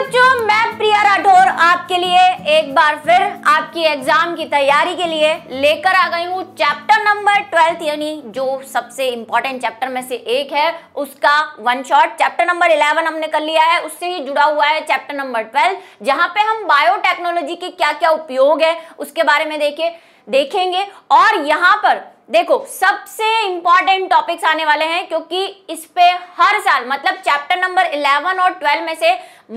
बच्चों मैं प्रिया राठौर आपके लिए एक बार फिर आपकी एग्जाम की तैयारी के लिए लेकर आ गई हूँ चैप्टर नंबर ट्वेल्थ यानी जो सबसे इंपॉर्टेंट चैप्टर में से एक है उसका one shot chapter number eleven हमने कर लिया है उससे ही जुड़ा हुआ है चैप्टर नंबर ट्वेल्व जहां पे हम बायोटेक्नोलॉजी के क्या क्या उपयोग है उसके बारे में देखिए देखेंगे और यहां पर देखो सबसे इंपॉर्टेंट टॉपिक्स आने वाले हैं क्योंकि इस पे हर साल मतलब चैप्टर नंबर 11 और 12 में से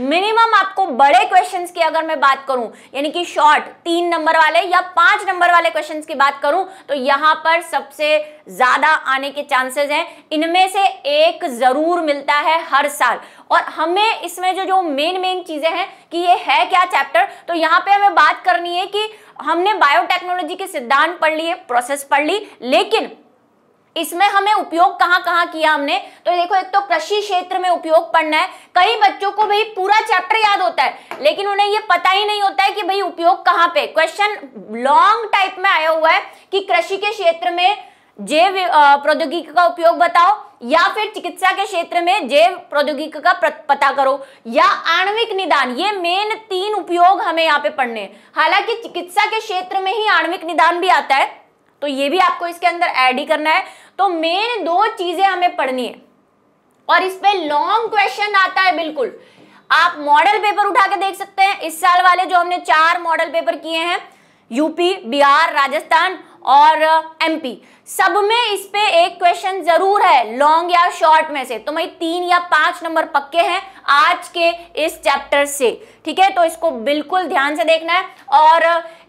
मिनिमम आपको बड़े क्वेश्चंस की अगर मैं बात करूं यानी कि शॉर्ट तीन नंबर वाले या पांच नंबर वाले क्वेश्चंस की बात करूं तो यहां पर सबसे ज्यादा आने के चांसेस हैं इनमें से एक जरूर मिलता है हर साल और हमें इसमें जो जो मेन मेन चीजें हैं कि ये है क्या चैप्टर तो यहाँ पे हमें बात करनी है कि हमने बायोटेक्नोलॉजी के सिद्धांत पढ़ लिए प्रोसेस पढ़ ली लेकिन इसमें हमें उपयोग कहां कहां किया हमने तो देखो एक तो कृषि क्षेत्र में उपयोग पढ़ना है कई बच्चों को भाई पूरा चैप्टर याद होता है लेकिन उन्हें ये पता ही नहीं होता है कि भाई उपयोग कहां पे क्वेश्चन लॉन्ग टाइप में आया हुआ है कि कृषि के क्षेत्र में जैव प्रौद्योगिकी का उपयोग बताओ या फिर चिकित्सा के क्षेत्र में जैव प्रौद्योगिकी का पता करो या आणविक निदान ये मेन तीन उपयोग हमें यहाँ पे पढ़ने हालांकि चिकित्सा के क्षेत्र में ही आणविक निदान भी आता है तो ये भी आपको इसके अंदर ऐड ही करना है तो मेन दो चीजें हमें पढ़नी है और इसमें लॉन्ग क्वेश्चन आता है बिल्कुल आप मॉडल पेपर उठा के देख सकते हैं इस साल वाले जो हमने चार मॉडल पेपर किए हैं यूपी बिहार राजस्थान और एमपी सब में इस पे एक क्वेश्चन जरूर है लॉन्ग या शॉर्ट में से तो भाई तीन या पांच नंबर पक्के हैं आज के इस चैप्टर से ठीक है तो इसको बिल्कुल ध्यान से देखना है और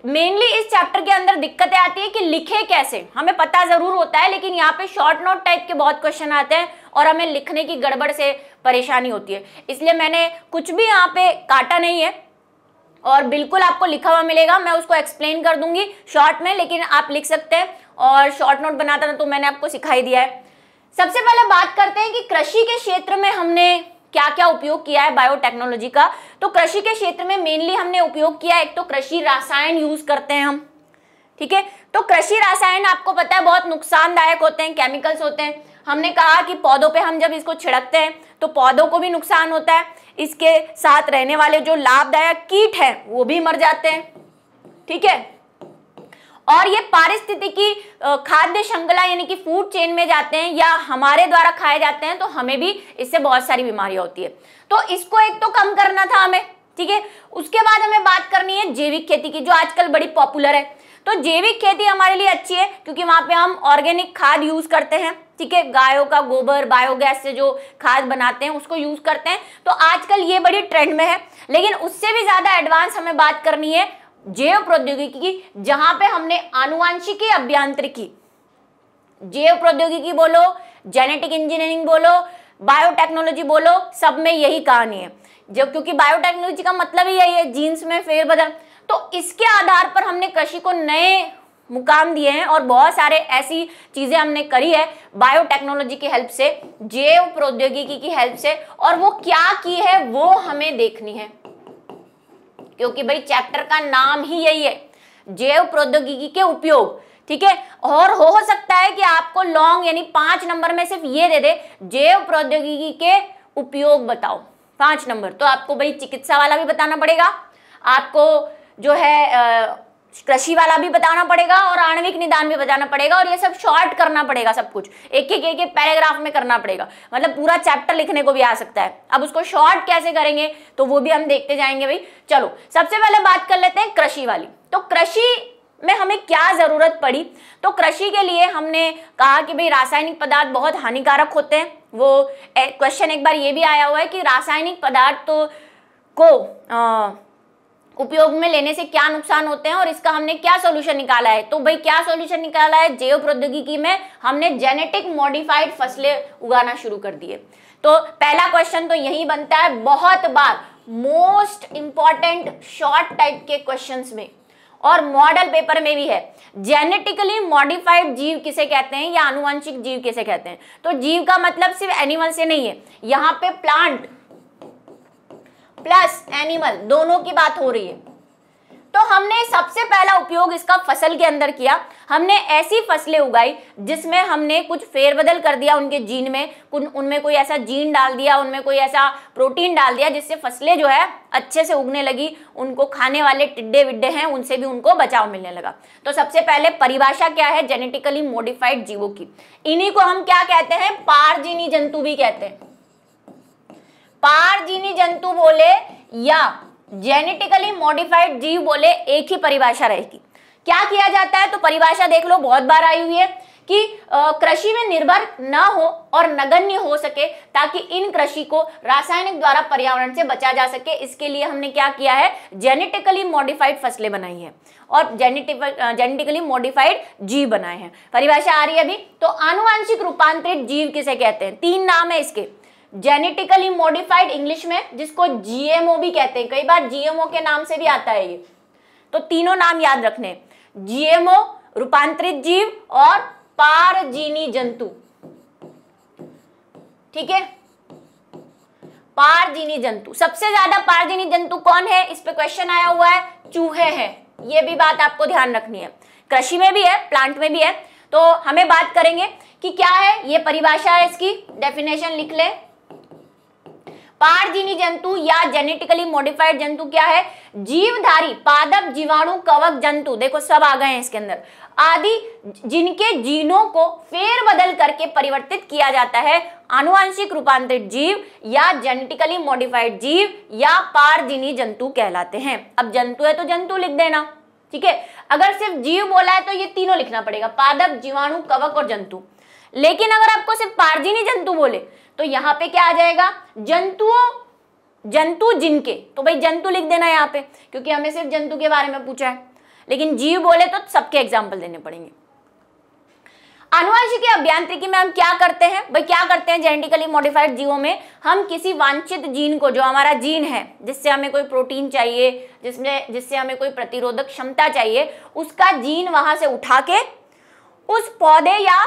मेनली इस चैप्टर के अंदर दिक्कतें आती है कि लिखे कैसे हमें पता जरूर होता है लेकिन यहाँ पे शॉर्ट नोट टाइप के बहुत क्वेश्चन आते हैं और हमें लिखने की गड़बड़ से परेशानी होती है इसलिए मैंने कुछ भी यहाँ पे काटा नहीं है और बिल्कुल आपको लिखा हुआ मिलेगा मैं उसको एक्सप्लेन कर दूंगी शॉर्ट में लेकिन आप लिख सकते हैं और शॉर्ट नोट बनाता तो मैंने आपको सिखाई दिया है सबसे पहले बात करते हैं कि कृषि के क्षेत्र में हमने क्या क्या उपयोग किया है बायोटेक्नोलॉजी का तो कृषि के क्षेत्र में मेनली हमने उपयोग किया एक तो कृषि रासायन यूज करते हैं हम ठीक है तो कृषि रासायन आपको पता है बहुत नुकसानदायक होते हैं केमिकल्स होते हैं हमने कहा कि पौधों पे हम जब इसको छिड़कते हैं तो पौधों को भी नुकसान होता है इसके साथ रहने वाले जो लाभदायक कीट है वो भी मर जाते हैं ठीक है और ये पारिस्थितिकी खाद्य श्रृंखला यानी कि फूड चेन में जाते हैं या हमारे द्वारा खाए जाते हैं तो हमें भी इससे बहुत सारी बीमारियां होती है तो इसको एक तो कम करना था हमें ठीक है उसके बाद हमें बात करनी है जैविक खेती की जो आजकल बड़ी पॉपुलर है तो जैविक खेती हमारे लिए अच्छी है क्योंकि वहां पे हम ऑर्गेनिक खाद यूज करते हैं ठीक है गायों का गोबर बायोगैस से जो खाद बनाते हैं उसको यूज करते हैं तो आजकल ये बड़ी ट्रेंड में है लेकिन उससे भी ज्यादा एडवांस हमें बात करनी है जैव प्रौद्योगिकी की जहां पे हमने आनुवंशिकी अभियांत्रिकी जैव प्रौद्योगिकी बोलो जेनेटिक इंजीनियरिंग बोलो बायोटेक्नोलॉजी बोलो सब में यही कहानी है जब क्योंकि बायोटेक्नोलॉजी का मतलब ही यही है जीन्स में फेरबदल तो इसके आधार पर हमने कृषि को नए मुकाम दिए हैं और बहुत सारे ऐसी चीज़ें हमने करी है बायोटेक्नोलॉजी की हेल्प से जैव प्रौद्योगिकी की हेल्प से और वो क्या की है वो हमें देखनी है क्योंकि भाई चैप्टर का नाम ही यही है जैव प्रौद्योगिकी के उपयोग ठीक है और हो, सकता है कि आपको लॉन्ग यानी पांच नंबर में सिर्फ ये दे दे जैव प्रौद्योगिकी के उपयोग बताओ पांच नंबर तो आपको भाई चिकित्सा वाला भी बताना पड़ेगा आपको जो है आ, कृषि वाला भी बताना पड़ेगा और आणविक निदान भी बताना पड़ेगा और ये सब शॉर्ट करना पड़ेगा सब कुछ एक एक एक पैराग्राफ में करना पड़ेगा मतलब पूरा चैप्टर लिखने को भी आ सकता है अब उसको शॉर्ट कैसे करेंगे तो वो भी हम देखते जाएंगे भाई चलो सबसे पहले बात कर लेते हैं कृषि वाली तो कृषि में हमें क्या ज़रूरत पड़ी तो कृषि के लिए हमने कहा कि भाई रासायनिक पदार्थ बहुत हानिकारक होते हैं वो क्वेश्चन एक बार ये भी आया हुआ है कि रासायनिक पदार्थ तो को आ, उपयोग में लेने से क्या नुकसान होते हैं और इसका हमने क्या सोल्यूशन निकाला है तो भाई क्या सोल्यूशन निकाला है जैव प्रौद्योगिकी में हमने जेनेटिक मॉडिफाइड फसलें उगाना शुरू कर दिए तो पहला क्वेश्चन तो यही बनता है बहुत बार मोस्ट इंपॉर्टेंट शॉर्ट टाइप के क्वेश्चन में और मॉडल पेपर में भी है जेनेटिकली मॉडिफाइड जीव किसे कहते हैं या अनुवांशिक जीव किसे कहते हैं तो जीव का मतलब सिर्फ एनिमल से नहीं है यहाँ पे प्लांट प्लस एनिमल दोनों की बात हो रही है तो हमने सबसे पहला उपयोग इसका फसल के अंदर किया हमने ऐसी फसलें उगाई जिसमें हमने कुछ फेरबदल कर दिया उनके जीन में उनमें कोई ऐसा जीन डाल दिया उनमें कोई ऐसा प्रोटीन डाल दिया जिससे फसलें जो है अच्छे से उगने लगी उनको खाने वाले टिड्डे विड्डे हैं उनसे भी उनको बचाव मिलने लगा तो सबसे पहले परिभाषा क्या है जेनेटिकली मोडिफाइड जीवों की इन्हीं को हम क्या कहते हैं पारजीनी जंतु भी कहते हैं पारजीनी जंतु बोले या जेनेटिकली मॉडिफाइड जीव बोले एक ही परिभाषा रहेगी क्या किया जाता है तो परिभाषा देख लो बहुत बार आई हुई है कि कृषि में निर्भर न हो और नगण्य हो सके ताकि इन कृषि को रासायनिक द्वारा पर्यावरण से बचा जा सके इसके लिए हमने क्या किया है जेनेटिकली मॉडिफाइड फसलें बनाई है और जेनेटिक जेनेटिकली मॉडिफाइड जीव बनाए हैं परिभाषा आ रही है अभी तो आनुवंशिक रूपांतरित जीव किसे कहते हैं तीन नाम है इसके जेनेटिकली मॉडिफाइड इंग्लिश में जिसको जीएमओ भी कहते हैं कई बार जीएमओ के नाम से भी आता है ये तो तीनों नाम याद रखने जीएमओ रूपांतरित जीव और पारजीनी जंतु ठीक है पारजीनी जंतु सबसे ज्यादा पारजीनी जंतु कौन है इस पे क्वेश्चन आया हुआ है चूहे हैं ये भी बात आपको ध्यान रखनी है कृषि में भी है प्लांट में भी है तो हमें बात करेंगे कि क्या है ये परिभाषा है इसकी डेफिनेशन लिख ले पारजीनी जंतु या जेनेटिकली मॉडिफाइड जंतु क्या है जीवधारी पादप जीवाणु कवक जंतु देखो सब आ गए हैं इसके अंदर आदि जिनके जीनों को फेर बदल करके परिवर्तित किया जाता है आनुवंशिक रूपांतरित जीव या जेनेटिकली मॉडिफाइड जीव या पारजीनी जंतु कहलाते हैं अब जंतु है तो जंतु लिख देना ठीक है अगर सिर्फ जीव बोला है तो ये तीनों लिखना पड़ेगा पादप जीवाणु कवक और जंतु लेकिन अगर आपको सिर्फ पारजीनी जंतु बोले तो यहाँ पे क्या आ जाएगा जंतुओं जंतु जिनके तो भाई जंतु लिख देना यहाँ पे क्योंकि हमें सिर्फ जंतु के बारे में पूछा है लेकिन जीव बोले तो सबके एग्जाम्पल देने पड़ेंगे अनुवांशिकी अभियांत्रिकी में हम क्या करते हैं भाई क्या करते हैं जेनेटिकली मॉडिफाइड जीवों में हम किसी वांछित जीन को जो हमारा जीन है जिससे हमें कोई प्रोटीन चाहिए जिसमें जिससे हमें कोई प्रतिरोधक क्षमता चाहिए उसका जीन वहां से उठा के उस पौधे या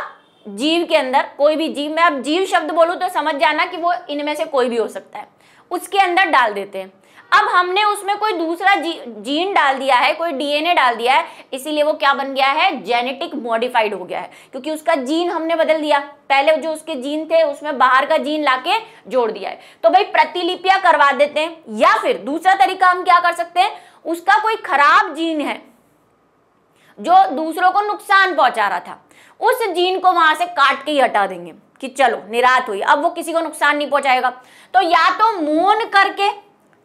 जीव के अंदर कोई भी जीव मैं अब जीव शब्द बोलूँ तो समझ जाना कि वो इनमें से कोई भी हो सकता है उसके अंदर डाल देते हैं अब हमने उसमें कोई दूसरा जी, जीन डाल दिया है कोई डीएनए डाल दिया है इसीलिए वो क्या बन गया है जेनेटिक मॉडिफाइड हो गया है क्योंकि उसका जीन हमने बदल दिया पहले जो उसके जीन थे उसमें बाहर का जीन लाके जोड़ दिया है तो भाई प्रतिलिपियां करवा देते हैं या फिर दूसरा तरीका हम क्या कर सकते हैं उसका कोई खराब जीन है जो दूसरों को नुकसान पहुंचा रहा था उस जीन को वहां से काट के ही हटा देंगे कि चलो निरात हुई अब वो किसी को नुकसान नहीं पहुंचाएगा तो या तो मोन करके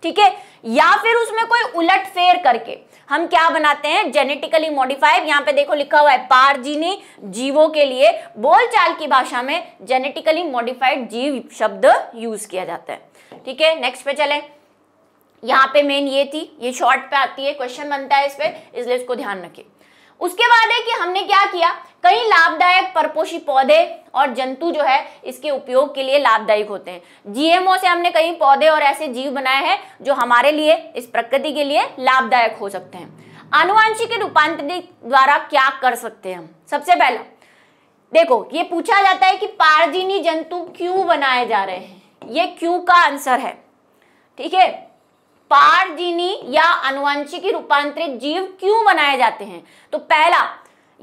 ठीक है या फिर उसमें कोई उलट फेर करके हम क्या बनाते हैं जेनेटिकली मॉडिफाइड यहां पे देखो लिखा हुआ है पारजीनी जीवों के लिए बोलचाल की भाषा में जेनेटिकली मॉडिफाइड जीव शब्द यूज किया जाता है ठीक है नेक्स्ट पे चले यहां पे मेन ये थी ये शॉर्ट पे आती है क्वेश्चन बनता है इस पे इसलिए इसको ध्यान रखिए उसके बाद है कि हमने क्या किया कई लाभदायक परपोषी पौधे और जंतु जो है इसके उपयोग के लिए लाभदायक होते हैं जीएमओ से हमने कई पौधे और ऐसे जीव बनाए हैं जो हमारे लिए इस प्रकृति के लिए लाभदायक हो सकते हैं अनुवांशिक रूपांतरित द्वारा क्या कर सकते हैं हम सबसे पहला देखो ये पूछा जाता है कि पारजीनी जंतु क्यों बनाए जा रहे हैं ये क्यों का आंसर है ठीक है पारजीनी या अनुवंशिकी रूपांतरित जीव क्यों बनाए जाते हैं तो पहला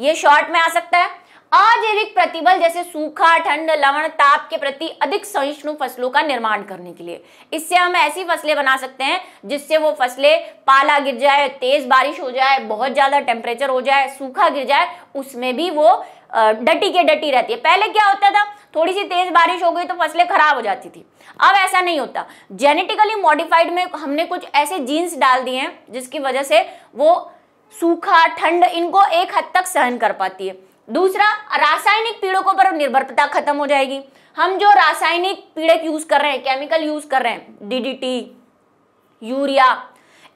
ये शॉर्ट में आ सकता है अजैविक प्रतिबल जैसे सूखा ठंड लवण ताप के प्रति अधिक सहिष्णु फसलों का निर्माण करने के लिए इससे हम ऐसी फसलें बना सकते हैं जिससे वो फसलें पाला गिर जाए तेज बारिश हो जाए बहुत ज्यादा टेम्परेचर हो जाए सूखा गिर जाए उसमें भी वो डटी के डटी रहती है पहले क्या होता था थोड़ी सी तेज बारिश हो गई तो फसलें खराब हो जाती थी अब ऐसा नहीं होता जेनेटिकली मॉडिफाइड में हमने कुछ ऐसे जीन्स डाल दिए हैं जिसकी वजह से वो सूखा ठंड इनको एक हद तक सहन कर पाती है दूसरा रासायनिक पीड़कों पर निर्भरता खत्म हो जाएगी हम जो रासायनिक पीड़क यूज कर रहे हैं केमिकल यूज कर रहे हैं डीडीटी यूरिया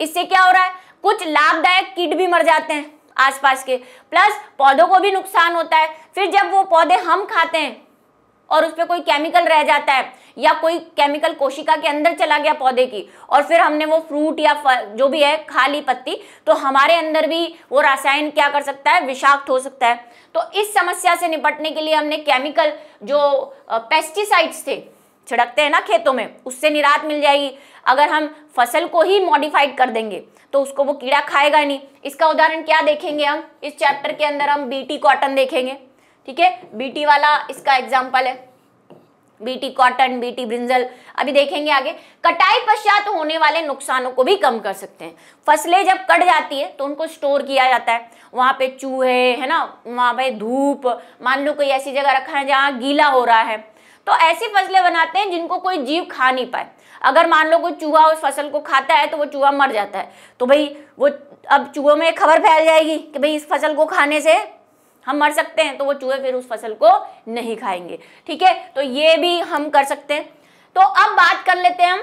इससे क्या हो रहा है कुछ लाभदायक कीट भी मर जाते हैं आसपास के प्लस पौधों को भी नुकसान होता है फिर जब वो पौधे हम खाते हैं और उसमें कोई केमिकल रह जाता है या कोई केमिकल कोशिका के अंदर चला गया पौधे की और फिर हमने वो फ्रूट या जो भी है खा ली पत्ती तो हमारे अंदर भी वो रासायन क्या कर सकता है विषाक्त हो सकता है तो इस समस्या से निपटने के लिए हमने केमिकल जो पेस्टिसाइड्स थे छिड़कते हैं ना खेतों में उससे निरात मिल जाएगी अगर हम फसल को ही मॉडिफाइड कर देंगे तो उसको वो कीड़ा खाएगा नहीं इसका उदाहरण क्या देखेंगे हम इस चैप्टर के अंदर हम बीटी कॉटन देखेंगे ठीक है बीटी वाला इसका एग्जाम्पल है बीटी कॉटन बीटी ब्रिंजल अभी देखेंगे आगे कटाई पश्चात होने वाले नुकसानों को भी कम कर सकते हैं फसलें जब कट जाती है तो उनको स्टोर किया जाता है वहाँ पे चूहे है ना वहाँ पे धूप मान लो कोई ऐसी जगह रखा है जहाँ गीला हो रहा है तो ऐसी फसलें बनाते हैं जिनको कोई जीव खा नहीं पाए अगर मान लो कोई चूहा उस फसल को खाता है तो वो चूहा मर जाता है तो भाई वो अब चूहों में खबर फैल जाएगी कि भाई इस फसल को खाने से हम मर सकते हैं तो वो चूहे फिर उस फसल को नहीं खाएंगे ठीक है तो ये भी हम कर सकते हैं तो अब बात कर लेते हैं हम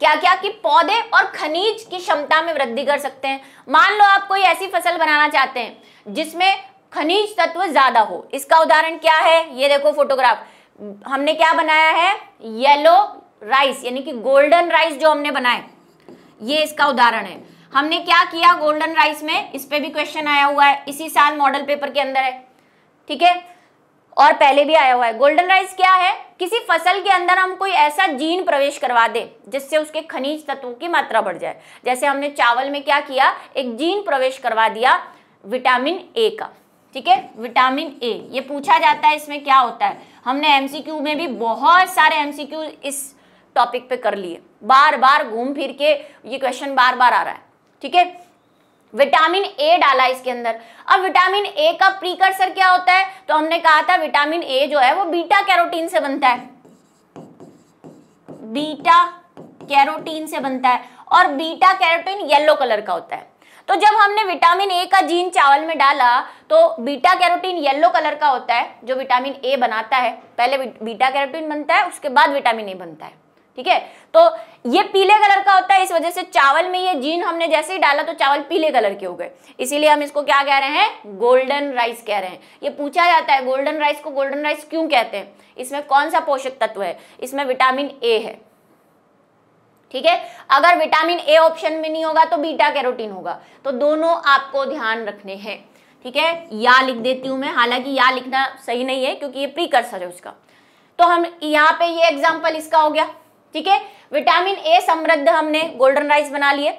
क्या क्या कि पौधे और खनिज की क्षमता में वृद्धि कर सकते हैं मान लो आप कोई ऐसी फसल बनाना चाहते हैं जिसमें खनिज तत्व ज्यादा हो इसका उदाहरण क्या है ये देखो फोटोग्राफ हमने क्या बनाया है येलो राइस यानी कि गोल्डन राइस जो हमने बनाए ये इसका उदाहरण है हमने क्या किया गोल्डन राइस में इस पे भी क्वेश्चन आया हुआ है इसी साल मॉडल पेपर के अंदर है ठीक है और पहले भी आया हुआ है गोल्डन राइस क्या है किसी फसल के अंदर हम कोई ऐसा जीन प्रवेश करवा दे जिससे उसके खनिज तत्वों की मात्रा बढ़ जाए जैसे हमने चावल में क्या किया एक जीन प्रवेश करवा दिया विटामिन ए का ठीक है विटामिन ए ये पूछा जाता है इसमें क्या होता है हमने एमसीक्यू में भी बहुत सारे एमसीक्यू इस टॉपिक पे कर लिए बार बार घूम फिर के ये क्वेश्चन बार बार आ रहा है ठीक है विटामिन ए डाला इसके अंदर अब विटामिन ए का प्रीकर्सर क्या होता है तो हमने कहा था विटामिन ए जो है वो बीटा कैरोटीन से बनता है बीटा कैरोटीन से बनता है और बीटा कैरोटीन येलो कलर का होता है तो जब हमने विटामिन ए का जीन चावल में डाला तो बीटा कैरोटीन येलो कलर का होता है जो विटामिन ए बनाता है पहले बीटा कैरोटीन बनता है उसके बाद विटामिन ए बनता है ठीक है तो ये पीले कलर का होता है इस वजह से चावल में ये जीन हमने जैसे ही डाला तो चावल पीले कलर के हो गए इसीलिए हम इसको क्या कह रहे हैं गोल्डन राइस कह रहे हैं ये पूछा जाता है गोल्डन राइस को गोल्डन राइस क्यों कहते हैं इसमें कौन सा पोषक तत्व है इसमें विटामिन ए है ठीक है अगर विटामिन ए ऑप्शन में नहीं होगा तो बीटा कैरोटीन होगा तो दोनों आपको ध्यान रखने हैं ठीक है या लिख देती हूं मैं हालांकि या लिखना सही नहीं है क्योंकि ये प्री है उसका तो हम यहाँ पे ये एग्जाम्पल इसका हो गया ठीक है विटामिन ए समृद्ध हमने गोल्डन राइस बना लिए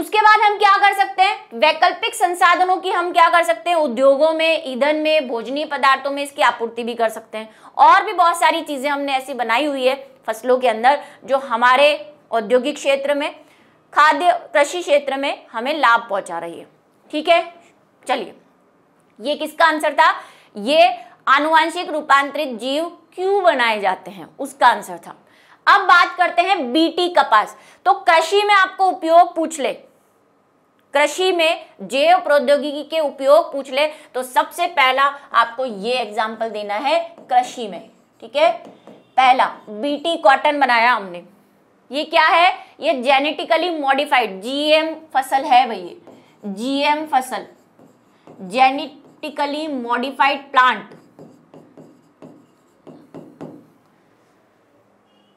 उसके बाद हम क्या कर सकते हैं वैकल्पिक संसाधनों की हम क्या कर सकते हैं उद्योगों में ईंधन में भोजनीय पदार्थों में इसकी आपूर्ति भी कर सकते हैं और भी बहुत सारी चीजें हमने ऐसी बनाई हुई है फसलों के अंदर जो हमारे औद्योगिक क्षेत्र में खाद्य कृषि क्षेत्र में हमें लाभ पहुंचा रही है ठीक है चलिए ये किसका आंसर था ये आनुवांशिक रूपांतरित जीव क्यों बनाए जाते हैं उसका आंसर था अब बात करते हैं बीटी कपास तो कृषि में आपको उपयोग पूछ ले कृषि में जैव प्रौद्योगिकी के उपयोग पूछ ले तो सबसे पहला आपको ये एग्जाम्पल देना है कृषि में ठीक है पहला बीटी कॉटन बनाया हमने ये क्या है ये जेनेटिकली मॉडिफाइड जीएम फसल है भैया जीएम फसल genetically modified plant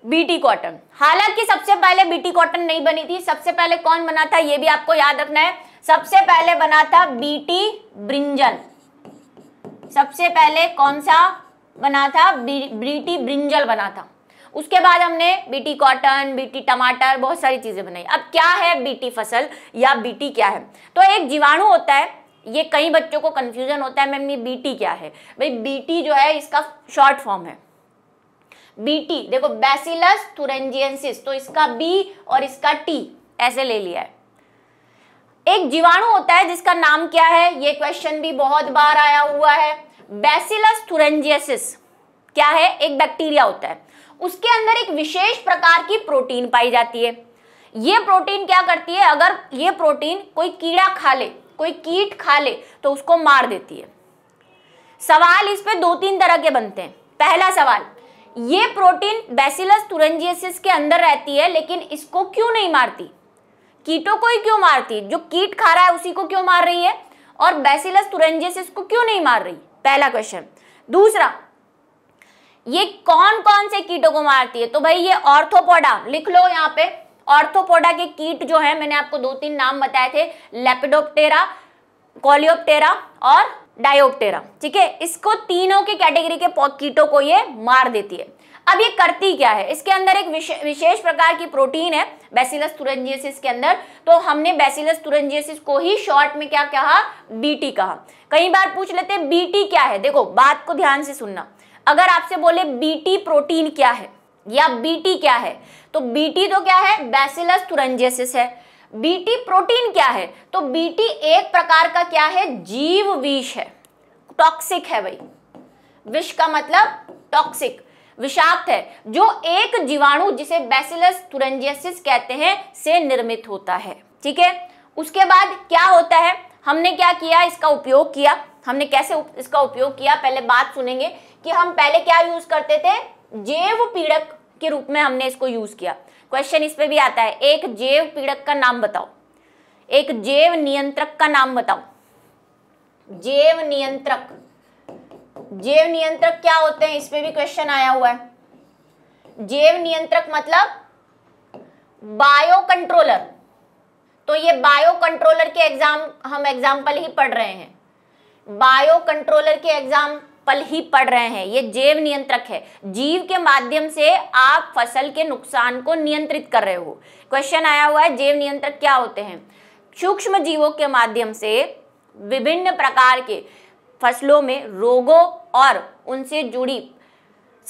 BT cotton हालांकि सबसे पहले बीटी कॉटन नहीं बनी थी सबसे पहले कौन बना था यह भी आपको याद रखना है सबसे पहले बना था बीटी ब्रिंजल सबसे पहले कौन सा बना था बीटी ब्रिंजल बना था उसके बाद हमने बीटी कॉटन बीटी टमाटर बहुत सारी चीज़ें बनाई अब क्या है बीटी फसल या बीटी क्या है तो एक जीवाणु होता है ये कई बच्चों को कंफ्यूजन होता है मैम ये बीटी क्या है भाई बीटी जो है इसका शॉर्ट फॉर्म है बीटी देखो बेसिलस थुरेंजियंसिस तो इसका बी और इसका टी ऐसे ले लिया है एक जीवाणु होता है जिसका नाम क्या है ये क्वेश्चन भी बहुत बार आया हुआ है बेसिलस थुरेंजियसिस क्या है एक बैक्टीरिया होता है उसके अंदर एक विशेष प्रकार की प्रोटीन पाई जाती है ये प्रोटीन क्या करती है अगर ये प्रोटीन कोई कीड़ा खा ले कोई कीट खा ले तो उसको मार देती है सवाल इस पे दो तीन तरह के बनते हैं पहला सवाल ये प्रोटीन बेसिलस तुरंजियसिस के अंदर रहती है लेकिन इसको क्यों नहीं मारती कीटों को ही क्यों मारती जो कीट खा रहा है उसी को क्यों मार रही है और बेसिलस तुरंजियसिस को क्यों नहीं मार रही पहला क्वेश्चन दूसरा ये कौन कौन से कीटों को मारती है तो भाई ये ऑर्थोपोडा लिख लो यहाँ पे ऑर्थोपोडा के कीट जो है मैंने आपको दो तीन नाम बताए थे लेपिडोप्टेरा कॉलियोप्टेरा और डायोप्टेरा ठीक है इसको तीनों के कैटेगरी के कीटों को ये मार देती है अब ये करती क्या है इसके अंदर एक विशे, विशेष प्रकार की प्रोटीन है बेसिलस तुरंजियसिस के अंदर तो हमने बेसिलस तुरंजियसिस को ही शॉर्ट में क्या कहा बीटी कहा कई बार पूछ लेते हैं बीटी क्या है देखो बात को ध्यान से सुनना अगर आपसे बोले बीटी प्रोटीन क्या है या बीटी क्या है तो बीटी तो क्या है बेसिलस तुरंजियसिस है बीटी प्रोटीन क्या है तो बीटी एक प्रकार का क्या है जीव विष है टॉक्सिक है भाई विष का मतलब टॉक्सिक विषाक्त है जो एक जीवाणु जिसे बेसिलस तुरंजियसिस कहते हैं से निर्मित होता है ठीक है उसके बाद क्या होता है हमने क्या किया इसका उपयोग किया हमने कैसे उप, इसका उपयोग किया पहले बात सुनेंगे कि हम पहले क्या यूज करते थे जैव पीड़क के रूप में हमने इसको यूज किया क्वेश्चन इस पे भी आता है एक जैव पीड़क का नाम बताओ एक जैव नियंत्रक का नाम बताओ जैव नियंत्रक जैव नियंत्रक क्या होते हैं इस पे भी क्वेश्चन आया हुआ है जैव नियंत्रक मतलब बायो कंट्रोलर तो ये बायो कंट्रोलर के एग्जाम हम एग्जाम्पल ही पढ़ रहे हैं बायो कंट्रोलर के एग्जाम पल ही पड़ रहे हैं ये जैव नियंत्रक है जीव के माध्यम से आप फसल के नुकसान को नियंत्रित कर रहे हो क्वेश्चन आया हुआ है जैव नियंत्रक क्या होते हैं सूक्ष्म जीवों के माध्यम से विभिन्न प्रकार के फसलों में रोगों और उनसे जुड़ी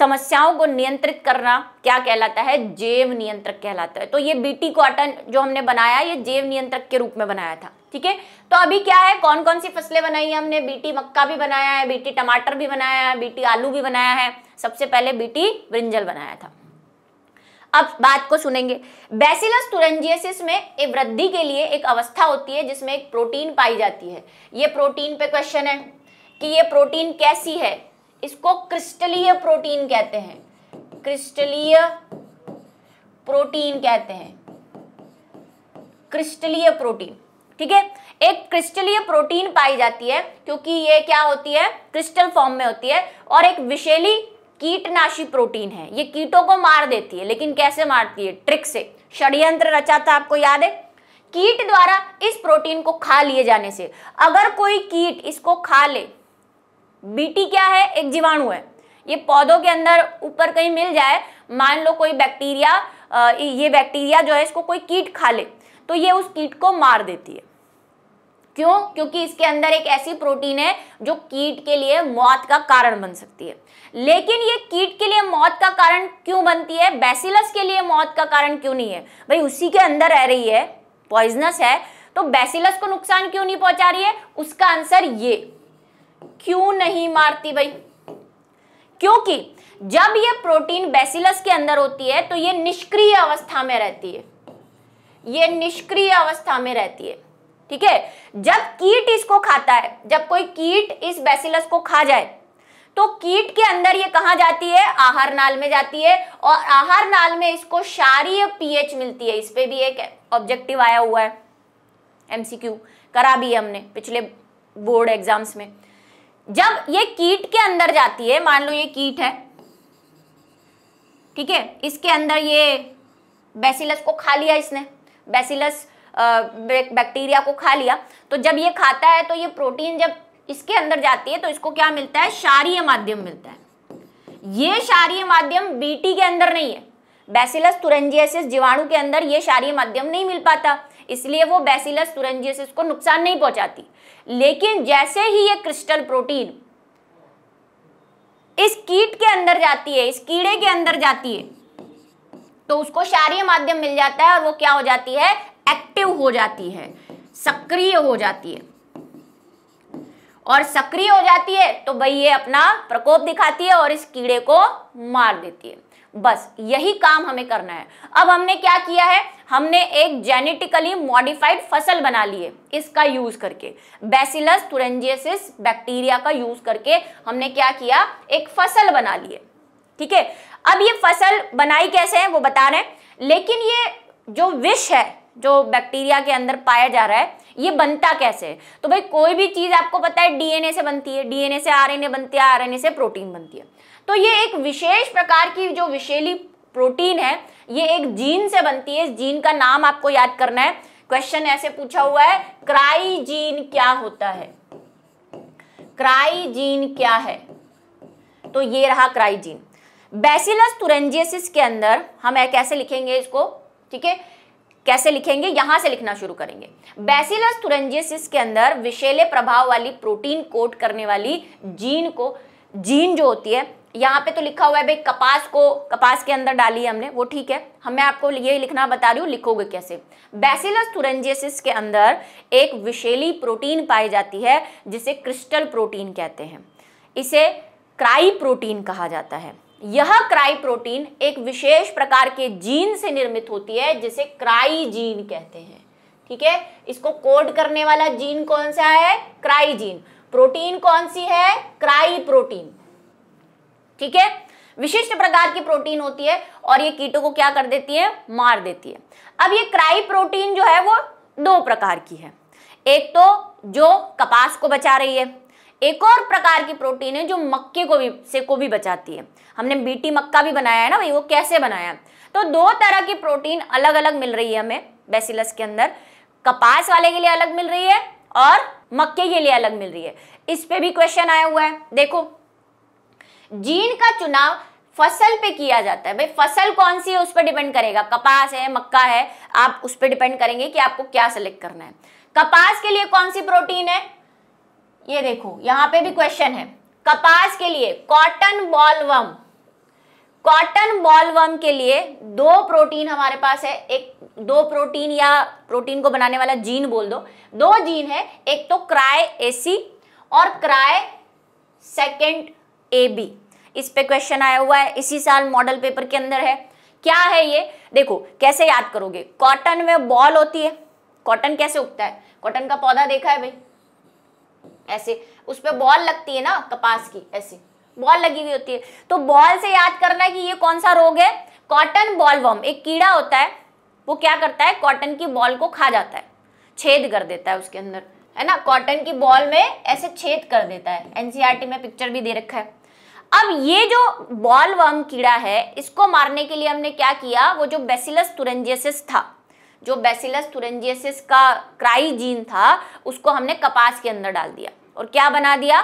समस्याओं को नियंत्रित करना क्या कहलाता है जैव नियंत्रक कहलाता है तो ये बीटी कॉटन जो हमने बनाया ये जैव नियंत्रक के रूप में बनाया था ठीक है तो अभी क्या है कौन कौन सी फसलें बनाई है हमने बीटी मक्का भी बनाया है बीटी टमाटर भी बनाया है बीटी आलू भी बनाया है सबसे पहले बीटी ब्रिंजल बनाया था अब बात को सुनेंगे बेसिलस तुरंजियसिस में एक वृद्धि के लिए एक अवस्था होती है जिसमें एक प्रोटीन पाई जाती है ये प्रोटीन पे क्वेश्चन है कि ये प्रोटीन कैसी है इसको क्रिस्टलीय प्रोटीन कहते हैं क्रिस्टलीय प्रोटीन कहते हैं क्रिस्टलीय प्रोटीन ठीक है एक क्रिस्टलीय प्रोटीन पाई जाती है क्योंकि ये क्या होती है क्रिस्टल फॉर्म में होती है और एक विशेली कीटनाशी प्रोटीन है ये कीटों को मार देती है लेकिन कैसे मारती है ट्रिक से षड्यंत्र रचा था आपको याद है कीट द्वारा इस प्रोटीन को खा लिए जाने से अगर कोई कीट इसको खा ले बीटी क्या है एक जीवाणु है ये पौधों के अंदर ऊपर कहीं मिल जाए मान लो कोई बैक्टीरिया ये बैक्टीरिया जो है इसको कोई कीट खा ले तो ये उस कीट को मार देती है क्यों क्योंकि इसके अंदर एक ऐसी प्रोटीन है जो कीट के लिए मौत का कारण बन सकती है लेकिन ये कीट के लिए मौत का कारण क्यों बनती है बैसिलस के लिए मौत का कारण क्यों नहीं है भाई उसी के अंदर रह रही है पॉइजनस है तो बैसिलस को नुकसान क्यों नहीं पहुंचा रही है उसका आंसर ये क्यों नहीं मारती भाई क्योंकि जब ये प्रोटीन बेसिलस के अंदर होती है तो ये निष्क्रिय अवस्था में रहती है ये निष्क्रिय अवस्था में रहती है ठीक है जब कीट इसको खाता है जब कोई कीट इस बेसिलस को खा जाए तो कीट के अंदर ये कहा जाती है आहार नाल में जाती है और आहार नाल में इसको क्षारीय पीएच मिलती है इस पर भी एक ऑब्जेक्टिव आया हुआ है एमसीक्यू करा भी है हमने पिछले बोर्ड एग्जाम्स में जब ये कीट के अंदर जाती है मान लो ये कीट है ठीक है इसके अंदर ये बेसिलस को खा लिया इसने बेसिलस बैक्टीरिया को खा लिया तो जब ये खाता है तो ये प्रोटीन जब इसके अंदर जाती है तो इसको क्या मिलता है क्षारीय माध्यम मिलता है ये क्षारीय माध्यम बीटी के अंदर नहीं है बेसिलस तुरंजियसिस जीवाणु के अंदर ये क्षारीय माध्यम नहीं मिल पाता इसलिए वो बेसिलस तुरंजियसिस को नुकसान नहीं पहुंचाती लेकिन जैसे ही ये क्रिस्टल प्रोटीन इस कीट के अंदर जाती है इस कीड़े के अंदर जाती है तो उसको क्षारीय माध्यम मिल जाता है और वो क्या हो जाती है एक्टिव हो जाती है सक्रिय हो जाती है और सक्रिय हो जाती है तो भाई ये अपना प्रकोप दिखाती है और इस कीड़े को मार देती है बस यही काम हमें करना है अब हमने क्या किया है हमने एक जेनेटिकली मॉडिफाइड फसल बना लिए इसका यूज करके बेसिलस तुरंजियसिस बैक्टीरिया का यूज करके हमने क्या किया एक फसल बना लिए ठीक है अब ये फसल बनाई कैसे है वो बता रहे हैं लेकिन ये जो विष है जो बैक्टीरिया के अंदर पाया जा रहा है ये बनता कैसे है तो भाई कोई भी चीज़ आपको पता है डीएनए से बनती है डीएनए से आरएनए बनती है आरएनए से प्रोटीन बनती है तो ये एक विशेष प्रकार की जो विशेली प्रोटीन है ये एक जीन से बनती है इस जीन का नाम आपको याद करना है क्वेश्चन ऐसे पूछा हुआ है क्राई जीन क्या होता है क्राई जीन क्या है तो ये रहा क्राई जीन बेसिलस तुरंजियसिस के अंदर हम कैसे लिखेंगे इसको ठीक है कैसे लिखेंगे यहां से लिखना शुरू करेंगे बेसिलस तुरंजियसिस के अंदर विशेले प्रभाव वाली प्रोटीन कोट करने वाली जीन को जीन जो होती है यहाँ पे तो लिखा हुआ है भाई कपास को कपास के अंदर डाली है हमने वो ठीक है हमें आपको ये लिखना बता रही हूँ लिखोगे कैसे बेसिलस थुरंजियसिस के अंदर एक विशेली प्रोटीन पाई जाती है जिसे क्रिस्टल प्रोटीन कहते हैं इसे क्राई प्रोटीन कहा जाता है यह क्राई प्रोटीन एक विशेष प्रकार के जीन से निर्मित होती है जिसे क्राई जीन कहते हैं ठीक है इसको कोड करने वाला जीन कौन सा है क्राई जीन प्रोटीन कौन सी है क्राई प्रोटीन ठीक है विशिष्ट प्रकार की प्रोटीन होती है और ये कीटों को क्या कर देती है मार देती है अब ये क्राई प्रोटीन जो है वो दो प्रकार की है एक तो जो कपास को बचा रही है एक और प्रकार की प्रोटीन है जो मक्के को भी से को भी बचाती है हमने बीटी मक्का भी बनाया है ना भाई वो कैसे बनाया तो दो तरह की प्रोटीन अलग अलग मिल रही है हमें बेसिलस के अंदर कपास वाले के लिए अलग मिल रही है और मक्के के लिए अलग मिल रही है इस पे भी क्वेश्चन आया हुआ है देखो जीन का चुनाव फसल पे किया जाता है भाई फसल कौन सी है उस पर डिपेंड करेगा कपास है मक्का है आप उस पर डिपेंड करेंगे कि आपको क्या सेलेक्ट करना है कपास के लिए कौन सी प्रोटीन है ये देखो यहां पे भी क्वेश्चन है कपास के लिए कॉटन बॉलवम कॉटन बॉलवम के लिए दो प्रोटीन हमारे पास है एक दो प्रोटीन या प्रोटीन को बनाने वाला जीन बोल दो दो जीन है एक तो क्राय एसी और क्राय सेकेंड ए बी इस पे क्वेश्चन आया हुआ है इसी साल मॉडल पेपर के अंदर है क्या है ये देखो कैसे याद करोगे कॉटन में बॉल होती है कॉटन कैसे उगता है कॉटन का पौधा देखा है भाई ऐसे उस पर बॉल लगती है ना कपास की ऐसे बॉल लगी हुई होती है तो बॉल से याद करना है कि ये कौन सा रोग है कॉटन बॉलवर्म एक कीड़ा होता है वो क्या करता है कॉटन की बॉल को खा जाता है छेद कर देता है उसके अंदर है ना कॉटन की बॉल में ऐसे छेद कर देता है एनसीआरटी e में पिक्चर भी दे रखा है अब ये जो बॉल वर्म कीड़ा है इसको मारने के लिए हमने क्या किया वो जो बेसिलस तुरंजियसिस था जो बेसिलस तुरंजियसिस का क्राई जीन था उसको हमने कपास के अंदर डाल दिया और क्या बना दिया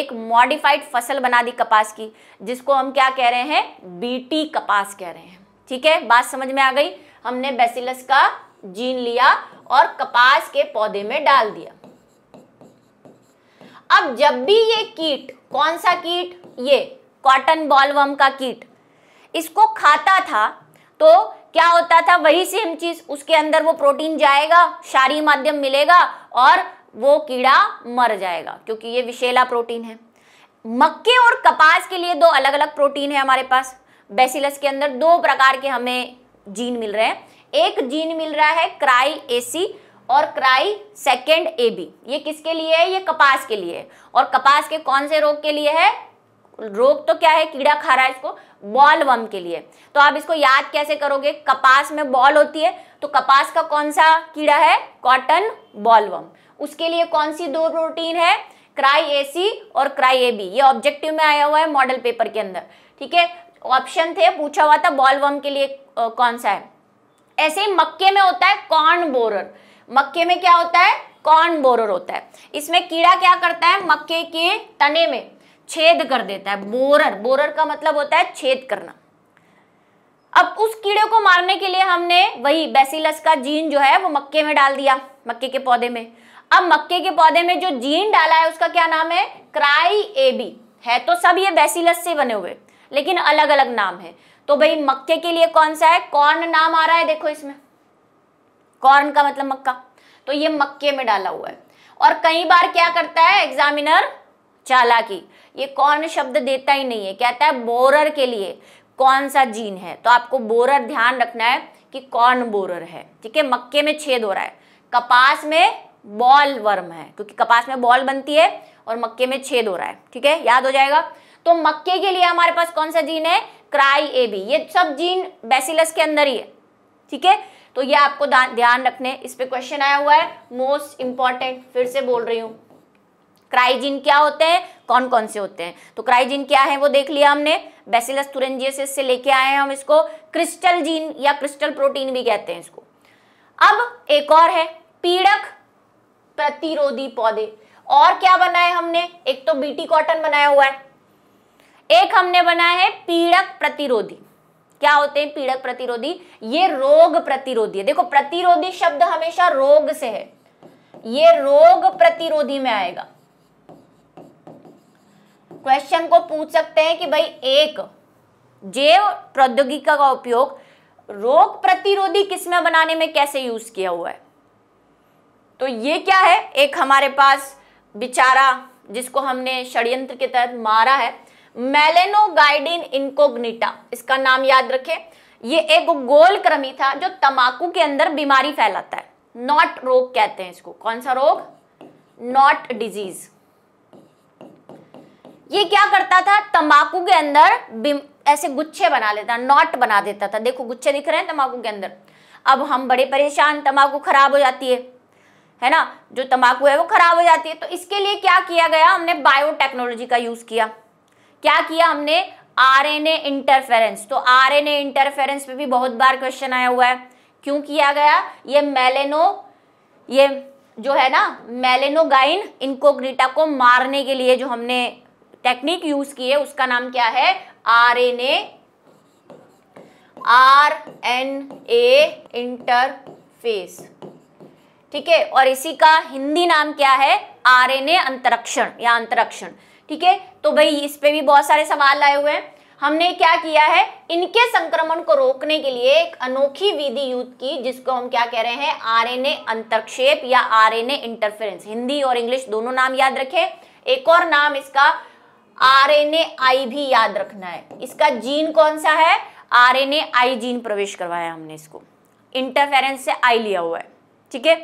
एक मॉडिफाइड फसल बना दी कपास की जिसको हम क्या कह रहे हैं बीटी कपास कह रहे हैं ठीक है बात समझ में आ गई हमने बेसिलस का जीन लिया और कपास के पौधे में डाल दिया अब जब भी ये कीट कौन सा कीट ये कॉटन बॉलवम का कीट इसको खाता था तो क्या होता था वही सेम चीज उसके अंदर वो प्रोटीन जाएगा शारी माध्यम मिलेगा और वो कीड़ा मर जाएगा क्योंकि ये विशेला प्रोटीन है मक्के और कपास के लिए दो अलग अलग प्रोटीन है हमारे पास बेसिलस के अंदर दो प्रकार के हमें जीन मिल रहे हैं एक जीन मिल रहा है क्राई एसी और क्राई सेकेंड ए बी ये किसके लिए है ये कपास के लिए और कपास के कौन से रोग के लिए है रोग तो क्या है कीड़ा खा रहा है इसको बॉल वम के लिए तो आप इसको याद कैसे करोगे कपास में बॉल होती है तो कपास का कौन सा कीड़ा है कॉटन बॉल वम उसके लिए कौन सी दो प्रोटीन है क्राई ए सी और क्राई ए बी ये ऑब्जेक्टिव में आया हुआ है मॉडल पेपर के अंदर ठीक है ऑप्शन थे पूछा हुआ था बॉल वम के लिए कौन सा है ऐसे ही मक्के में होता है कॉर्न बोरर मक्के में क्या होता है कॉर्न बोरर होता है इसमें कीड़ा क्या करता है मक्के के तने में छेद कर देता है बोरर बोरर का मतलब होता है छेद करना अब उस कीड़े को मारने के लिए हमने वही बेसिलस का जीन जो है वो मक्के में डाल दिया मक्के के पौधे में अब मक्के के पौधे में जो जीन डाला है उसका क्या नाम है क्राई एबी है तो सब ये बेसिलस से बने हुए लेकिन अलग अलग नाम है तो भाई मक्के के लिए कौन सा है कॉर्न नाम आ रहा है देखो इसमें कॉर्न का मतलब मक्का तो ये मक्के में डाला हुआ है और कई बार क्या करता है एग्जामिनर चालाकी ये कौन शब्द देता ही नहीं है कहता है बोरर के लिए कौन सा जीन है तो आपको बोरर ध्यान रखना है कि कौन बोरर है ठीक है मक्के में छेद हो रहा है कपास में बॉल वर्म है क्योंकि कपास में बॉल बनती है और मक्के में छेद हो रहा है ठीक है याद हो जाएगा तो मक्के के लिए हमारे पास कौन सा जीन है क्राई ए बी ये सब जीन बेसिलस के अंदर ही है ठीक है तो ये आपको ध्यान रखने इस पे क्वेश्चन आया हुआ है मोस्ट इंपॉर्टेंट फिर से बोल रही हूँ क्राइजिन क्या होते हैं कौन कौन से होते हैं तो क्राइजिन क्या है वो देख लिया हमने बेसिलस तुरंजियस से लेके आए हैं हम इसको क्रिस्टल जीन या क्रिस्टल प्रोटीन भी कहते हैं इसको अब एक और है पीड़क प्रतिरोधी पौधे और क्या बनाए हमने एक तो बीटी कॉटन बनाया हुआ है एक हमने बनाया है पीड़क प्रतिरोधी क्या होते हैं पीड़क प्रतिरोधी ये रोग प्रतिरोधी है देखो प्रतिरोधी शब्द हमेशा रोग से है ये रोग प्रतिरोधी में आएगा क्वेश्चन को पूछ सकते हैं कि भाई एक जैव प्रौद्योगिकी का उपयोग रोग प्रतिरोधी किसमें बनाने में कैसे यूज किया हुआ है तो ये क्या है एक हमारे पास बिचारा जिसको हमने षड्यंत्र के तहत मारा है मेलेनोगाइडिन इनकोग्निटा इसका नाम याद रखें ये एक गोल क्रमी था जो तंबाकू के अंदर बीमारी फैलाता है नॉट रोग कहते हैं इसको कौन सा रोग नॉट डिजीज ये क्या करता था तंबाकू के अंदर ऐसे गुच्छे बना लेता नॉट बना देता था देखो गुच्छे दिख रहे हैं तंबाकू के अंदर अब हम बड़े परेशान तंबाकू खराब हो जाती है है ना जो तंबाकू है वो खराब हो जाती है तो इसके लिए क्या किया गया हमने बायोटेक्नोलॉजी का यूज किया क्या किया हमने आरएनए इंटरफेरेंस तो आरएनए इंटरफेरेंस पे भी बहुत बार क्वेश्चन आया हुआ है क्यों किया गया ये मेलेनो ये जो है ना मेलेनोगाइन इनकोग्रिटा को मारने के लिए जो हमने टेक्निक यूज की है उसका नाम क्या है आरएनए आरएनए इंटरफेस ठीक है और इसी का हिंदी नाम क्या है आरएनए अंतरक्षण या अंतरक्षण ठीक है तो भाई इस पे भी बहुत सारे सवाल आए हुए हैं हमने क्या किया है इनके संक्रमण को रोकने के लिए एक अनोखी विधि युद्ध की जिसको हम क्या कह रहे हैं आरएनए अंतरक्षेप या आरएनए इंटरफेरेंस हिंदी और इंग्लिश दोनों नाम याद रखें एक और नाम इसका आरएनए आई भी याद रखना है इसका जीन कौन सा है आरएनए आई जीन प्रवेश करवाया हमने इसको इंटरफेरेंस से आई लिया हुआ है ठीक है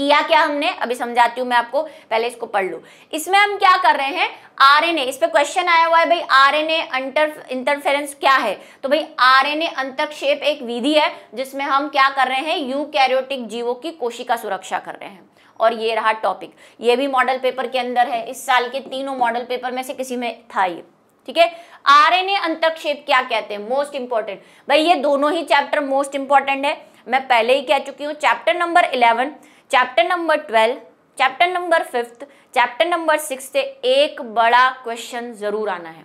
किया क्या हमने अभी समझाती हूँ मैं आपको पहले इसको पढ़ लू इसमें हम क्या कर रहे हैं आरएनए इस पर क्वेश्चन आया हुआ है भाई आरएनए एन इंटरफेरेंस क्या है तो भाई आरएनए अंतक्षेप एक विधि है जिसमें हम क्या कर रहे हैं यूकैरियोटिक जीवों की कोशिका सुरक्षा कर रहे हैं और ये रहा टॉपिक ये भी मॉडल पेपर के अंदर है इस साल के तीनों मॉडल पेपर में से किसी में था ये ठीक है आरएनए अंतक्षेप क्या कहते हैं मोस्ट इंपॉर्टेंट भाई ये दोनों ही चैप्टर मोस्ट इंपॉर्टेंट है मैं पहले ही कह चुकी हूँ chapter number eleven chapter number twelve chapter number fifth chapter number six से एक बड़ा क्वेश्चन ज़रूर आना है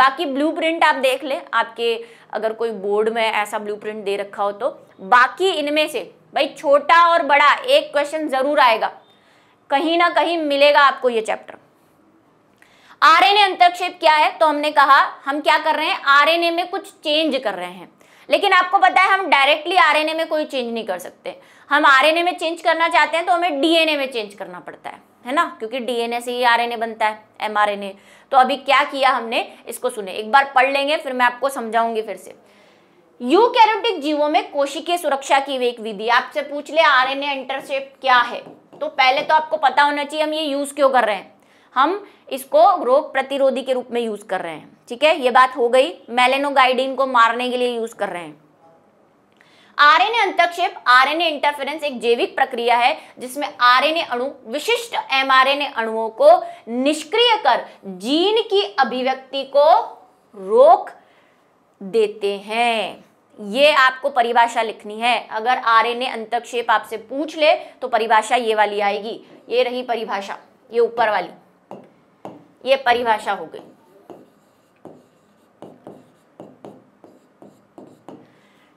बाकी ब्लूप्रिंट आप देख लें आपके अगर कोई बोर्ड में ऐसा ब्लूप्रिंट दे रखा हो तो बाकी इनमें से भाई छोटा और बड़ा एक क्वेश्चन ज़रूर आएगा कहीं ना कहीं मिलेगा आपको ये चैप्टर आरएनए अंतरक्षेप क्या है तो हमने कहा हम क्या कर रहे हैं आरएनए में कुछ चेंज कर रहे हैं लेकिन आपको पता है हम डायरेक्टली आरएनए में कोई चेंज नहीं कर सकते हम आरएनए में चेंज करना चाहते हैं तो हमें डीएनए में चेंज करना पड़ता है है ना क्योंकि डीएनए से ही आरएनए बनता है एमआरएनए तो अभी क्या किया हमने इसको सुने एक बार पढ़ लेंगे फिर मैं आपको समझाऊंगी फिर से यूकैरियोटिक जीवों में कोशिकीय सुरक्षा की एक विधि आपसे पूछ ले आरएनए इंटरसेप क्या है तो पहले तो आपको पता होना चाहिए हम ये यूज क्यों कर रहे हैं हम इसको रोग प्रतिरोधी के रूप में यूज कर रहे हैं ठीक है ये बात हो गई मेलेनोगाइडिन को मारने के लिए यूज कर रहे हैं आरएनए अंतक्षेप आरएनए इंटरफेरेंस एक जैविक प्रक्रिया है जिसमें आरएनए अणु विशिष्ट एमआरएनए अणुओं को निष्क्रिय कर जीन की अभिव्यक्ति को रोक देते हैं ये आपको परिभाषा लिखनी है अगर आरएनए अंतक्षेप आपसे पूछ ले तो परिभाषा ये वाली आएगी ये रही परिभाषा ये ऊपर वाली ये परिभाषा हो गई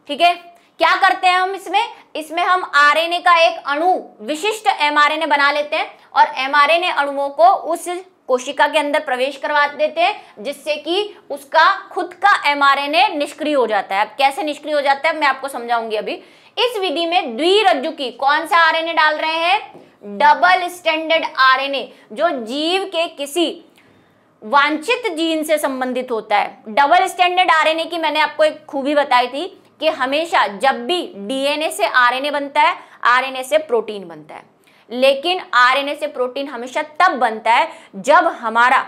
ठीक है क्या करते हैं हम इसमें इसमें हम आरएनए का एक अणु विशिष्ट एमआरएनए बना लेते हैं और एमआरएनए अणुओं को उस कोशिका के अंदर प्रवेश करवा देते हैं जिससे कि उसका खुद का एमआरएनए निष्क्रिय हो जाता है अब कैसे निष्क्रिय हो जाता है मैं आपको समझाऊंगी अभी इस विधि में द्विरज्जु की कौन सा आरएनए डाल रहे हैं डबल स्टैंडर्ड आरएनए जो जीव के किसी वांछित जीन से संबंधित होता है डबल स्टैंडर्ड आरएनए की मैंने आपको एक खूबी बताई थी कि हमेशा जब भी डीएनए से आरएनए बनता है आरएनए से प्रोटीन बनता है लेकिन आरएनए से प्रोटीन हमेशा तब बनता है जब हमारा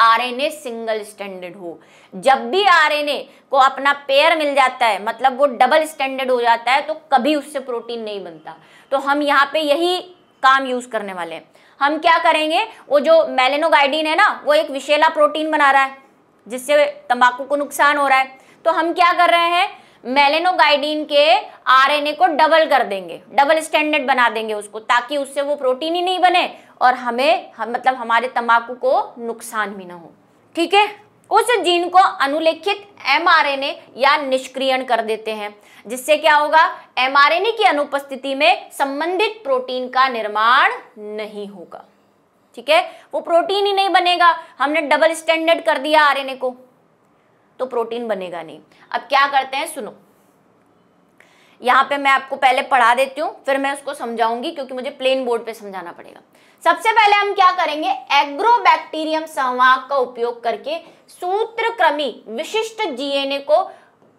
आरएनए सिंगल स्टैंडर्ड हो जब भी आरएनए को अपना पेयर मिल जाता है मतलब वो डबल स्टैंडर्ड हो जाता है तो कभी उससे प्रोटीन नहीं बनता तो हम यहाँ पे यही काम यूज करने वाले हैं हम क्या करेंगे वो जो मेलेनोगाइडिन है ना वो एक विशेला प्रोटीन बना रहा है जिससे तंबाकू को नुकसान हो रहा है तो हम क्या कर रहे हैं मेलेनोगाइडिन के आरएनए को डबल कर देंगे डबल स्टैंडर्ड बना देंगे उसको ताकि उससे वो प्रोटीन ही नहीं बने और हमें हम, मतलब हमारे तंबाकू को नुकसान भी ना हो ठीक है उस जीन को अनुलेखित एमआरएनए या निष्क्रियण कर देते हैं जिससे क्या होगा एमआरएनए की अनुपस्थिति में संबंधित प्रोटीन का निर्माण नहीं होगा ठीक है वो प्रोटीन ही नहीं बनेगा हमने डबल स्टैंडर्ड कर दिया आरएनए को तो प्रोटीन बनेगा नहीं अब क्या करते हैं सुनो यहाँ पे मैं आपको पहले पढ़ा देती हूँ फिर मैं उसको समझाऊंगी क्योंकि मुझे प्लेन बोर्ड पे समझाना पड़ेगा सबसे पहले हम क्या करेंगे एग्रोबैक्टीरियम संवाहक का उपयोग करके सूत्रक्रमी विशिष्ट जीएनए को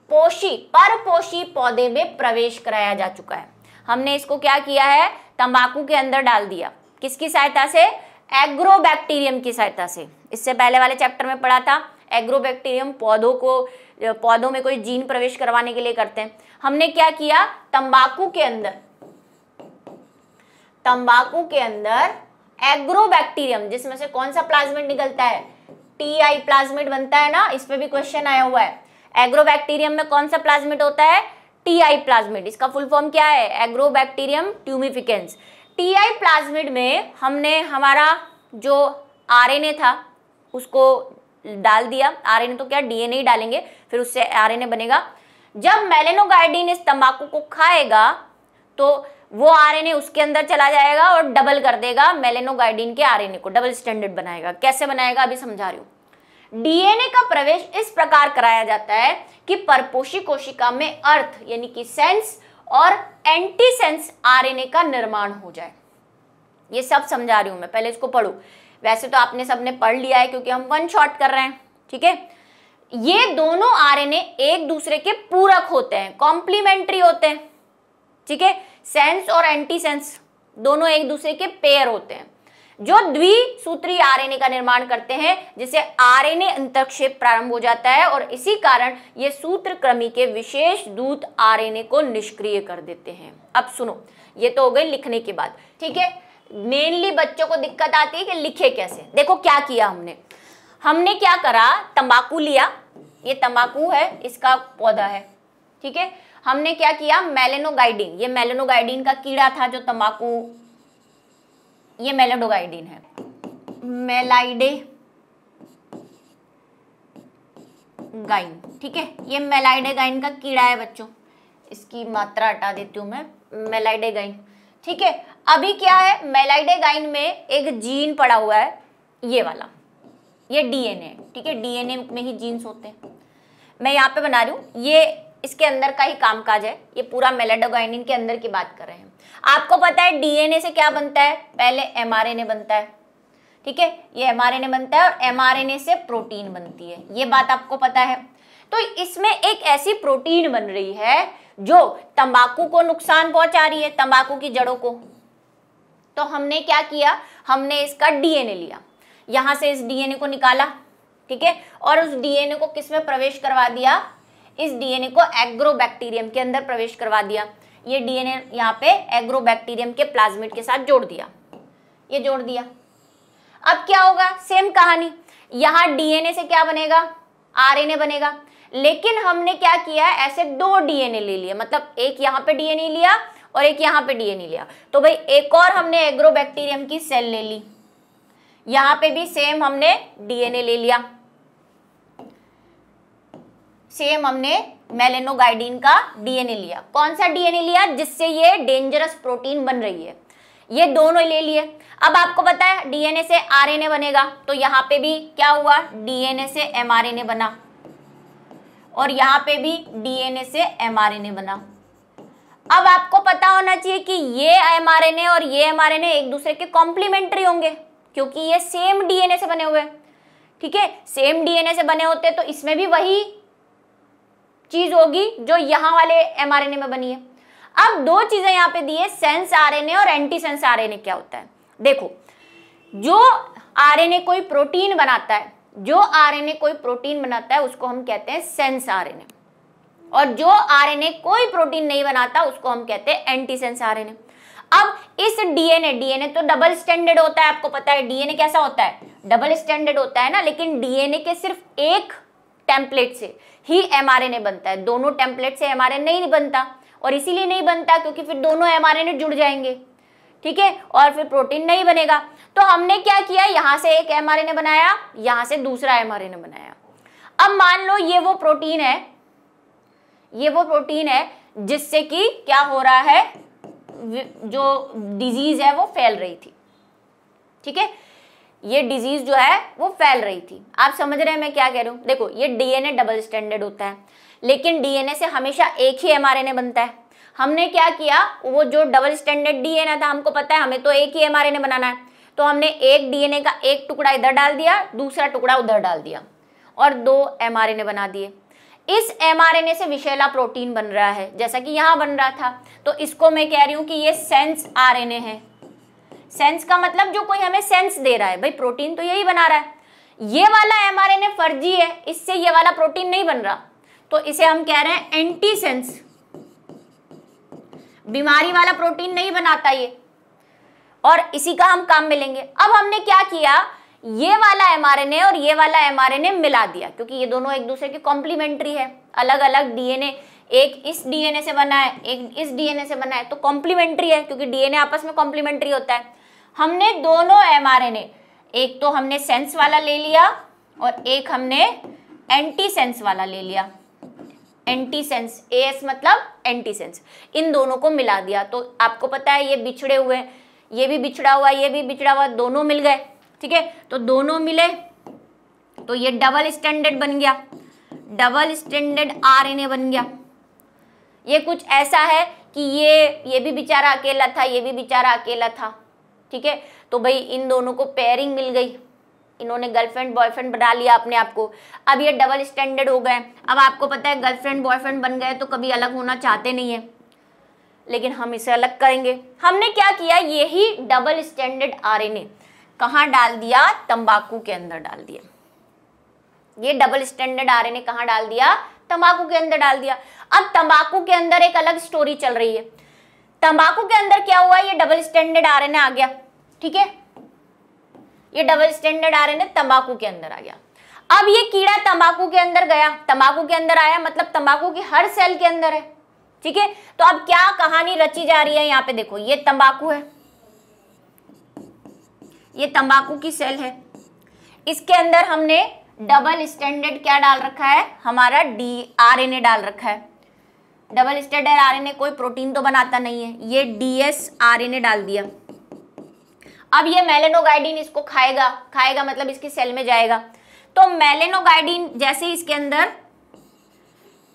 पोषी परपोषी पौधे में प्रवेश कराया जा चुका है हमने इसको क्या किया है तंबाकू के अंदर डाल दिया किसकी सहायता से एग्रोबैक्टीरियम की सहायता से इससे पहले वाले चैप्टर में पढ़ा था एग्रोबैक्टीरियम पौधों को पौधों में कोई जीन प्रवेश करवाने के लिए करते हैं हमने क्या किया तंबाकू के अंदर तंबाकू के अंदर एग्रोबैक्टीरियम जिसमें से कौन सा प्लाज्मिड निकलता है टी आई प्लाज्मिड बनता है ना इस पर भी क्वेश्चन आया हुआ है एग्रोबैक्टीरियम में कौन सा प्लाज्मिड होता है टी आई प्लाज्मिड इसका फुल फॉर्म क्या है agrobacterium tumefaciens T I plasmid में हमने हमारा जो आरएनए था उसको डाल दिया आरएनए तो क्या डीएनए ही डालेंगे फिर उससे आरएनए बनेगा जब मेलेनोगाइडिन इस तंबाकू को खाएगा तो वो आरएनए उसके अंदर चला जाएगा और डबल कर देगा मेलेनोगाइडिन के आरएनए को डबल स्टैंडर्ड बनाएगा कैसे बनाएगा अभी समझा रही हूँ डीएनए का प्रवेश इस प्रकार कराया जाता है कि परपोषी कोशिका में अर्थ यानी कि सेंस और एंटीसेंस आरएनए का निर्माण हो जाए ये सब समझा रही हूं मैं पहले इसको पढ़ू वैसे तो आपने सबने पढ़ लिया है क्योंकि हम वन शॉट कर रहे हैं ठीक है ये दोनों आरएनए एक दूसरे के पूरक होते हैं कॉम्प्लीमेंट्री होते हैं ठीक है सेंस और एंटी सेंस दोनों एक दूसरे के पेयर होते हैं जो द्विसूत्री आरएनए का निर्माण करते हैं जिसे आरएनए अंतक्षेप प्रारंभ हो जाता है और इसी कारण ये सूत्र क्रमी के विशेष दूत आरएनए को निष्क्रिय कर देते हैं अब सुनो ये तो हो गए लिखने के बाद ठीक है मेनली बच्चों को दिक्कत आती है कि लिखे कैसे देखो क्या किया हमने हमने क्या करा तंबाकू लिया ये तंबाकू है इसका पौधा है ठीक है हमने क्या किया मेलेनोगाइडिन ये मेलेनोगाइडिन का कीड़ा था जो तंबाकू ये मेलेनोगाइडिन है मेलाइडे गाइन ठीक है ये मेलाइडे गाइन का कीड़ा है बच्चों इसकी मात्रा हटा देती हूँ मैं मेलाइडे गाइन ठीक है अभी क्या है मेलाइडेगाइन में एक जीन पड़ा हुआ है ये वाला ये डीएनए ठीक है डीएनए में ही जीन्स होते हैं मैं यहाँ पे बना रही हूँ ये इसके अंदर का ही कामकाज है ये पूरा मेलाडोगाइनिन के अंदर की बात कर रहे हैं आपको पता है डीएनए से क्या बनता है पहले एमआरएनए बनता है ठीक है ये एमआरएनए बनता है और एमआरएनए से प्रोटीन बनती है ये बात आपको पता है तो इसमें एक ऐसी प्रोटीन बन रही है जो तंबाकू को नुकसान पहुंचा रही है तंबाकू की जड़ों को तो हमने क्या किया हमने इसका डीएनए लिया यहां से इस डीएनए को निकाला ठीक है और उस डीएनए को किस में प्रवेश करवा दिया इस डीएनए को एग्रोबैक्टीरियम के अंदर प्रवेश करवा दिया ये डीएनए यहाँ पे एग्रोबैक्टीरियम के प्लाज्मिड के साथ जोड़ दिया ये जोड़ दिया अब क्या होगा सेम कहानी यहां डीएनए से क्या बनेगा आरएनए बनेगा लेकिन हमने क्या किया ऐसे दो डीएनए ले लिए मतलब एक यहां पे डीएनए लिया और एक यहाँ पे डीएनए लिया तो भाई एक और हमने एग्रोबैक्टीरियम की सेल ले ली यहाँ पे भी सेम हमने डीएनए ले लिया सेम हमने मेलेनोगाइडिन का डीएनए लिया कौन सा डीएनए लिया जिससे ये डेंजरस प्रोटीन बन रही है ये दोनों ले लिए अब आपको पता है डीएनए से आरएनए बनेगा तो यहाँ पे भी क्या हुआ डीएनए से एमआरएनए बना और यहाँ पे भी डीएनए से एमआरएनए बना अब आपको पता होना चाहिए कि ये एमआरएनए और ये एमआरएनए एक दूसरे के कॉम्प्लीमेंट्री होंगे क्योंकि ये सेम डीएनए से बने हुए हैं ठीक है सेम डीएनए से बने होते हैं तो इसमें भी वही चीज होगी जो यहां वाले एमआरएनए में बनी है अब दो चीजें यहां पे दी है सेंस आरएनए और एंटी सेंस आरएनए क्या होता है देखो जो आरएनए कोई प्रोटीन बनाता है जो आरएनए कोई प्रोटीन बनाता है उसको हम कहते हैं सेंस आरएनए और जो आरएनए कोई प्रोटीन नहीं बनाता उसको हम कहते हैं एंटीसेंस आरएनए अब इस डीएनए डीएनए तो डबल स्टैंडर्ड होता है आपको पता है डीएनए कैसा होता है डबल स्टैंडर्ड होता है ना लेकिन डीएनए के सिर्फ एक टेम्पलेट से ही एमआरएनए बनता है दोनों टेम्पलेट से एमआरएनए नहीं बनता और इसीलिए नहीं बनता क्योंकि फिर दोनों एमआरएनए जुड़ जाएंगे ठीक है और फिर प्रोटीन नहीं बनेगा तो हमने क्या किया यहां से एक एमआरएनए बनाया यहां से दूसरा एमआरएनए बनाया अब मान लो ये वो प्रोटीन है ये वो प्रोटीन है जिससे कि क्या हो रहा है जो डिजीज है वो फैल रही थी ठीक है ये डिजीज जो है वो फैल रही थी आप समझ रहे हैं मैं क्या कह रही हूं देखो ये डीएनए डबल स्टैंडर्ड होता है लेकिन डीएनए से हमेशा एक ही एमआरएनए बनता है हमने क्या किया वो जो डबल स्टैंडर्ड डीएनए था हमको पता है हमें तो एक ही एमआरएनए बनाना है तो हमने एक डीएनए का एक टुकड़ा इधर डाल दिया दूसरा टुकड़ा उधर डाल दिया और दो एमआरएनए बना दिए इस एमआरएनए से विशेला प्रोटीन बन रहा है जैसा कि यहां बन रहा था तो इसको मैं कह रही हूं कि ये सेंस आरएनए है सेंस का मतलब जो कोई हमें सेंस दे रहा है भाई प्रोटीन तो यही बना रहा है ये वाला एमआरएनए फर्जी है इससे ये वाला प्रोटीन नहीं बन रहा तो इसे हम कह रहे हैं एंटी सेंस बीमारी वाला प्रोटीन नहीं बनाता ये और इसी का हम काम मिलेंगे अब हमने क्या किया ये वाला एमआरएनए और ये वाला एमआरएनए मिला दिया क्योंकि ये दोनों एक दूसरे के कॉम्प्लीमेंट्री है अलग अलग डीएनए एक इस डीएनए से बना है एक इस डीएनए से बना है तो कॉम्प्लीमेंट्री है क्योंकि डीएनए आपस में कॉम्प्लीमेंट्री होता है हमने दोनों ए एक तो हमने सेंस वाला ले लिया और एक हमने एंटी सेंस वाला ले लिया एंटी सेंस एस मतलब एंटी सेंस इन दोनों को मिला दिया तो आपको पता है ये बिछड़े हुए ये भी बिछड़ा हुआ ये भी बिछड़ा हुआ दोनों मिल गए ठीक है तो दोनों मिले तो ये डबल स्टैंडर्ड बन गया डबल स्टैंडर्ड आरएनए बन गया ये कुछ ऐसा है कि ये ये भी बेचारा अकेला था ये भी बेचारा अकेला था ठीक है तो भाई इन दोनों को पेयरिंग मिल गई इन्होंने गर्लफ्रेंड बॉयफ्रेंड बना लिया अपने आप को अब ये डबल स्टैंडर्ड हो गए अब आपको पता है गर्लफ्रेंड बॉयफ्रेंड बन गए तो कभी अलग होना चाहते नहीं है लेकिन हम इसे अलग करेंगे हमने क्या किया यही डबल स्टैंडर्ड आरएनए कहाँ डाल दिया तंबाकू के अंदर डाल दिया ये डबल स्टैंडर्ड ने कहा डाल दिया तंबाकू के अंदर डाल दिया अब तंबाकू के अंदर एक अलग स्टोरी चल रही है तंबाकू के अंदर क्या हुआ ये डबल स्टैंडर्ड आरएनए आ गया ठीक है ये डबल स्टैंडर्ड आरएनए तंबाकू के अंदर आ गया अब ये कीड़ा तंबाकू के अंदर गया तंबाकू के अंदर आया मतलब तंबाकू की हर सेल के अंदर है ठीक है तो अब क्या कहानी रची जा रही है यहाँ पे देखो ये तंबाकू है ये तंबाकू की सेल है इसके अंदर हमने डबल स्टैंडर्ड क्या डाल रखा है हमारा डी आर एन ए डाल रखा है double standard R N A कोई प्रोटीन तो बनाता नहीं है ये D S R N A डाल दिया अब ये मेलेनोगाइडिन इसको खाएगा खाएगा मतलब इसकी सेल में जाएगा तो मेलेनोगाइडिन जैसे इसके अंदर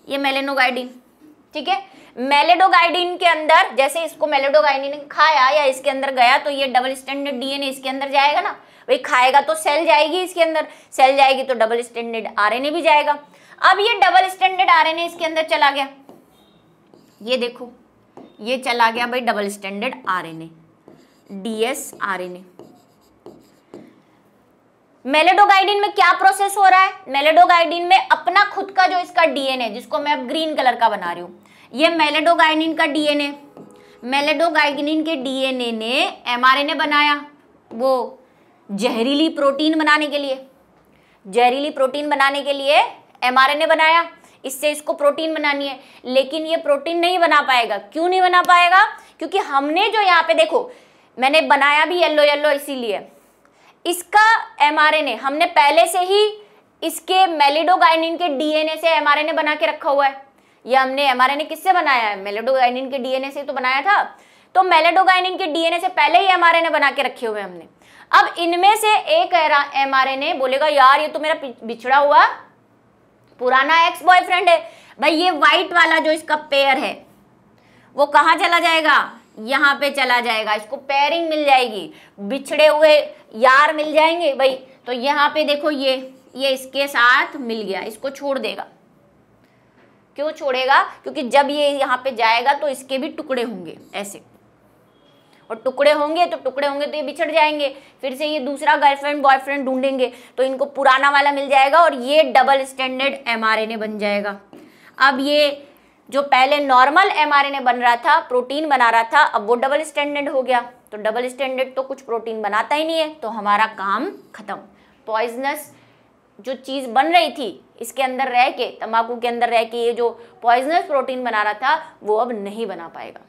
ये मेलेनोगाइडिन ठीक है मेलेडोगाइडिन के अंदर जैसे इसको मेलेडोगाइडिन खाया या इसके अंदर गया तो ये डबल स्टैंडर्ड डीएनए इसके अंदर जाएगा ना भाई खाएगा तो सेल जाएगी इसके अंदर सेल जाएगी तो डबल स्टैंडर्ड आरएनए भी जाएगा अब ये डबल स्टैंडर्ड आरएनए इसके अंदर चला गया ये देखो ये चला गया भाई double standard RNA DS RNA मेलेडोगाइडिन में क्या प्रोसेस हो रहा है मेलेडोगाइडिन में अपना खुद का जो इसका डीएनए जिसको मैं अब ग्रीन कलर का बना रही हूं ये मेलेडोगाइनिन का डीएनए मेलेडोगाइनिन के डीएनए ने एमआरएनए बनाया वो जहरीली प्रोटीन बनाने के लिए जहरीली प्रोटीन बनाने के लिए एमआरएनए बनाया इससे इसको प्रोटीन बनानी है लेकिन ये प्रोटीन नहीं बना पाएगा क्यों नहीं बना पाएगा क्योंकि हमने जो यहाँ पे देखो मैंने बनाया भी येल्लो येल्लो इसीलिए इसका एम हमने पहले से ही इसके मेलिडोगाइनिन के डीएनए से एम बना के रखा हुआ है ये हमने एमआरएनए किससे बनाया है मेलेडोगाइनिन के डीएनए से तो बनाया था तो मेलेडोगाइनिन के डीएनए से पहले ही एमआरएनए बना के रखे हुए हमने अब इनमें से एक एमआरएनए बोलेगा यार ये तो मेरा बिछड़ा हुआ पुराना एक्स बॉयफ्रेंड है भाई ये व्हाइट वाला जो इसका पेयर है वो कहा चला जाएगा यहाँ पे चला जाएगा इसको पेयरिंग मिल जाएगी बिछड़े हुए यार मिल जाएंगे भाई तो यहाँ पे देखो ये ये इसके साथ मिल गया इसको छोड़ देगा क्यों छोड़ेगा क्योंकि जब ये यहाँ पे जाएगा तो इसके भी टुकड़े होंगे ऐसे और टुकड़े होंगे तो टुकड़े होंगे तो ये बिछड़ जाएंगे फिर से ये दूसरा गर्लफ्रेंड बॉयफ्रेंड ढूंढेंगे तो इनको पुराना वाला मिल जाएगा और ये डबल स्टैंडर्ड एम बन जाएगा अब ये जो पहले नॉर्मल एम बन रहा था प्रोटीन बना रहा था अब वो डबल स्टैंडर्ड हो गया तो डबल स्टैंडर्ड तो कुछ प्रोटीन बनाता ही नहीं है तो हमारा काम खत्म पॉइजनस जो चीज़ बन रही थी इसके अंदर रह के तंबाकू के अंदर रह के ये जो पॉइजनस प्रोटीन बना रहा था वो अब नहीं बना पाएगा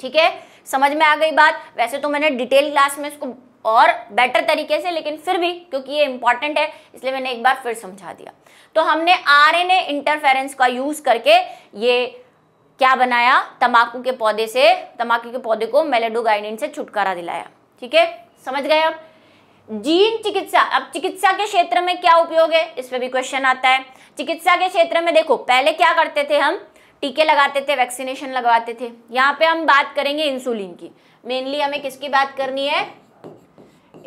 ठीक है समझ में आ गई बात वैसे तो मैंने डिटेल क्लास में इसको और बेटर तरीके से लेकिन फिर भी क्योंकि ये इंपॉर्टेंट है इसलिए मैंने एक बार फिर समझा दिया तो हमने आरएनए इंटरफेरेंस का यूज करके ये क्या बनाया तम्बाकू के पौधे से तम्बाकू के पौधे को मेलेडोगाइनिन से छुटकारा दिलाया ठीक है समझ गए आप जीन चिकित्सा अब चिकित्सा के क्षेत्र में क्या उपयोग है इस पर भी क्वेश्चन आता है चिकित्सा के क्षेत्र में देखो पहले क्या करते थे हम टीके लगाते थे वैक्सीनेशन लगवाते थे यहाँ पे हम बात करेंगे इंसुलिन की मेनली हमें किसकी बात करनी है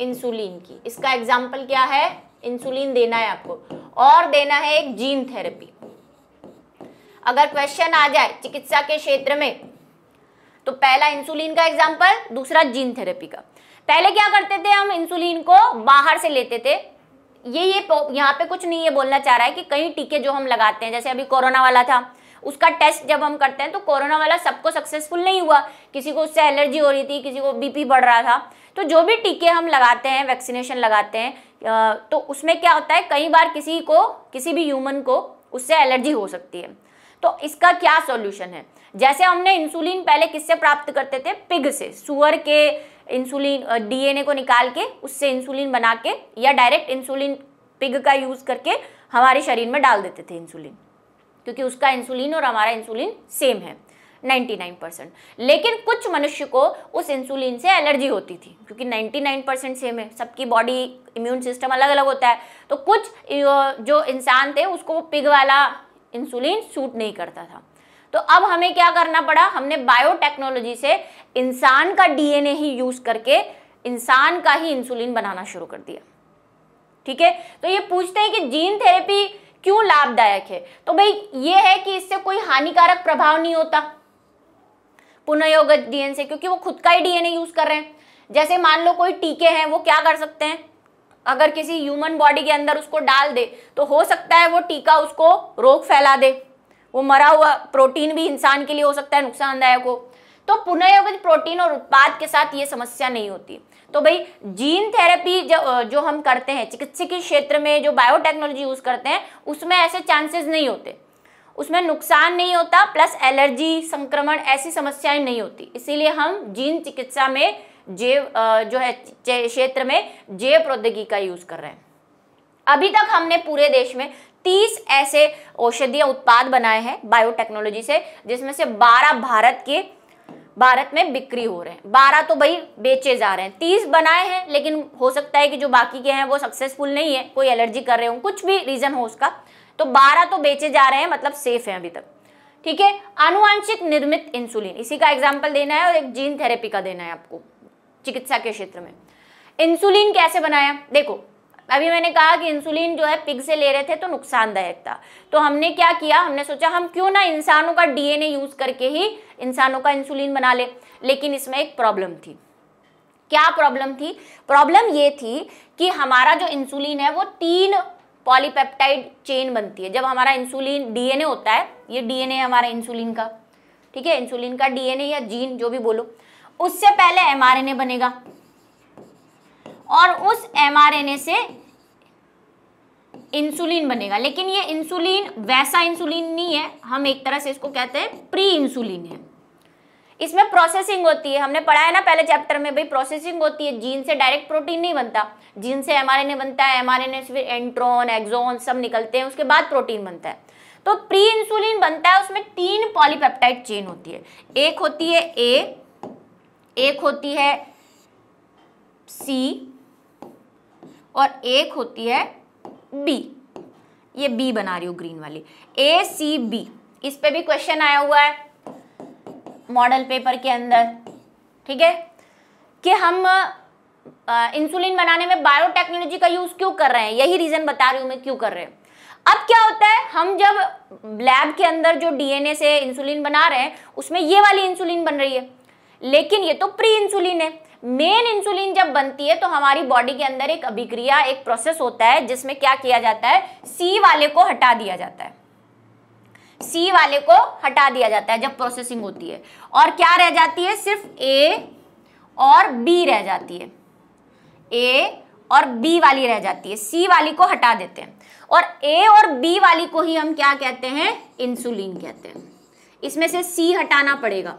इंसुलिन की इसका एग्जाम्पल क्या है इंसुलिन देना है आपको और देना है एक जीन थेरेपी अगर क्वेश्चन आ जाए चिकित्सा के क्षेत्र में तो पहला इंसुलिन का एग्जाम्पल दूसरा जीन थेरेपी का पहले क्या करते थे हम इंसुलिन को बाहर से लेते थे ये ये यहाँ पे कुछ नहीं ये बोलना चाह रहा है कि कई टीके जो हम लगाते हैं जैसे अभी कोरोना वाला था उसका टेस्ट जब हम करते हैं तो कोरोना वाला सबको सक्सेसफुल नहीं हुआ किसी को उससे एलर्जी हो रही थी किसी को बीपी बढ़ रहा था तो जो भी टीके हम लगाते हैं वैक्सीनेशन लगाते हैं तो उसमें क्या होता है कई बार किसी को किसी भी ह्यूमन को उससे एलर्जी हो सकती है तो इसका क्या सॉल्यूशन है जैसे हमने इंसुलिन पहले किससे प्राप्त करते थे पिग से सुअर के इंसुलिन डीएनए को निकाल के उससे इंसुलिन बना के या डायरेक्ट इंसुलिन पिग का यूज़ करके हमारे शरीर में डाल देते थे इंसुलिन क्योंकि उसका इंसुलिन और हमारा इंसुलिन सेम है 99 परसेंट लेकिन कुछ मनुष्य को उस इंसुलिन से एलर्जी होती थी क्योंकि 99 परसेंट सेम है सबकी बॉडी इम्यून सिस्टम अलग अलग होता है तो कुछ जो इंसान थे उसको पिग वाला इंसुलिन सूट नहीं करता था तो अब हमें क्या करना पड़ा हमने बायोटेक्नोलॉजी से इंसान का डीएनए ही यूज करके इंसान का ही इंसुलिन बनाना शुरू कर दिया ठीक है तो ये पूछते हैं कि जीन थेरेपी क्यों लाभदायक है तो भाई ये है कि इससे कोई हानिकारक प्रभाव नहीं होता पुनर्योग डीएन से क्योंकि वो खुद का ही डीएनए यूज कर रहे हैं जैसे मान लो कोई टीके हैं वो क्या कर सकते हैं अगर किसी ह्यूमन बॉडी के अंदर उसको डाल दे तो हो सकता है वो टीका उसको रोग फैला दे वो मरा हुआ प्रोटीन भी इंसान के लिए हो सकता है नुकसानदायक हो तो पुनर्योगित प्रोटीन और उत्पाद के साथ ये समस्या नहीं होती तो भाई जीन थेरेपी जो जो हम करते हैं के क्षेत्र में जो बायोटेक्नोलॉजी यूज़ करते हैं उसमें ऐसे चांसेस नहीं होते उसमें नुकसान नहीं होता प्लस एलर्जी संक्रमण ऐसी समस्याएं नहीं होती इसीलिए हम जीन चिकित्सा में जैव जो है क्षेत्र में जैव प्रौद्योगिकी का यूज़ कर रहे हैं अभी तक हमने पूरे देश में तीस ऐसे औषधीय उत्पाद बनाए हैं बायोटेक्नोलॉजी से जिसमें से बारह भारत के भारत में बिक्री हो रहे हैं बारह तो भाई बेचे जा रहे हैं तीस बनाए हैं लेकिन हो सकता है कि जो बाकी के हैं वो सक्सेसफुल नहीं है कोई एलर्जी कर रहे हो कुछ भी रीजन हो उसका तो बारह तो बेचे जा रहे हैं मतलब सेफ है अभी तक ठीक है अनुवांशिक निर्मित इंसुलिन इसी का एग्जाम्पल देना है और एक जीन थेरेपी का देना है आपको चिकित्सा के क्षेत्र में इंसुलिन कैसे बनाया देखो अभी मैंने कहा कि इंसुलिन जो है पिग से ले रहे थे तो नुकसानदायक था तो हमने क्या किया हमने सोचा हम क्यों ना इंसानों का डीएनए यूज करके ही इंसानों का इंसुलिन बना ले। लेकिन इसमें एक प्रॉब्लम थी क्या प्रॉब्लम थी प्रॉब्लम ये थी कि हमारा जो इंसुलिन है वो तीन पॉलीपेप्टाइड चेन बनती है जब हमारा इंसुलिन डीएनए होता है ये डीएनए है हमारा इंसुलिन का ठीक है इंसुलिन का डीएनए या जीन जो भी बोलो उससे पहले एमआरएनए बनेगा और उस एमआरएनए से इंसुलिन बनेगा लेकिन ये इंसुलिन वैसा इंसुलिन नहीं है हम एक तरह से इसको कहते हैं प्री इंसुलिन है इसमें प्रोसेसिंग होती है हमने पढ़ा है ना पहले चैप्टर में भाई प्रोसेसिंग होती है जीन से डायरेक्ट प्रोटीन नहीं बनता जीन से एमआरएनए बनता है एमआरएनए से फिर एंट्रॉन एक्सोन सब निकलते हैं उसके बाद प्रोटीन बनता है तो प्री इंसुलिन बनता है उसमें तीन पॉलीपेप्टाइड चेन होती है एक होती है ए एक होती है सी और एक होती है बी ये बी बना रही हूँ ग्रीन वाली ए सी बी इस पे भी क्वेश्चन आया हुआ है मॉडल पेपर के अंदर ठीक है कि हम इंसुलिन बनाने में बायोटेक्नोलॉजी का यूज क्यों कर रहे हैं यही रीजन बता रही हूं मैं क्यों कर रहे हैं अब क्या होता है हम जब लैब के अंदर जो डीएनए से इंसुलिन बना रहे हैं उसमें ये वाली इंसुलिन बन रही है लेकिन ये तो प्री इंसुलिन है मेन इंसुलिन जब बनती है तो हमारी बॉडी के अंदर एक अभिक्रिया एक प्रोसेस होता है जिसमें क्या किया जाता है सी वाले को हटा दिया जाता है सी वाले को हटा दिया जाता है जब प्रोसेसिंग होती है और क्या रह जाती है सिर्फ ए और बी रह जाती है ए और बी वाली रह जाती है सी वाली को हटा देते हैं और ए और बी वाली को ही हम क्या कहते हैं इंसुलिन कहते हैं इसमें से सी हटाना पड़ेगा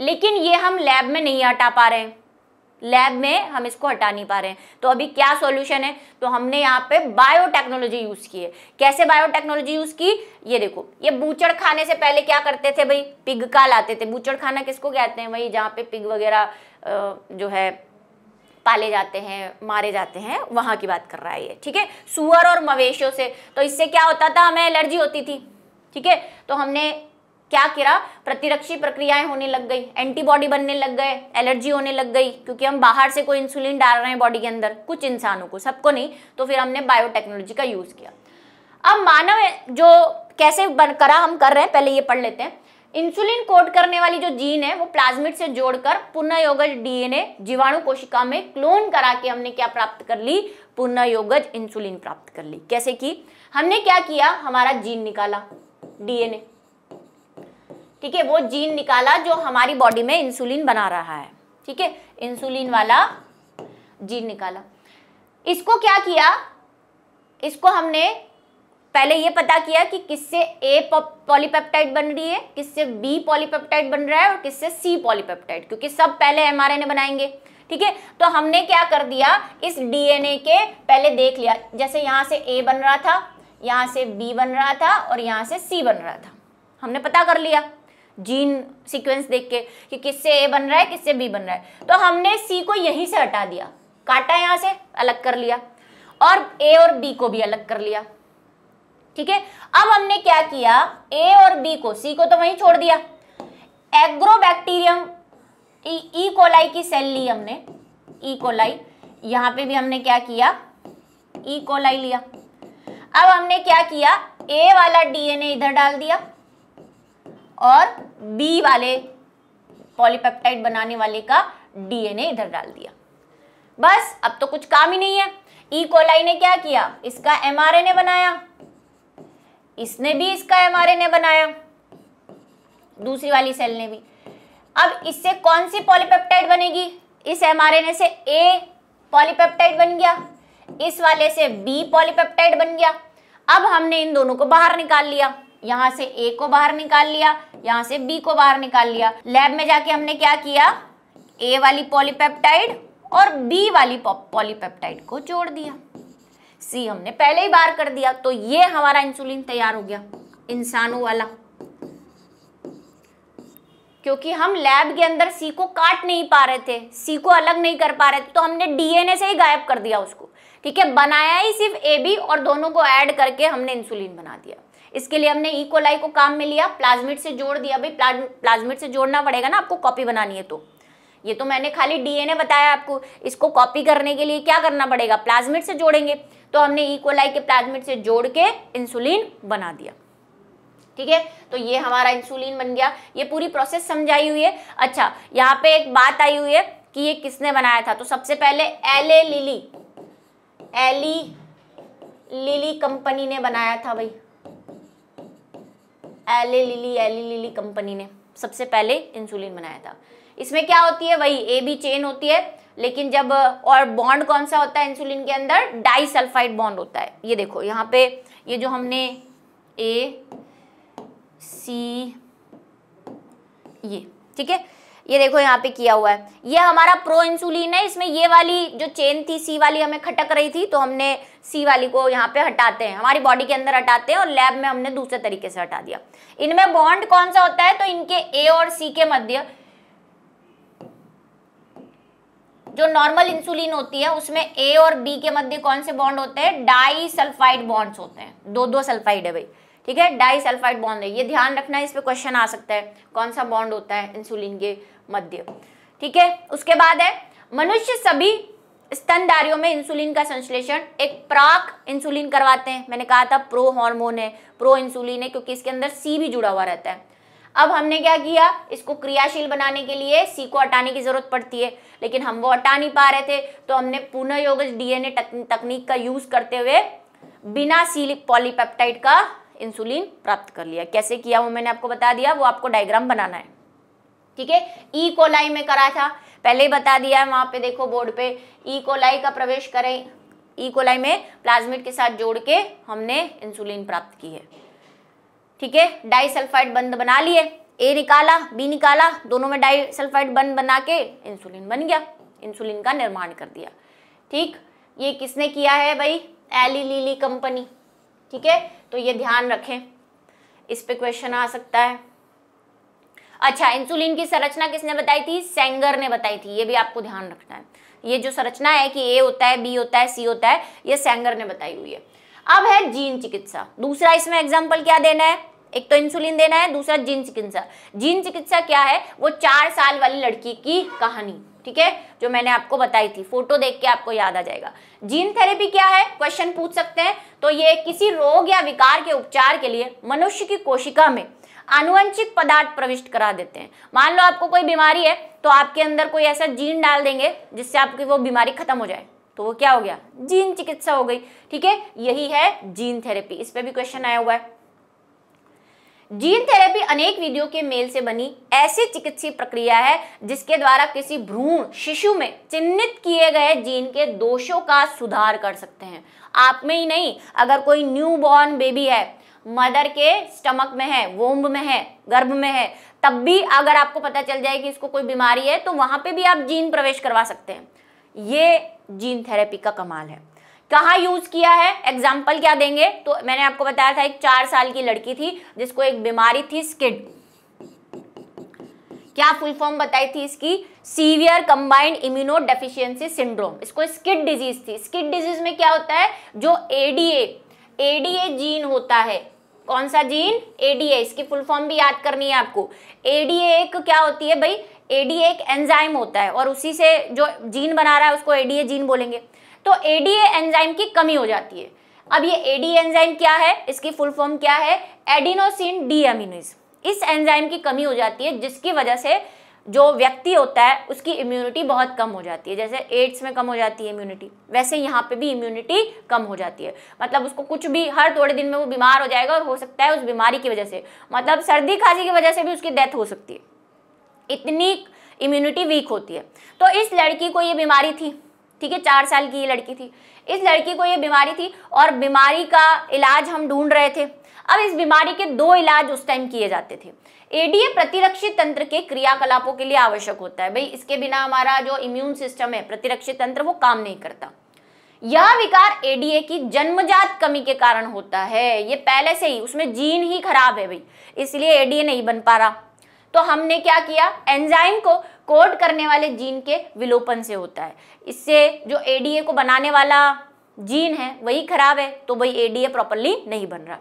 लेकिन ये हम लैब में नहीं हटा पा रहे हैं लैब में हम इसको हटा नहीं पा रहे हैं तो अभी क्या सॉल्यूशन है तो हमने यहाँ पे बायोटेक्नोलॉजी यूज की है कैसे बायोटेक्नोलॉजी यूज की ये देखो ये बूचड़ खाने से पहले क्या करते थे भाई पिग का लाते थे बूचड़ खाना किसको कहते हैं भाई जहाँ पे पिग वगैरह जो है पाले जाते हैं मारे जाते हैं वहां की बात कर रहा है ये ठीक है सुअर और मवेशियों से तो इससे क्या होता था हमें एलर्जी होती थी ठीक है तो हमने क्या किया प्रतिरक्षी प्रक्रियाएं होने लग गई एंटीबॉडी बनने लग गए एलर्जी होने लग गई क्योंकि हम बाहर से कोई इंसुलिन डाल रहे हैं बॉडी के अंदर कुछ इंसानों को सबको नहीं तो फिर हमने बायोटेक्नोलॉजी का यूज़ किया अब मानव जो कैसे बन करा हम कर रहे हैं पहले ये पढ़ लेते हैं इंसुलिन कोड करने वाली जो जीन है वो प्लाज्मिड से जोड़कर पुनर्योगज डीएनए जीवाणु कोशिका में क्लोन करा के हमने क्या प्राप्त कर ली पुनर्योगज इंसुलिन प्राप्त कर ली कैसे की हमने क्या किया हमारा जीन निकाला डीएनए ठीक है वो जीन निकाला जो हमारी बॉडी में इंसुलिन बना रहा है ठीक है इंसुलिन वाला जीन निकाला इसको क्या किया इसको हमने पहले ये पता किया कि किससे ए पॉलीपेप्टाइड बन रही है किससे बी पॉलीपेप्टाइड बन रहा है और किससे सी पॉलीपेप्टाइड क्योंकि सब पहले ए बनाएंगे ठीक है तो हमने क्या कर दिया इस डीएनए के पहले देख लिया जैसे यहां से ए बन रहा था यहां से बी बन रहा था और यहां से सी बन रहा था हमने पता कर लिया जीन सीक्वेंस देख के कि किससे ए बन रहा है किससे बी बन रहा है तो हमने सी को यहीं से हटा दिया काटा यहां से अलग कर लिया और ए और बी को भी अलग कर लिया ठीक है अब हमने क्या किया ए और बी को सी को तो वहीं छोड़ दिया एग्रोबैक्टीरियम ई कोलाई की सेल ली हमने ई कोलाई यहां पे भी हमने क्या किया ई e कोलाई लिया अब हमने क्या किया ए वाला डीएनए इधर डाल दिया और बी वाले पॉलीपेप्टाइड बनाने वाले का डीएनए इधर डाल दिया बस अब तो कुछ काम ही नहीं है ई e. कोलाई ने क्या किया इसका एमआरएनए बनाया इसने भी इसका एमआरएनए बनाया दूसरी वाली सेल ने भी अब इससे कौन सी पॉलीपेप्टाइड बनेगी इस एमआरएनए से ए पॉलीपेप्टाइड बन गया इस वाले से बी पॉलीपेप्टाइड बन गया अब हमने इन दोनों को बाहर निकाल लिया यहाँ से ए को बाहर निकाल लिया यहाँ से बी को बाहर निकाल लिया लैब में जाके हमने क्या किया ए वाली पॉलीपेप्टाइड और बी वाली पॉलीपेप्टाइड को जोड़ दिया सी हमने पहले ही बाहर कर दिया तो ये हमारा इंसुलिन तैयार हो गया इंसानों वाला क्योंकि हम लैब के अंदर सी को काट नहीं पा रहे थे सी को अलग नहीं कर पा रहे थे तो हमने डीएनए से ही गायब कर दिया उसको ठीक है बनाया ही सिर्फ ए बी और दोनों को ऐड करके हमने इंसुलिन बना दिया इसके लिए हमने इकोलाई e को काम में लिया प्लाज्मिट से जोड़ दिया भाई प्लाज्मिट से जोड़ना पड़ेगा ना आपको कॉपी बनानी है तो ये तो मैंने खाली डीएनए बताया आपको इसको कॉपी करने के लिए क्या करना पड़ेगा प्लाज्मिट से जोड़ेंगे तो हमने इकोलाई e के प्लाज्मिट से जोड़ के इंसुलिन बना दिया ठीक है तो ये हमारा इंसुलिन बन गया ये पूरी प्रोसेस समझाई हुई है अच्छा यहाँ पे एक बात आई हुई है कि ये किसने बनाया था तो सबसे पहले एले लिली एली लिली कंपनी ने बनाया था भाई एले लिली एली लिली कंपनी ने सबसे पहले इंसुलिन बनाया था इसमें क्या होती है वही ए बी चेन होती है लेकिन जब और बॉन्ड कौन सा होता है इंसुलिन के अंदर डाइसल्फाइड बॉन्ड होता है ये देखो यहाँ पे ये जो हमने ए सी ये ठीक है ये देखो यहाँ पे किया हुआ है ये हमारा प्रो इंसुलिन है इसमें ये वाली जो चेन थी सी वाली हमें खटक रही थी तो हमने सी वाली को यहाँ पे हटाते हैं हमारी बॉडी के अंदर हटाते हैं और लैब में हमने दूसरे तरीके से हटा दिया इनमें बॉन्ड कौन सा होता है तो इनके ए और सी के मध्य जो नॉर्मल इंसुलिन होती है उसमें ए और बी के मध्य कौन से बॉन्ड होते हैं डाई सल्फाइड बॉन्ड्स होते हैं दो दो सल्फाइड है भाई ठीक है डाई सल्फाइड बॉन्ड है ये ध्यान रखना है इस पर क्वेश्चन आ सकता है कौन सा बॉन्ड होता है इंसुलिन के मध्य ठीक है उसके बाद है मनुष्य सभी स्तनधारियों में इंसुलिन का संश्लेषण एक प्राक इंसुलिन करवाते हैं मैंने कहा था प्रो हार्मोन है प्रो इंसुलिन है क्योंकि इसके अंदर सी भी जुड़ा हुआ रहता है अब हमने क्या किया इसको क्रियाशील बनाने के लिए सी को हटाने की जरूरत पड़ती है लेकिन हम वो हटा नहीं पा रहे थे तो हमने पुनः योग डीएनए तकनीक का यूज करते हुए बिना सी पॉलीपेप्टाइड का इंसुलिन प्राप्त कर लिया कैसे किया वो मैंने आपको बता दिया वो आपको डायग्राम बनाना है ठीक है ई e कोलाई में करा था पहले ही बता दिया है वहां पे देखो बोर्ड पे ई e. कोलाई का प्रवेश करें ई e. कोलाई में प्लाज्मिड के साथ जोड़ के हमने इंसुलिन प्राप्त की है ठीक है डाइसल्फाइड बंद बना लिए ए निकाला बी निकाला दोनों में डाइसल्फाइड बंद बना के इंसुलिन बन गया इंसुलिन का निर्माण कर दिया ठीक ये किसने किया है भाई एली लीली कंपनी ठीक है तो ये ध्यान रखें इस पे क्वेश्चन आ सकता है अच्छा इंसुलिन की संरचना किसने बताई थी सेंगर ने बताई थी ये भी आपको ध्यान रखना है ये जो संरचना है कि ए होता है बी होता है सी होता है ये सेंगर ने बताई हुई है अब है जीन चिकित्सा दूसरा इसमें एग्जाम्पल क्या देना है एक तो इंसुलिन देना है दूसरा जीन चिकित्सा जीन चिकित्सा क्या है वो चार साल वाली लड़की की कहानी ठीक है जो मैंने आपको बताई थी फोटो देख के आपको याद आ जाएगा जीन थेरेपी क्या है क्वेश्चन पूछ सकते हैं तो ये किसी रोग या विकार के उपचार के लिए मनुष्य की कोशिका में आनुवंशिक पदार्थ प्रविष्ट करा देते हैं मान लो आपको कोई बीमारी है तो आपके अंदर कोई ऐसा जीन डाल देंगे जिससे आपकी वो बीमारी खत्म हो जाए तो वो क्या हो गया जीन चिकित्सा हो गई ठीक है यही है जीन थेरेपी इस पर भी क्वेश्चन आया हुआ है जीन थेरेपी अनेक विधियों के मेल से बनी ऐसी चिकित्सीय प्रक्रिया है जिसके द्वारा किसी भ्रूण शिशु में चिन्हित किए गए जीन के दोषों का सुधार कर सकते हैं आप में ही नहीं अगर कोई न्यू बॉर्न बेबी है मदर के स्टमक में है वोम्ब में है गर्भ में है तब भी अगर आपको पता चल जाए कि इसको कोई बीमारी है तो वहां पे भी आप जीन प्रवेश करवा सकते हैं ये जीन थेरेपी का कमाल है कहाँ यूज किया है एग्जाम्पल क्या देंगे तो मैंने आपको बताया था एक चार साल की लड़की थी जिसको एक बीमारी थी स्किड क्या फुल फॉर्म बताई थी इसकी severe combined immuno deficiency syndrome इसको स्किड डिजीज थी स्किड डिजीज में क्या होता है जो एडीए एडीए जीन होता है कौन सा जीन एडीए इसकी फुल फॉर्म भी याद करनी है आपको एडीए एक क्या होती है भाई एडीए एक एंजाइम होता है और उसी से जो जीन बना रहा है उसको एडीए जीन बोलेंगे तो एडीए एंजाइम की कमी हो जाती है अब ये एडीए एंजाइम क्या है इसकी फुल फॉर्म क्या है एडिनोसिन डी इस एंजाइम की कमी हो जाती है जिसकी वजह से जो व्यक्ति होता है उसकी इम्यूनिटी बहुत कम हो जाती है जैसे एड्स में कम हो जाती है इम्यूनिटी वैसे यहाँ पे भी इम्यूनिटी कम हो जाती है मतलब उसको कुछ भी हर थोड़े दिन में वो बीमार हो जाएगा और हो सकता है उस बीमारी की वजह से मतलब सर्दी खांसी की वजह से भी उसकी डेथ हो सकती है इतनी इम्यूनिटी वीक होती है तो इस लड़की को ये बीमारी थी ठीक है चार साल की ये लड़की थी इस लड़की को ये बीमारी थी और बीमारी का इलाज हम ढूंढ रहे थे अब इस बीमारी के दो इलाज उस टाइम किए जाते थे एडीए प्रतिरक्षित तंत्र के क्रियाकलापों के लिए आवश्यक होता है भाई इसके बिना हमारा जो इम्यून सिस्टम है प्रतिरक्षित तंत्र वो काम नहीं करता यह विकार एडीए की जन्मजात कमी के कारण होता है ये पहले से ही उसमें जीन ही खराब है भाई इसलिए एडीए नहीं बन पा रहा तो हमने क्या किया एंजाइम को कोड करने वाले जीन के विलोपन से होता है इससे जो एडीए को बनाने वाला जीन है वही खराब है तो भाई एडीए प्रॉपरली नहीं बन रहा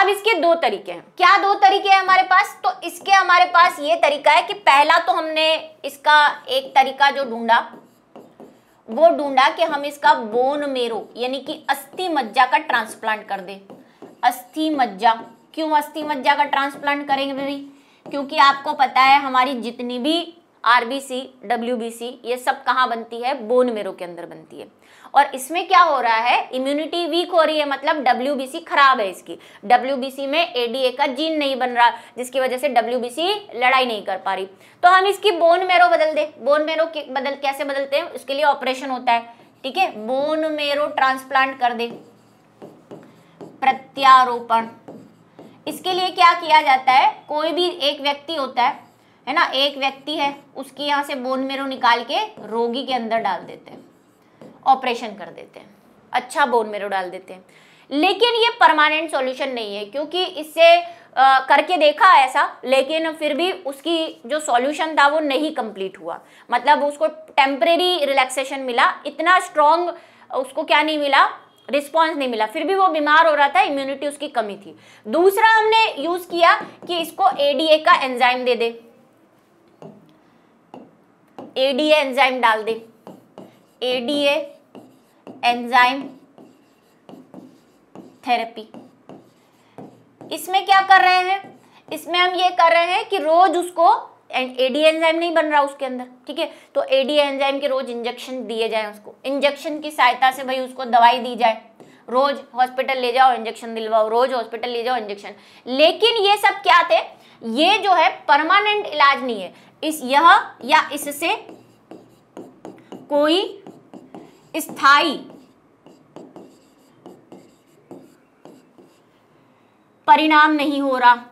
अब इसके दो तरीके हैं क्या दो तरीके हैं हमारे पास तो इसके हमारे पास ये तरीका है कि पहला तो हमने इसका एक तरीका जो ढूंढा वो ढूंढा कि हम इसका बोन मेरो यानी कि अस्थि मज्जा का ट्रांसप्लांट कर दे अस्थि मज्जा क्यों अस्थि मज्जा का ट्रांसप्लांट करेंगे भाई क्योंकि आपको पता है हमारी जितनी भी आरबीसी डब्ल्यूबीसी ये सब कहाँ बनती है बोन मेरो के अंदर बनती है और इसमें क्या हो रहा है इम्यूनिटी वीक हो रही है मतलब डब्ल्यू खराब है इसकी डब्ल्यू में एडीए का जीन नहीं बन रहा जिसकी वजह से डब्ल्यू लड़ाई नहीं कर पा रही तो हम इसकी बोन मेरो बदल दे बोन मेरो बदल कैसे बदलते हैं उसके लिए ऑपरेशन होता है ठीक है बोन मेरो ट्रांसप्लांट कर दे प्रत्यारोपण इसके लिए क्या किया जाता है कोई भी एक व्यक्ति होता है है ना एक व्यक्ति है उसकी यहां से बोन मेरो निकाल के रोगी के अंदर डाल देते हैं ऑपरेशन कर देते हैं अच्छा बोन मेरो डाल देते हैं लेकिन ये परमानेंट सॉल्यूशन नहीं है क्योंकि इससे आ, करके देखा ऐसा लेकिन फिर भी उसकी जो सॉल्यूशन था वो नहीं कंप्लीट हुआ मतलब उसको टेम्परेरी रिलैक्सेशन मिला इतना स्ट्रॉन्ग उसको क्या नहीं मिला रिस्पॉन्स नहीं मिला फिर भी वो बीमार हो रहा था इम्यूनिटी उसकी कमी थी दूसरा हमने यूज़ किया कि इसको एडीए का एंजाइम दे दे एडीए एंजाइम डाल दे एडीए एंजाइम थेरेपी इसमें क्या कर रहे हैं इसमें हम ये कर रहे हैं कि रोज उसको एडी एंजाइम नहीं बन रहा उसके अंदर ठीक है तो एडी एंजाइम के रोज इंजेक्शन दिए जाए उसको इंजेक्शन की सहायता से भाई उसको दवाई दी जाए रोज हॉस्पिटल ले जाओ इंजेक्शन दिलवाओ रोज हॉस्पिटल ले जाओ इंजेक्शन लेकिन ये सब क्या थे ये जो है परमानेंट इलाज नहीं है इस यह या इससे कोई स्थाई परिणाम नहीं हो रहा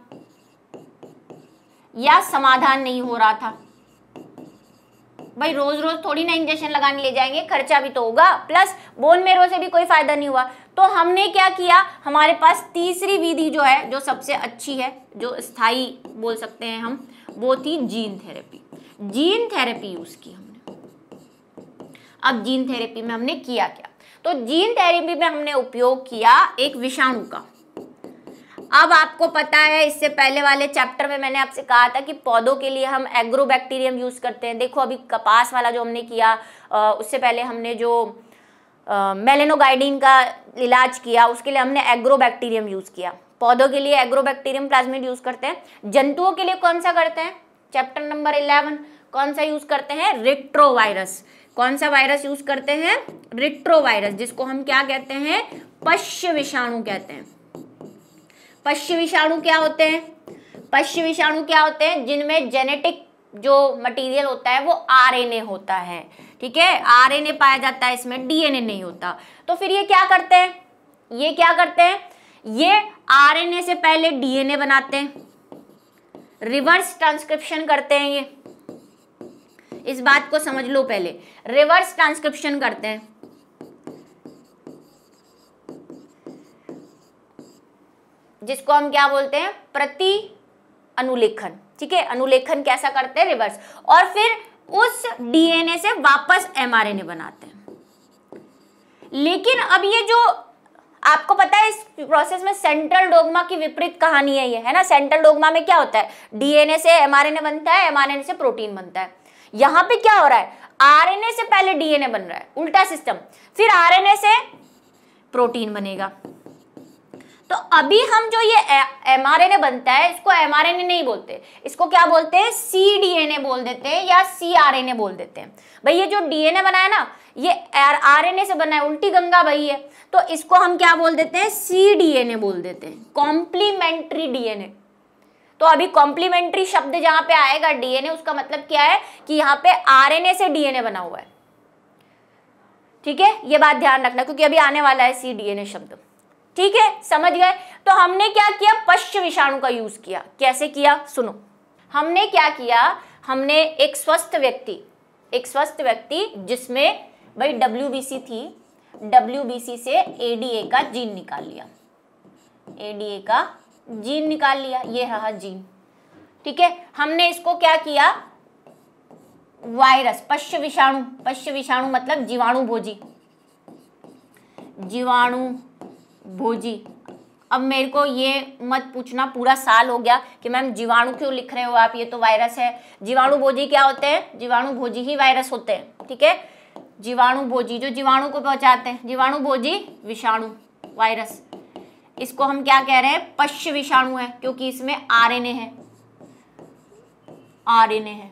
या समाधान नहीं हो रहा था भाई रोज रोज थोड़ी ना इंजेक्शन लगाने ले जाएंगे खर्चा भी तो होगा प्लस बोन मेरो से भी कोई फायदा नहीं हुआ तो हमने क्या किया हमारे पास तीसरी विधि जो है जो सबसे अच्छी है जो स्थाई बोल सकते हैं हम वो थी gene therapy gene therapy use की हमने अब जीन थेरेपी में हमने किया क्या तो जीन थेरेपी में हमने उपयोग किया एक विषाणु का अब आपको पता है इससे पहले वाले चैप्टर में मैंने आपसे कहा था कि पौधों के लिए हम एग्रोबैक्टीरियम यूज़ करते हैं देखो अभी कपास वाला जो हमने किया उससे पहले हमने जो मेलेनोगाइडिन का इलाज किया उसके लिए हमने एग्रोबैक्टीरियम यूज़ किया पौधों के लिए एग्रोबैक्टीरियम प्लाज्मिड यूज़ करते हैं जंतुओं के लिए कौन सा करते हैं चैप्टर नंबर इलेवन कौन सा यूज़ करते हैं रिट्रोवायरस कौन सा वायरस यूज करते हैं रिट्रोवायरस जिसको हम क्या कहते हैं पश्य विषाणु कहते हैं पश्य विषाणु क्या होते हैं पश्य विषाणु क्या होते हैं जिनमें जेनेटिक जो मटेरियल होता है वो आरएनए होता है ठीक है आरएनए पाया जाता है इसमें डीएनए नहीं होता तो फिर ये क्या करते हैं ये क्या करते हैं ये आरएनए से पहले डीएनए बनाते हैं रिवर्स ट्रांसक्रिप्शन करते हैं ये इस बात को समझ लो पहले रिवर्स ट्रांसक्रिप्शन करते हैं जिसको हम क्या बोलते हैं प्रति अनुलेखन ठीक है अनुलेखन कैसा करते हैं रिवर्स और फिर उस डीएनए से वापस एमआरएनए बनाते हैं लेकिन अब ये जो आपको पता है इस प्रोसेस में सेंट्रल डोगमा की विपरीत कहानी है ये है ना सेंट्रल डोगमा में क्या होता है डीएनए से एमआरएनए बनता है एमआरएनए से प्रोटीन बनता है यहां पे क्या हो रहा है आरएनए से पहले डीएनए बन रहा है उल्टा सिस्टम फिर आरएनए से प्रोटीन बनेगा तो अभी हम जो ये एमआरएनए बनता है इसको एमआरएनए नहीं बोलते इसको क्या बोलते हैं सीडीएनए बोल देते हैं या सीआरएनए बोल देते हैं भाई ये जो डीएनए बना है ना ये आरएनए से बना है उल्टी गंगा भाई है तो इसको हम क्या बोल देते हैं सीडीएनए बोल देते हैं कॉम्प्लीमेंट्री डीएनए तो अभी कॉम्प्लीमेंट्री शब्द जहां पे आएगा डीएनए उसका मतलब क्या है कि यहां पे आरएनए से डीएनए बना हुआ है ठीक है ये बात ध्यान रखना क्योंकि अभी आने वाला है सी डीएनए शब्द ठीक है समझ गए तो हमने क्या किया पश्च विषाणु का यूज किया कैसे किया सुनो हमने क्या किया हमने एक स्वस्थ व्यक्ति एक स्वस्थ व्यक्ति जिसमें भाई डब्ल्यू थी डब्ल्यू से एडीए का जीन निकाल लिया एडीए का जीन निकाल लिया ये रहा जीन ठीक है हमने इसको क्या किया वायरस पश्य विषाणु पश्य विषाणु मतलब जीवाणु भोजी जीवाणु भोजी अब मेरे को ये मत पूछना पूरा साल हो गया कि मैम जीवाणु क्यों लिख रहे हो आप ये तो वायरस है जीवाणु भोजी क्या होते हैं जीवाणु भोजी ही वायरस होते हैं ठीक है जीवाणु भोजी जो जीवाणु को पहुंचाते हैं जीवाणु भोजी विषाणु वायरस इसको हम क्या कह रहे हैं पश्च विषाणु है क्योंकि इसमें आरएनए है आरएनए है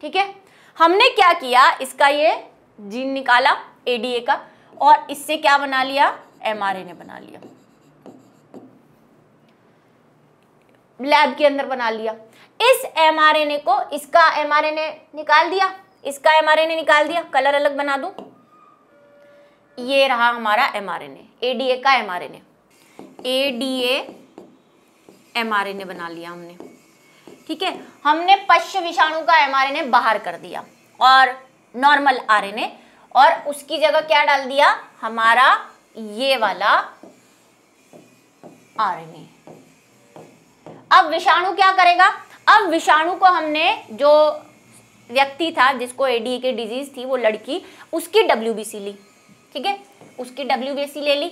ठीक है हमने क्या किया इसका ये जीन निकाला एडीए का और इससे क्या बना लिया एमआरएनए बना लिया लैब के अंदर बना लिया इस एमआरएनए को इसका एमआरएनए निकाल दिया इसका एमआरएनए निकाल दिया कलर अलग बना दू ये रहा हमारा एमआरएनए एडीए का mRNA A D A M R N A बना लिया हमने ठीक है हमने पश्च विषाणु का एम आर एन ए बाहर कर दिया और नॉर्मल आर एन ए और उसकी जगह क्या डाल दिया हमारा ये वाला आर एन ए अब विषाणु क्या करेगा अब विषाणु को हमने जो व्यक्ति था जिसको एडीए के डिजीज थी वो लड़की उसकी डब्ल्यू ली ठीक है उसकी डब्ल्यू ले ली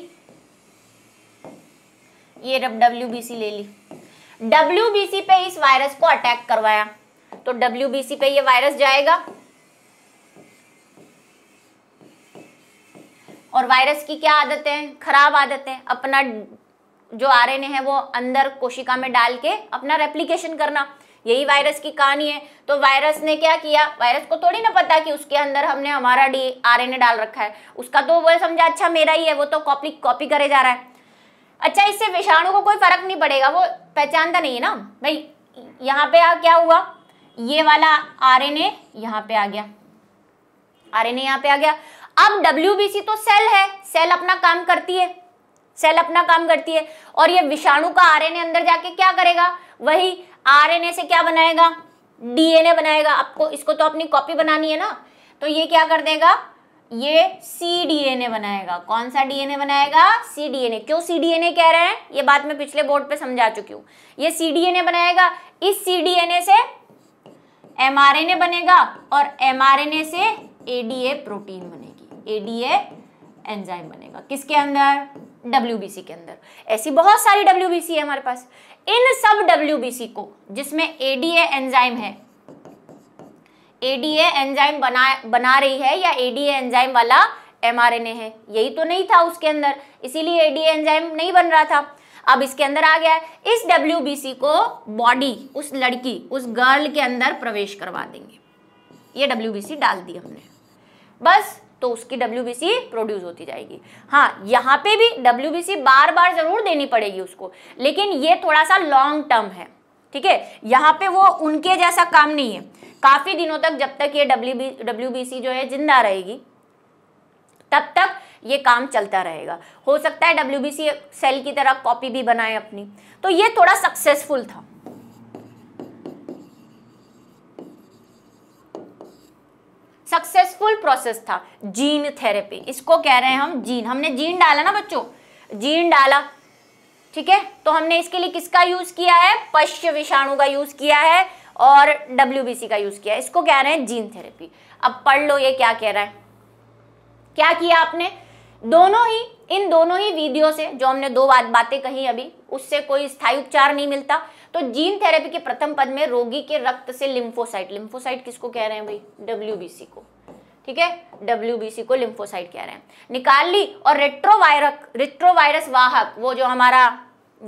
ये रब डब्ल्यू ले ली डब्ल्यू पे इस वायरस को अटैक करवाया तो डब्ल्यू पे ये वायरस जाएगा और वायरस की क्या आदतें हैं खराब आदतें अपना जो आर है वो अंदर कोशिका में डाल के अपना रेप्लीकेशन करना यही वायरस की कहानी है तो वायरस ने क्या किया वायरस को थोड़ी ना पता कि उसके अंदर हमने हमारा डी आर डाल रखा है उसका तो वो समझा अच्छा मेरा ही है वो तो कॉपी कॉपी करे जा रहा है अच्छा इससे विषाणु को कोई फर्क नहीं पड़ेगा वो पहचानता नहीं है ना भाई यहाँ पे आ क्या हुआ ये वाला आर एन ए यहाँ पे आ गया आर एन ए यहाँ पे आ गया अब डब्ल्यू बी सी तो सेल है सेल अपना काम करती है सेल अपना काम करती है और ये विषाणु का आर एन ए अंदर जाके क्या करेगा वही आर एन ए से क्या बनाएगा डीएनए बनाएगा आपको इसको तो अपनी कॉपी बनानी है ना तो ये क्या कर देगा ये सी ए बनाएगा कौन सा डीएनए बनाएगा सी डीएनए क्यों सी ए कह रहे हैं ये बात मैं पिछले बोर्ड पे समझा चुकी हूं ये सी ए बनाएगा इस सी ए से एमआरएनए बनेगा और एमआरएनए से एडीए प्रोटीन बनेगी एडीए एंजाइम बनेगा किसके अंदर डब्ल्यूबीसी के अंदर ऐसी बहुत सारी डब्ल्यूबीसी है हमारे पास इन सब डब्ल्यूबीसी को जिसमें एडीए एंजाइम है एडीए एंजाइम बना बना रही है या एडीए एंजाइम वाला एमआरएनए है यही तो नहीं था उसके अंदर इसीलिए एडीए एंजाइम नहीं बन रहा था अब इसके अंदर आ गया है इस डब्ल्यू को बॉडी उस लड़की उस गर्ल के अंदर प्रवेश करवा देंगे ये डब्ल्यू डाल दी हमने बस तो उसकी डब्ल्यू प्रोड्यूस होती जाएगी हाँ यहाँ पे भी डब्ल्यू बार बार जरूर देनी पड़ेगी उसको लेकिन ये थोड़ा सा लॉन्ग टर्म है ठीक है यहाँ पे वो उनके जैसा काम नहीं है काफ़ी दिनों तक जब तक ये डब्ल्यू डब्ल्यू जो है जिंदा रहेगी तब तक ये काम चलता रहेगा हो सकता है डब्ल्यू सेल की तरह कॉपी भी बनाए अपनी तो ये थोड़ा सक्सेसफुल था सक्सेसफुल प्रोसेस था जीन थेरेपी इसको कह रहे हैं हम जीन हमने जीन डाला ना बच्चों जीन डाला ठीक है तो हमने इसके लिए किसका यूज किया है पश्च विषाणु का यूज किया है और डब्ल्यू का यूज़ किया इसको कह रहे हैं जीन थेरेपी अब पढ़ लो ये क्या कह रहा है क्या किया आपने दोनों ही इन दोनों ही वीडियो से जो हमने दो बात बातें कही अभी उससे कोई स्थायी उपचार नहीं मिलता तो जीन थेरेपी के प्रथम पद में रोगी के रक्त से लिम्फोसाइट लिम्फोसाइट किसको कह रहे हैं भाई डब्ल्यू को ठीक है डब्ल्यू को लिम्फोसाइट कह रहे हैं निकाल ली और रेट्रोवायरक रेट्रोवायरस वाहक वो जो हमारा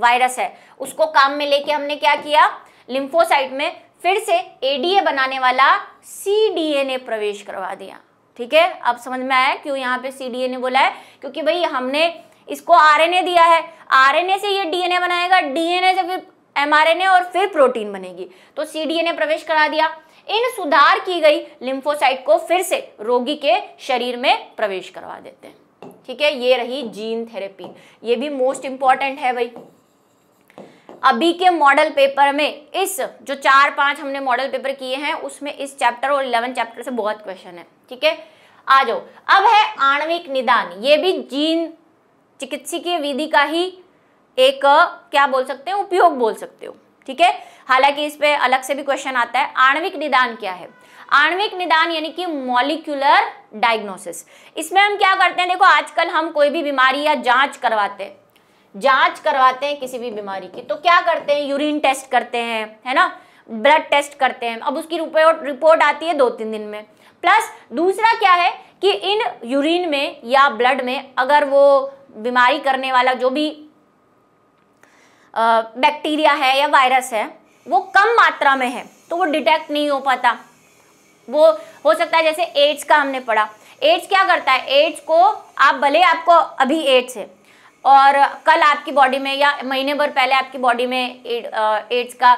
वायरस है उसको काम में लेके हमने क्या किया लिम्फोसाइट में फिर से एडीए बनाने वाला सीडीए ने प्रवेश करवा दिया ठीक है अब समझ में आया क्यों यहाँ पे सीडीए ने बोला है क्योंकि भाई हमने इसको आरएनए दिया है आरएनए से ये डीएनए बनाएगा डीएनए से फिर एमआरएनए और फिर प्रोटीन बनेगी तो सीडीए ने प्रवेश करा दिया इन सुधार की गई लिम्फोसाइट को फिर से रोगी के शरीर में प्रवेश करवा देते हैं ठीक है ये रही जीन थेरेपी ये भी मोस्ट इंपॉर्टेंट है भाई अभी के मॉडल पेपर में इस जो चार पांच हमने मॉडल पेपर किए हैं उसमें इस चैप्टर और इलेवन चैप्टर से बहुत क्वेश्चन है ठीक है आ जाओ अब है आणविक निदान ये भी जीन चिकित्सकीय विधि का ही एक क्या बोल सकते हो उपयोग बोल सकते हो ठीक है हालांकि इस पर अलग से भी क्वेश्चन आता है आणविक निदान क्या है आणविक निदान यानी कि मॉलिक्यूलर डायग्नोसिस इसमें हम क्या करते हैं देखो आजकल हम कोई भी बीमारी या जांच करवाते हैं जांच करवाते हैं किसी भी बीमारी की तो क्या करते हैं यूरिन टेस्ट करते हैं है ना ब्लड टेस्ट करते हैं अब उसकी रिपोर्ट आती है दो तीन दिन में प्लस दूसरा क्या है कि इन यूरिन में या ब्लड में अगर वो बीमारी करने वाला जो भी बैक्टीरिया है या वायरस है वो कम मात्रा में है तो वो डिटेक्ट नहीं हो पाता वो हो सकता है जैसे एड्स का हमने पढ़ा एड्स क्या करता है एड्स को आप भले आपको अभी एड्स है और कल आपकी बॉडी में या महीने भर पहले आपकी बॉडी में एड्स का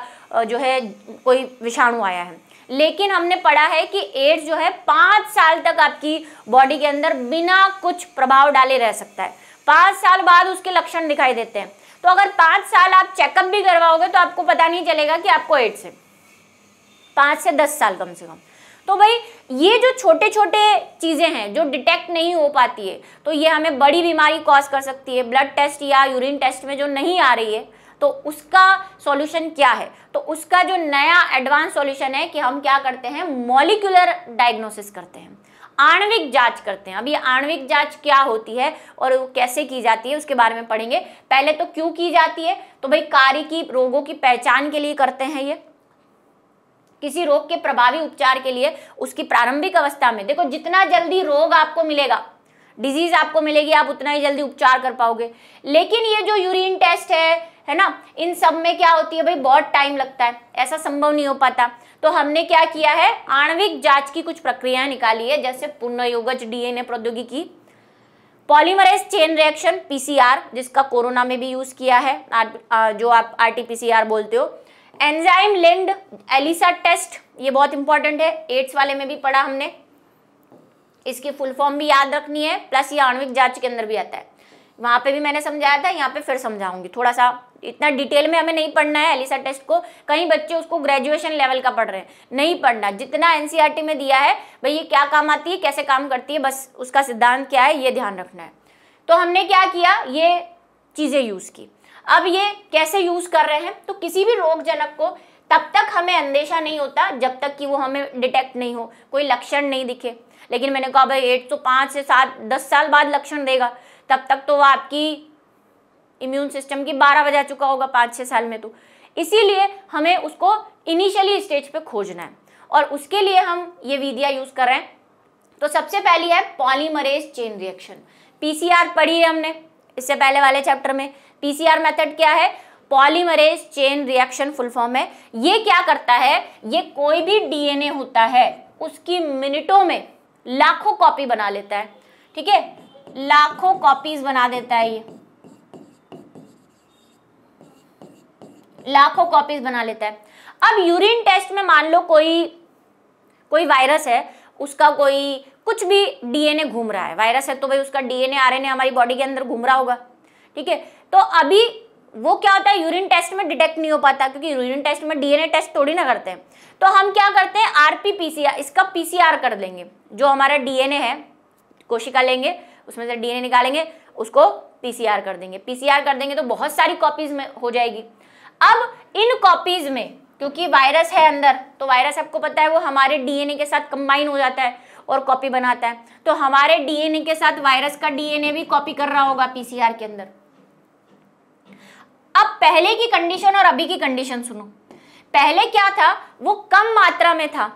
जो है कोई विषाणु आया है लेकिन हमने पढ़ा है कि एड्स जो है पाँच साल तक आपकी बॉडी के अंदर बिना कुछ प्रभाव डाले रह सकता है पाँच साल बाद उसके लक्षण दिखाई देते हैं तो अगर पाँच साल आप चेकअप भी करवाओगे तो आपको पता नहीं चलेगा कि आपको एड्स है पाँच से दस साल कम से कम तो भाई ये जो छोटे छोटे चीज़ें हैं जो डिटेक्ट नहीं हो पाती है तो ये हमें बड़ी बीमारी कॉज कर सकती है ब्लड टेस्ट या यूरिन टेस्ट में जो नहीं आ रही है तो उसका सॉल्यूशन क्या है तो उसका जो नया एडवांस सॉल्यूशन है कि हम क्या करते हैं मॉलिकुलर डायग्नोसिस करते हैं आणविक जांच करते हैं अब ये आणविक जांच क्या होती है और वो कैसे की जाती है उसके बारे में पढ़ेंगे पहले तो क्यों की जाती है तो भाई कार्य की रोगों की पहचान के लिए करते हैं ये किसी रोग के प्रभावी उपचार के लिए उसकी प्रारंभिक अवस्था में देखो जितना जल्दी रोग आपको मिलेगा डिजीज आपको मिलेगी आप उतना ही जल्दी उपचार कर पाओगे लेकिन ये जो यूरिन टेस्ट है है ना इन सब में क्या होती है भाई बहुत टाइम लगता है ऐसा संभव नहीं हो पाता तो हमने क्या किया है आणविक जांच की कुछ प्रक्रियाएं निकाली है जैसे पुनर्योगज डीएनए प्रौद्योगिकी पॉलीमरेज चेन रिएक्शन पीसीआर जिसका कोरोना में भी यूज किया है आ, जो आप आरटीपीसीआर बोलते हो एंजाइम लिंड एलिसा टेस्ट ये बहुत इंपॉर्टेंट है एड्स वाले में भी पढ़ा हमने इसकी फुल फॉर्म भी याद रखनी है प्लस ये आणविक जांच के अंदर भी आता है वहां पे भी मैंने समझाया था यहाँ पे फिर समझाऊंगी थोड़ा सा इतना डिटेल में हमें नहीं पढ़ना है एलिसा टेस्ट को कहीं बच्चे उसको ग्रेजुएशन लेवल का पढ़ रहे हैं नहीं पढ़ना जितना एनसीईआरटी e में दिया है भाई ये क्या काम आती है कैसे काम करती है बस उसका सिद्धांत क्या है ये ध्यान रखना है तो हमने क्या किया ये चीज़ें यूज़ की अब ये कैसे यूज कर रहे हैं तो किसी भी रोगजनक को तब तक हमें अंदेशा नहीं होता जब तक कि वो हमें डिटेक्ट नहीं हो कोई लक्षण नहीं दिखे लेकिन मैंने कहा भाई एट तो पाँच से सात दस साल बाद लक्षण देगा तब तक तो आपकी इम्यून सिस्टम की बारह बजा चुका होगा पाँच छः साल में तो इसीलिए हमें उसको इनिशियली स्टेज पे खोजना है और उसके लिए हम ये विधिया यूज़ कर रहे हैं तो सबसे पहली है पॉलीमरेज चेन रिएक्शन पीसीआर पढ़ी है हमने इससे पहले वाले चैप्टर में पीसीआर मेथड क्या है polymerase chain reaction full form है ये क्या करता है ये कोई भी डीएनए होता है उसकी मिनटों में लाखों कॉपी बना लेता है ठीक है लाखों कॉपीज बना देता है ये लाखों कॉपीज बना लेता है अब यूरिन टेस्ट में मान लो कोई कोई वायरस है उसका कोई कुछ भी डीएनए घूम रहा है वायरस है तो भाई उसका डीएनए आरएनए हमारी बॉडी के अंदर घूम रहा होगा ठीक है तो अभी वो क्या होता है यूरिन टेस्ट में डिटेक्ट नहीं हो पाता क्योंकि यूरिन टेस्ट में डीएनए टेस्ट थोड़ी ना करते हैं तो हम क्या करते हैं आरपीपीसीआर इसका पीसीआर कर देंगे जो हमारा डीएनए है कोशिका लेंगे उसमें से डीएनए निकालेंगे उसको पीसीआर कर देंगे पीसीआर कर देंगे तो बहुत सारी कॉपीज में हो जाएगी अब इन कॉपीज में क्योंकि वायरस है अंदर तो वायरस आपको पता है वो हमारे डीएनए के साथ कंबाइन हो जाता है और कॉपी बनाता है तो हमारे डीएनए के साथ वायरस का डीएनए भी कॉपी कर रहा होगा पीसीआर के अंदर अब पहले की कंडीशन और अभी की कंडीशन सुनो पहले क्या था वो कम मात्रा में था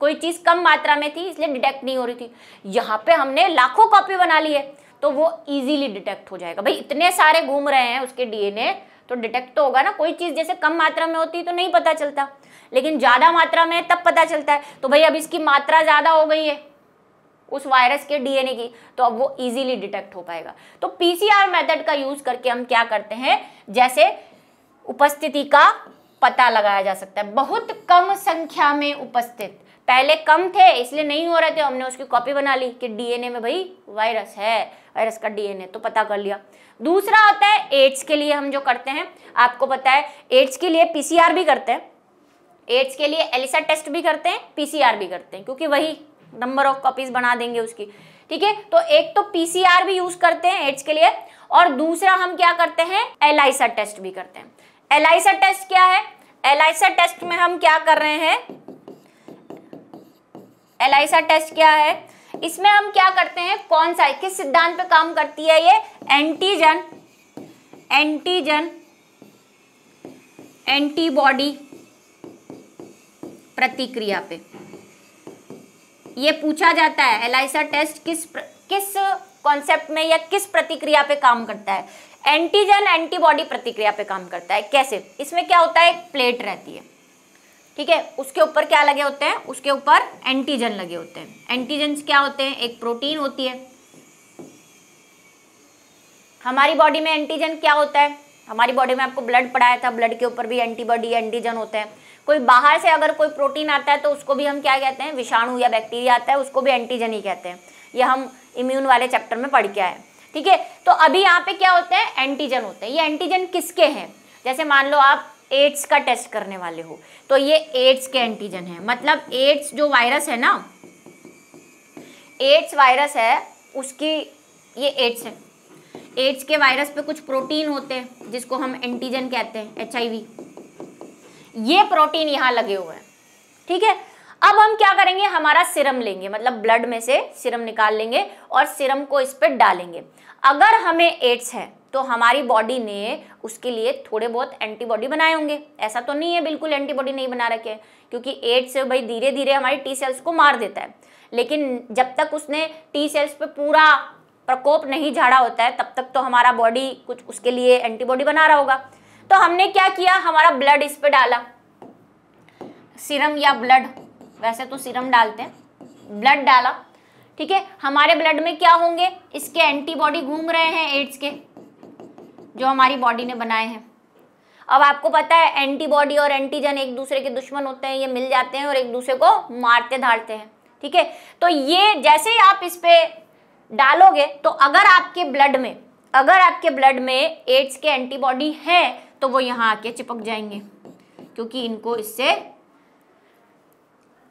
कोई चीज कम मात्रा में थी इसलिए डिटेक्ट नहीं हो रही थी यहाँ पे हमने लाखों कॉपी बना ली है तो वो इजीली डिटेक्ट हो जाएगा भाई इतने सारे घूम रहे हैं उसके डीएनए तो डिटेक्ट तो होगा ना कोई चीज जैसे कम मात्रा में होती तो नहीं पता चलता लेकिन ज्यादा मात्रा में तब पता चलता है तो भाई अब इसकी मात्रा ज्यादा हो गई है उस वायरस के डीएनए की तो अब वो इजीली डिटेक्ट हो पाएगा तो पीसीआर मेथड का यूज करके हम क्या करते हैं जैसे उपस्थिति का पता लगाया जा सकता है बहुत कम संख्या में उपस्थित पहले कम थे इसलिए नहीं हो रहे थे हमने उसकी कॉपी बना ली कि डीएनए में भाई वायरस है वायरस का डीएनए तो पता कर लिया दूसरा होता है एड्स के लिए हम जो करते हैं आपको पता है एड्स के लिए पीसीआर भी करते हैं एड्स के लिए एलिसा टेस्ट भी करते हैं पीसीआर भी करते हैं क्योंकि वही नंबर ऑफ कॉपीज बना देंगे उसकी ठीक है तो एक तो पीसीआर भी यूज करते हैं एड्स के लिए और दूसरा हम क्या करते हैं एलाइसा टेस्ट भी करते हैं एलाइसा टेस्ट क्या है एलाइसा टेस्ट में हम क्या कर रहे हैं एलाइसा टेस्ट क्या है इसमें हम क्या करते हैं कौन सा किस सिद्धांत पे काम करती है ये एंटीजन एंटीजन एंटीबॉडी प्रतिक्रिया पे ये पूछा जाता है एलाइसा टेस्ट किस प्र, किस कॉन्सेप्ट में या किस प्रतिक्रिया पे काम करता है एंटीजन एंटीबॉडी प्रतिक्रिया पे काम करता है कैसे इसमें क्या होता है एक प्लेट रहती है ठीक है उसके ऊपर क्या लगे होते हैं उसके ऊपर एंटीजन लगे होते हैं एंटीजन क्या होते हैं एक प्रोटीन होती है हमारी बॉडी में एंटीजन क्या होता है हमारी बॉडी में आपको ब्लड पढ़ाया था ब्लड के ऊपर भी एंटीबॉडी एंटीजन होते हैं कोई बाहर से अगर कोई प्रोटीन आता है तो उसको भी हम क्या कहते हैं विषाणु या बैक्टीरिया आता है उसको भी एंटीजन ही कहते हैं ये हम इम्यून वाले चैप्टर में पढ़ के आए ठीक है तो अभी यहाँ पे क्या होता है एंटीजन होते हैं ये एंटीजन किसके हैं जैसे मान लो आप एड्स का टेस्ट करने वाले हो तो ये एड्स के एंटीजन है मतलब एड्स जो वायरस है ना एड्स वायरस है उसकी ये एड्स है एड्स के वायरस पे कुछ प्रोटीन होते हैं जिसको हम एंटीजन कहते हैं एच ये प्रोटीन यहाँ लगे हुए हैं ठीक है अब हम क्या करेंगे हमारा सिरम लेंगे मतलब ब्लड में से सिरम निकाल लेंगे और सिरम को इस पर डालेंगे अगर हमें एड्स है तो हमारी बॉडी ने उसके लिए थोड़े बहुत एंटीबॉडी बनाए होंगे ऐसा तो नहीं है बिल्कुल एंटीबॉडी नहीं बना रखे क्योंकि एड्स भाई धीरे धीरे हमारी टी सेल्स को मार देता है लेकिन जब तक उसने टी सेल्स पे पूरा प्रकोप नहीं झाड़ा होता है तब तक तो हमारा बॉडी कुछ उसके लिए एंटीबॉडी बना रहा होगा तो हमने क्या किया हमारा ब्लड इस पर डाला सीरम या ब्लड वैसे तो सीरम डालते हैं ब्लड डाला ठीक है हमारे ब्लड में क्या होंगे इसके एंटीबॉडी घूम रहे हैं एड्स के जो हमारी बॉडी ने बनाए हैं अब आपको पता है एंटीबॉडी और एंटीजन एक दूसरे के दुश्मन होते हैं ये मिल जाते हैं और एक दूसरे को मारते धारते हैं ठीक है तो ये जैसे ही आप इस पर डालोगे तो अगर आपके ब्लड में अगर आपके ब्लड में एड्स के एंटीबॉडी हैं तो वो यहाँ आके चिपक जाएंगे क्योंकि इनको इससे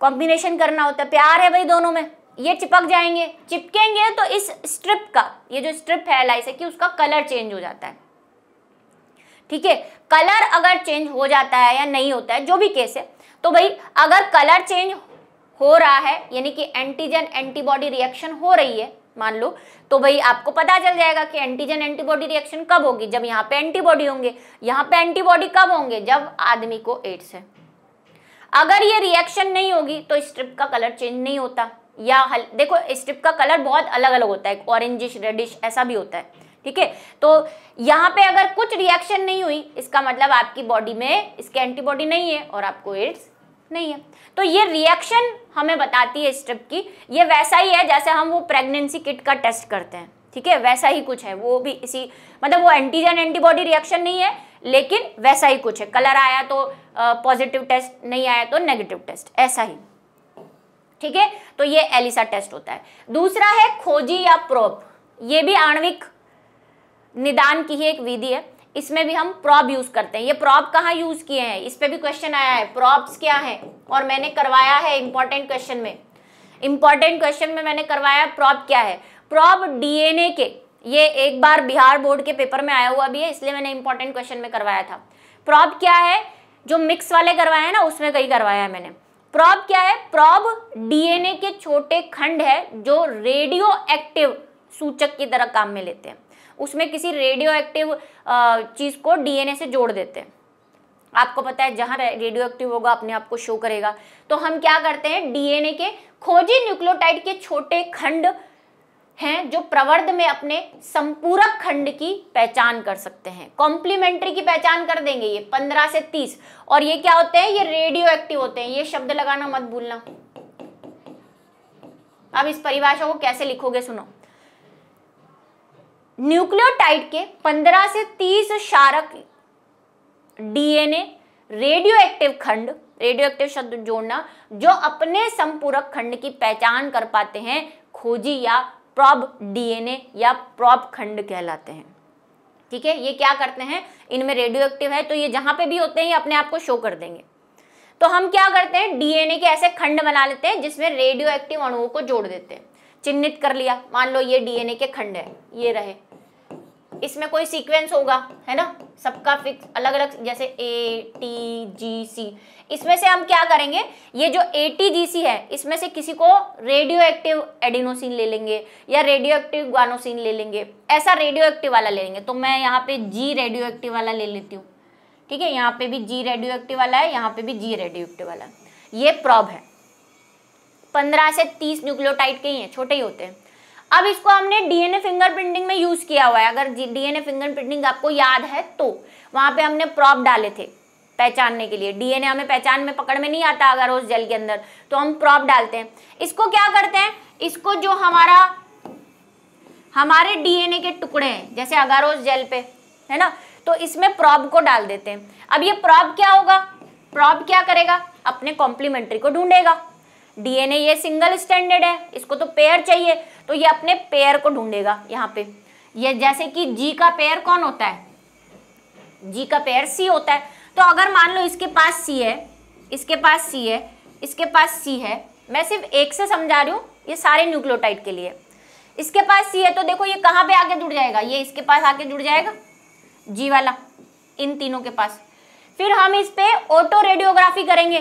कॉम्बिनेशन करना होता है प्यार है भाई दोनों में ये चिपक जाएंगे चिपकेंगे तो इस स्ट्रिप का ये जो स्ट्रिप है लाइस की उसका कलर चेंज हो जाता है ठीक है कलर अगर चेंज हो जाता है या नहीं होता है जो भी केस है तो भाई अगर कलर चेंज हो रहा है यानी कि एंटीजन एंटीबॉडी रिएक्शन हो रही है मान लो तो भाई आपको पता चल जाएगा कि एंटीजन एंटीबॉडी रिएक्शन कब होगी जब यहाँ पे एंटीबॉडी होंगे यहाँ पे एंटीबॉडी कब होंगे जब आदमी को एड्स है अगर ये रिएक्शन नहीं होगी तो स्ट्रिप का कलर चेंज नहीं होता या हल देखो स्ट्रिप का कलर बहुत अलग अलग होता है ऑरेंजिश रेडिश ऐसा भी होता है ठीक है तो यहाँ पे अगर कुछ रिएक्शन नहीं हुई इसका मतलब आपकी बॉडी में इसके एंटीबॉडी नहीं है और आपको एड्स नहीं है तो ये रिएक्शन हमें बताती है स्ट्रिप की ये वैसा ही है जैसे हम वो प्रेगनेंसी किट का टेस्ट करते हैं ठीक है वैसा ही कुछ है वो भी इसी मतलब वो एंटीजन एंटीबॉडी रिएक्शन नहीं है लेकिन वैसा ही कुछ है कलर आया तो पॉजिटिव टेस्ट नहीं आया तो नेगेटिव टेस्ट ऐसा ही ठीक है तो ये एलिसा टेस्ट होता है दूसरा है खोजी या प्रोप ये भी आणविक निदान की ही एक विधि है इसमें भी हम प्रॉब यूज करते हैं ये प्रॉब कहाँ यूज किए हैं इस पर भी क्वेश्चन आया है प्रॉब्स क्या है और मैंने करवाया है इंपॉर्टेंट क्वेश्चन में इंपॉर्टेंट क्वेश्चन में मैंने करवाया प्रॉब क्या है प्रॉब डीएनए के ये एक बार बिहार बोर्ड के पेपर में आया हुआ भी है इसलिए मैंने इंपॉर्टेंट क्वेश्चन में करवाया था प्रॉब क्या है जो मिक्स वाले करवाए हैं ना उसमें कई करवाया है मैंने प्रॉब क्या है प्रॉब डीएनए के छोटे खंड है जो रेडियो एक्टिव सूचक की तरह काम में लेते हैं उसमें किसी रेडियो एक्टिव चीज़ को डीएनए से जोड़ देते हैं आपको पता है जहां रेडियो एक्टिव होगा अपने आप को शो करेगा तो हम क्या करते हैं डीएनए के खोजी न्यूक्लियोटाइड के छोटे खंड हैं जो प्रवर्ध में अपने संपूरक खंड की पहचान कर सकते हैं कॉम्प्लीमेंट्री की पहचान कर देंगे ये पंद्रह से तीस और ये क्या होते हैं ये रेडियो एक्टिव होते हैं ये शब्द लगाना मत भूलना अब इस परिभाषा को कैसे लिखोगे सुनो न्यूक्लियोटाइड के 15 से 30 शारक डीएनए रेडियो एक्टिव खंड रेडियो एक्टिव शब्द जोड़ना जो अपने संपूरक खंड की पहचान कर पाते हैं खोजी या प्रॉब डीएनए या प्रॉब खंड कहलाते हैं ठीक है ये क्या करते हैं इनमें रेडियो एक्टिव है तो ये जहां पे भी होते हैं ये अपने आप को शो कर देंगे तो हम क्या करते हैं डीएनए के ऐसे खंड बना लेते हैं जिसमें रेडियो एक्टिव अणुओं को जोड़ देते हैं चिन्हित कर लिया मान लो ये डीएनए के खंड है ये रहे इसमें कोई सीक्वेंस होगा है ना सबका फिक्स अलग अलग जैसे ए टी जी सी इसमें से हम क्या करेंगे ये जो ए टी जी सी है इसमें से किसी को रेडियो एक्टिव एडिनोसिन ले लेंगे या रेडियो एक्टिव ग्वानोसिन ले लेंगे ऐसा रेडियो एक्टिव वाला ले लेंगे तो मैं यहाँ पे जी रेडियो एक्टिव वाला ले लेती हूँ ठीक है यहाँ पे भी जी रेडियो एक्टिव वाला है यहाँ पे भी जी रेडियो एक्टिव वाला है ये प्रॉब है पंद्रह से तीस न्यूक्लियोटाइड के ही हैं छोटे ही होते हैं अब इसको हमने डीएनए फिंगरप्रिंटिंग में यूज किया हुआ है अगर डीएनए फिंगरप्रिंटिंग आपको याद है तो वहां पे हमने प्रॉप डाले थे पहचानने के लिए डीएनए हमें पहचान में पकड़ में नहीं आता अगर उस जेल के अंदर तो हम प्रॉप डालते हैं इसको क्या करते हैं इसको जो हमारा हमारे डीएनए के टुकड़े हैं जैसे अगारोस जेल पे है ना तो इसमें प्रॉब को डाल देते हैं अब ये प्रॉप क्या होगा प्रॉब क्या करेगा अपने कॉम्प्लीमेंट्री को ढूंढेगा डीएनए ये सिंगल स्टैंडर्ड है इसको तो पेयर चाहिए तो ये अपने पेयर को ढूंढेगा यहाँ पे ये जैसे कि जी का पेयर कौन होता है जी का पेयर सी होता है तो अगर मान लो इसके पास सी है इसके पास सी है इसके पास सी है मैं सिर्फ एक से समझा रही हूँ ये सारे न्यूक्लियोटाइड के लिए इसके पास सी है तो देखो ये कहाँ पे आके जुड़ जाएगा ये इसके पास आके जुड़ जाएगा जी वाला इन तीनों के पास फिर हम इस पर ऑटो रेडियोग्राफी करेंगे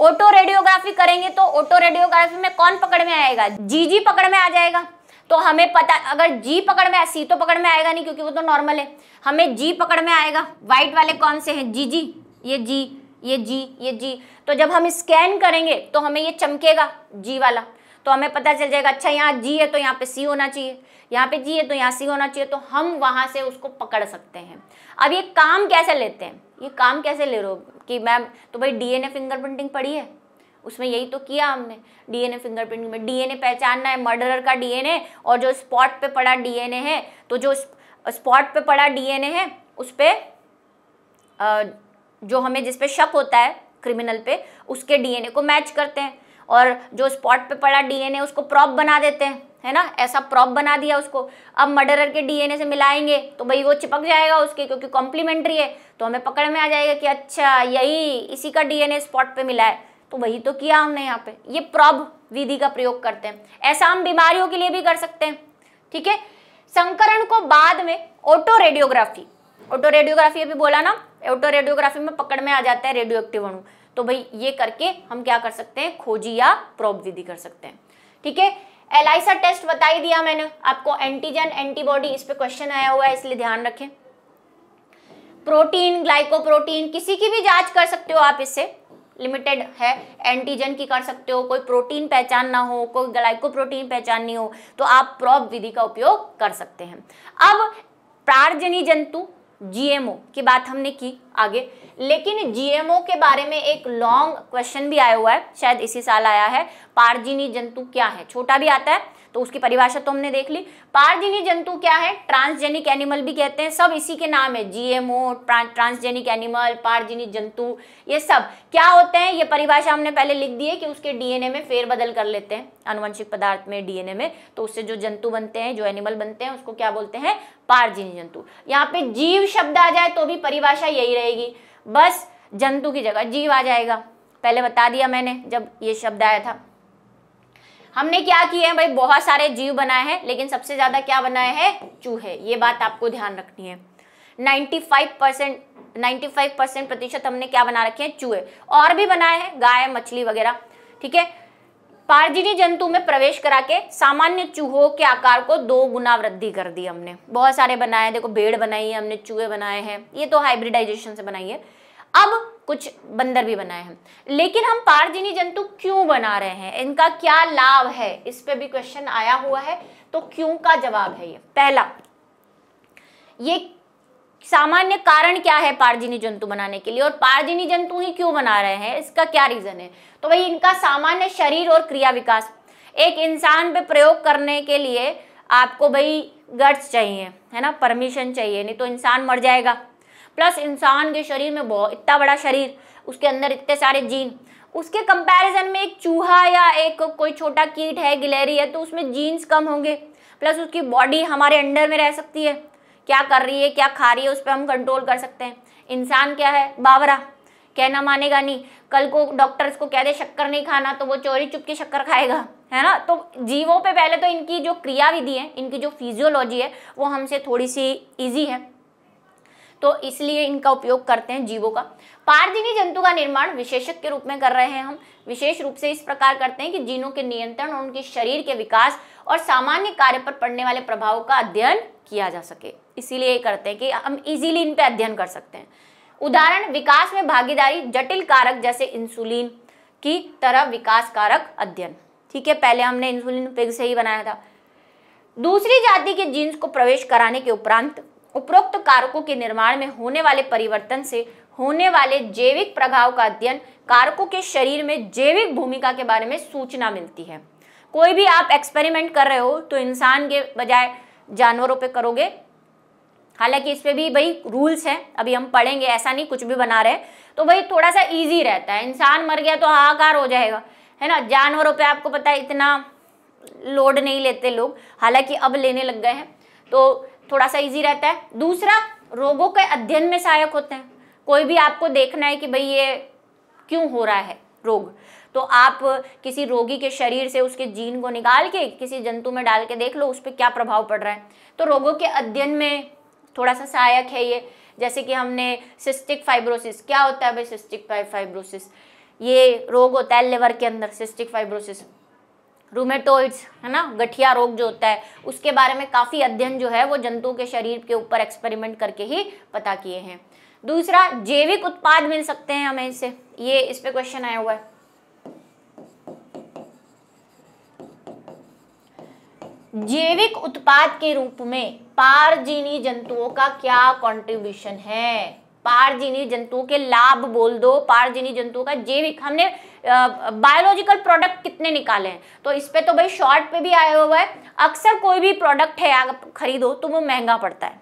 ऑटो रेडियोग्राफी करेंगे तो ऑटो रेडियोग्राफी में कौन पकड़ में आएगा जी जी पकड़ में आ जाएगा तो हमें पता अगर जी पकड़ में सी तो पकड़ में आएगा नहीं क्योंकि वो तो नॉर्मल है हमें जी पकड़ में आएगा व्हाइट वाले कौन से हैं जी जी ये जी ये जी ये जी तो जब हम स्कैन करेंगे तो हमें ये चमकेगा जी वाला तो हमें पता चल जाएगा अच्छा यहाँ जी है तो यहाँ पे सी होना चाहिए यहाँ पे जी है तो यहाँ सी होना चाहिए तो हम वहाँ से उसको पकड़ सकते हैं अब ये काम कैसे लेते हैं ये काम कैसे ले रहे हो कि मैम तो भाई डीएनए फिंगरप्रिंटिंग पड़ी है उसमें यही तो किया हमने डीएनए फिंगरप्रिंटिंग में डीएनए पहचानना है मर्डरर का डीएनए और जो स्पॉट पे पड़ा डीएनए है तो जो स्पॉट पे पड़ा डीएनए है उस पर जो हमें जिस पे शक होता है क्रिमिनल पे उसके डीएनए को मैच करते हैं और जो स्पॉट पे पड़ा डीएनए उसको प्रॉप बना देते हैं है ना ऐसा प्रॉप बना दिया उसको अब मर्डरर के डीएनए से मिलाएंगे तो भाई वो चिपक जाएगा उसके क्योंकि कॉम्प्लीमेंट्री है तो हमें पकड़ में आ जाएगा कि अच्छा यही इसी का डीएनए स्पॉट पे मिला है तो वही तो किया हमने यहाँ पे ये प्रॉब विधि का प्रयोग करते हैं ऐसा हम बीमारियों के लिए भी कर सकते हैं ठीक है संकरण को बाद में ऑटो रेडियोग्राफी ऑटो रेडियोग्राफी अभी बोला ना ऑटो रेडियोग्राफी में पकड़ में आ जाता है रेडियो एक्टिव अणु तो भाई ये करके हम क्या कर सकते हैं खोजी या प्रोब विधि कर सकते हैं ठीक है एलाइसा टेस्ट बता ही दिया मैंने आपको एंटीजन एंटीबॉडी इस पर क्वेश्चन आया हुआ है इसलिए ध्यान रखें प्रोटीन ग्लाइकोप्रोटीन किसी की भी जांच कर सकते हो आप इससे लिमिटेड है एंटीजन की कर सकते हो कोई प्रोटीन पहचान ना हो कोई ग्लाइकोप्रोटीन पहचाननी हो तो आप प्रॉप विधि का उपयोग कर सकते हैं अब प्रार्जनी जंतु जीएमओ की बात हमने की आगे लेकिन जीएमओ के बारे में एक लॉन्ग क्वेश्चन भी आया हुआ है शायद इसी साल आया है पारजीनी जंतु क्या है छोटा भी आता है तो उसकी परिभाषा तो हमने देख ली पारजीवी जंतु क्या है ट्रांसजेनिक एनिमल भी कहते हैं सब इसी के नाम है जीएमओ ट्रांसजेनिक एनिमल पारजीनिक जंतु ये सब क्या होते हैं ये परिभाषा हमने पहले लिख दी है कि उसके डीएनए में फेरबदल कर लेते हैं अनुवंशिक पदार्थ में डीएनए में तो उससे जो जंतु बनते हैं जो एनिमल बनते हैं उसको क्या बोलते हैं पारजीनी जंतु यहाँ पे जीव शब्द आ जाए तो भी परिभाषा यही रहेगी बस जंतु की जगह जीव आ जाएगा पहले बता दिया मैंने जब ये शब्द आया था हमने क्या किए हैं भाई बहुत सारे जीव बनाए हैं लेकिन सबसे ज़्यादा क्या बनाए हैं चूहे ये बात आपको ध्यान रखनी है 95 परसेंट नाइन्टी परसेंट प्रतिशत हमने क्या बना रखे हैं चूहे और भी बनाए हैं गाय मछली वगैरह ठीक है पारजीवी जंतु में प्रवेश करा के सामान्य चूहों के आकार को दो गुना वृद्धि कर दी हमने बहुत सारे बनाए देखो भेड़ बनाई है हमने चूहे बनाए हैं ये तो हाइब्रिडाइजेशन से बनाई है अब कुछ बंदर भी बनाए हैं लेकिन हम पारजीनी जंतु क्यों बना रहे हैं इनका क्या लाभ है इस पे भी क्वेश्चन आया हुआ है तो क्यों का जवाब है ये पहला ये सामान्य कारण क्या है पारजीनी जंतु बनाने के लिए और पारजीनी जंतु ही क्यों बना रहे हैं इसका क्या रीजन है तो भाई इनका सामान्य शरीर और क्रिया विकास एक इंसान पे प्रयोग करने के लिए आपको भाई गट्स चाहिए है ना परमिशन चाहिए नहीं तो इंसान मर जाएगा प्लस इंसान के शरीर में बहुत इतना बड़ा शरीर उसके अंदर इतने सारे जीन उसके कंपैरिजन में एक चूहा या एक कोई छोटा कीट है गिलहरी है तो उसमें जीन्स कम होंगे प्लस उसकी बॉडी हमारे अंडर में रह सकती है क्या कर रही है क्या खा रही है उस पर हम कंट्रोल कर सकते हैं इंसान क्या है बावरा कहना मानेगा नहीं कल को डॉक्टर इसको कह दे शक्कर नहीं खाना तो वो चोरी चुप के शक्कर खाएगा है ना तो जीवों पे पहले तो इनकी जो क्रियाविधि है इनकी जो फिजियोलॉजी है वो हमसे थोड़ी सी इजी है तो इसलिए इनका उपयोग करते हैं जीवों का पारदिनी जंतु का निर्माण विशेषक के रूप में कर रहे हैं हम विशेष रूप से इस प्रकार करते हैं कि जीनों के नियंत्रण और उनके शरीर के विकास और सामान्य कार्य पर पड़ने वाले प्रभाव का अध्ययन किया जा सके इसीलिए करते हैं कि हम इजीली इन पर अध्ययन कर सकते हैं उदाहरण विकास में भागीदारी जटिल कारक जैसे इंसुलिन की तरह विकास कारक अध्ययन ठीक है पहले हमने इंसुलिन पिग से ही बनाया था दूसरी जाति के जीन्स को प्रवेश कराने के उपरांत उपरोक्त कारकों के निर्माण में होने वाले परिवर्तन से होने वाले जैविक प्रभाव का अध्ययन कारकों के शरीर में जैविक भूमिका के बारे में सूचना मिलती है कोई भी आप एक्सपेरिमेंट कर रहे हो तो इंसान के बजाय जानवरों पे करोगे हालांकि इस पर भी भाई रूल्स हैं अभी हम पढ़ेंगे ऐसा नहीं कुछ भी बना रहे तो भाई थोड़ा सा इजी रहता है इंसान मर गया तो हाहाकार हो जाएगा है ना जानवरों पे आपको पता है इतना लोड नहीं लेते लोग हालांकि अब लेने लग गए हैं तो थोड़ा सा इजी रहता है दूसरा रोगों के अध्ययन में सहायक होते हैं कोई भी आपको देखना है कि भाई ये क्यों हो रहा है रोग तो आप किसी रोगी के शरीर से उसके जीन को निकाल के किसी जंतु में डाल के देख लो उस पर क्या प्रभाव पड़ रहा है तो रोगों के अध्ययन में थोड़ा सा सहायक है ये जैसे कि हमने सिस्टिक फाइब्रोसिस क्या होता है भाई सिस्टिक फाइब्रोसिस ये रोग होता है लिवर के अंदर सिस्टिक फाइब्रोसिस रूमेटोइड्स है ना गठिया रोग जो होता है उसके बारे में काफ़ी अध्ययन जो है वो जंतुओं के शरीर के ऊपर एक्सपेरिमेंट करके ही पता किए हैं दूसरा जैविक उत्पाद मिल सकते हैं हमें इससे ये इस पर क्वेश्चन आया हुआ है जैविक उत्पाद के रूप में पारजीनी जंतुओं का क्या कंट्रीब्यूशन है पारजीनी जंतुओं के लाभ बोल दो पारजीनी जंतुओं का जैविक हमने बायोलॉजिकल प्रोडक्ट कितने निकाले हैं तो इस पे तो भाई शॉर्ट पे भी आया हुआ है अक्सर कोई भी प्रोडक्ट है आप खरीदो तो वो महंगा पड़ता है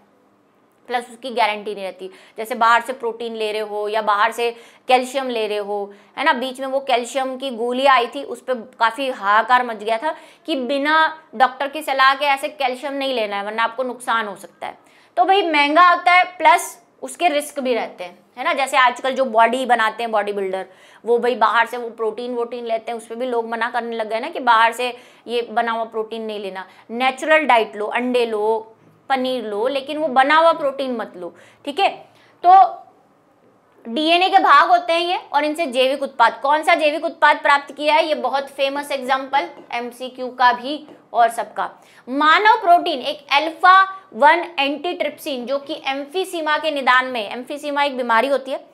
प्लस उसकी गारंटी नहीं रहती जैसे बाहर से प्रोटीन ले रहे हो या बाहर से कैल्शियम ले रहे हो है ना बीच में वो कैल्शियम की गोली आई थी उस पर काफ़ी हाहाकार मच गया था कि बिना डॉक्टर की सलाह के ऐसे कैल्शियम नहीं लेना है वरना आपको नुकसान हो सकता है तो भाई महंगा आता है प्लस उसके रिस्क भी रहते हैं है ना जैसे आजकल जो बॉडी बनाते हैं बॉडी बिल्डर वो भाई बाहर से वो प्रोटीन वोटीन लेते हैं उस पर भी लोग मना करने लग गए ना कि बाहर से ये बना हुआ प्रोटीन नहीं लेना नेचुरल डाइट लो अंडे लो पनीर लो लेकिन वो बना हुआ प्रोटीन मत लो ठीक है तो डीएनए के भाग होते हैं ये और इनसे जैविक उत्पाद कौन सा जैविक उत्पाद प्राप्त किया है ये बहुत फेमस एग्जाम्पल एमसीक्यू का भी और सबका मानव प्रोटीन एक अल्फा वन एंटी ट्रिप्सिन जो कि एम्फीसीमा के निदान में एम्फीसीमा एक बीमारी होती है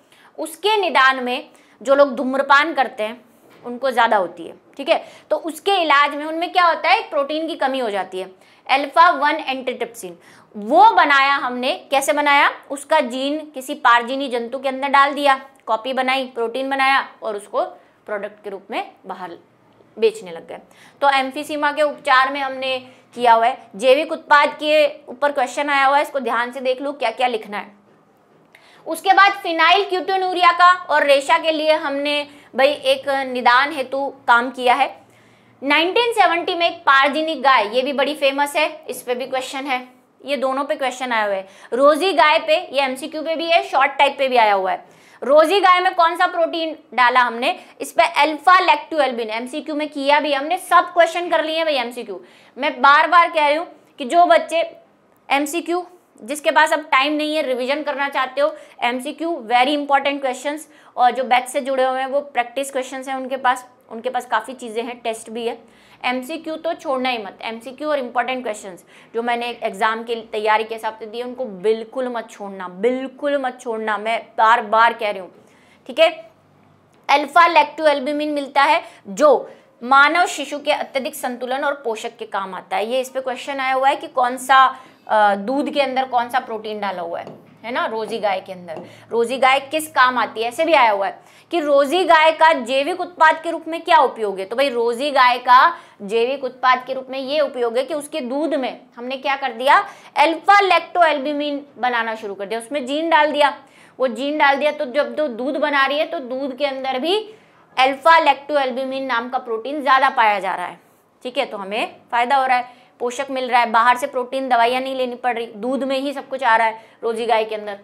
उसके निदान में जो लोग धूम्रपान करते हैं उनको ज़्यादा होती है ठीक है तो उसके इलाज में उनमें क्या होता है एक प्रोटीन की कमी हो जाती है एल्फा वन एंटीट्रिप्सिन वो बनाया हमने कैसे बनाया उसका जीन किसी पारजीनी जंतु के अंदर डाल दिया कॉपी बनाई प्रोटीन बनाया और उसको प्रोडक्ट के रूप में बाहर बेचने लग गए तो एम्फीसीमा के उपचार में हमने किया हुआ है जैविक उत्पाद के ऊपर क्वेश्चन आया हुआ है इसको ध्यान से देख लो क्या क्या लिखना है उसके बाद फिनाइल क्यूटोनूरिया का और रेशा के लिए हमने भाई एक निदान हेतु काम किया है 1970 में एक पारजीनिक गाय ये भी बड़ी फेमस है इस पे भी क्वेश्चन है ये दोनों पे क्वेश्चन आया हुआ है रोजी गाय पे ये एमसीक्यू पे भी है शॉर्ट टाइप पे भी आया हुआ है रोजी गाय में कौन सा प्रोटीन डाला हमने इस पर एल्फा लेक्टुएल्बिन एमसीक्यू में किया भी हमने सब क्वेश्चन कर लिए भाई एमसीक्यू मैं बार बार कह रही हूँ कि जो बच्चे एमसीक्यू जिसके पास अब टाइम नहीं है रिवीजन करना चाहते हो एमसीक्यू वेरी इंपॉर्टेंट क्वेश्चंस और जो बैच से जुड़े हुए हैं वो प्रैक्टिस क्वेश्चंस हैं उनके पास उनके पास काफ़ी चीज़ें हैं टेस्ट भी है एमसीक्यू तो छोड़ना ही मत एमसीक्यू और इम्पॉर्टेंट क्वेश्चंस जो मैंने एग्जाम की तैयारी के हिसाब से दिए उनको बिल्कुल मत छोड़ना बिल्कुल मत छोड़ना मैं बार बार कह रही हूँ ठीक है अल्फा लेक्टो एल्बिमिन मिलता है जो मानव शिशु के अत्यधिक संतुलन और पोषक के काम आता है ये इस पर क्वेश्चन आया हुआ है कि कौन सा दूध के अंदर कौन सा प्रोटीन डाला हुआ है है ना रोजी गाय के अंदर रोजी गाय किस काम आती है ऐसे भी आया हुआ है कि रोजी गाय का जैविक उत्पाद के रूप में क्या उपयोग है तो भाई रोजी गाय का जैविक उत्पाद के रूप में ये उपयोग है कि उसके दूध में हमने क्या कर दिया एल्फा लेक्टो एल्बिमिन बनाना शुरू कर दिया उसमें जीन डाल दिया वो जीन डाल दिया तो जब जो तो दूध बना रही है तो दूध के अंदर भी एल्फा लेक्टो एल्बिमिन नाम का प्रोटीन ज़्यादा पाया जा रहा है ठीक है तो हमें फायदा हो रहा है पोषक मिल रहा है बाहर से प्रोटीन दवाइयाँ नहीं लेनी पड़ रही दूध में ही सब कुछ आ रहा है रोजी गाय के अंदर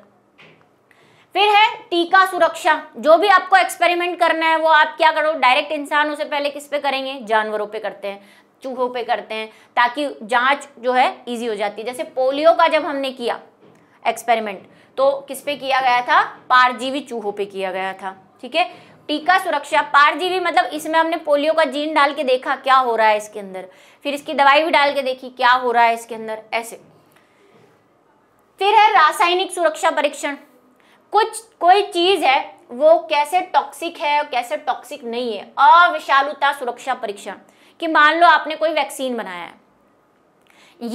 फिर है टीका सुरक्षा जो भी आपको एक्सपेरिमेंट करना है वो आप क्या करो डायरेक्ट इंसानों से पहले किस पे करेंगे जानवरों पे करते हैं चूहों पे करते हैं ताकि जांच जो है इजी हो जाती है जैसे पोलियो का जब हमने किया एक्सपेरिमेंट तो किस पे किया गया था पारजीवी चूहों पे किया गया था ठीक है टीका सुरक्षा पारजीवी मतलब इसमें हमने पोलियो का जीन डाल के देखा क्या हो रहा है इसके अंदर फिर इसकी दवाई भी डाल के देखी क्या हो रहा है इसके अंदर ऐसे फिर है रासायनिक सुरक्षा परीक्षण कुछ कोई चीज़ है वो कैसे टॉक्सिक है और कैसे टॉक्सिक नहीं है अविशालुता सुरक्षा परीक्षण कि मान लो आपने कोई वैक्सीन बनाया है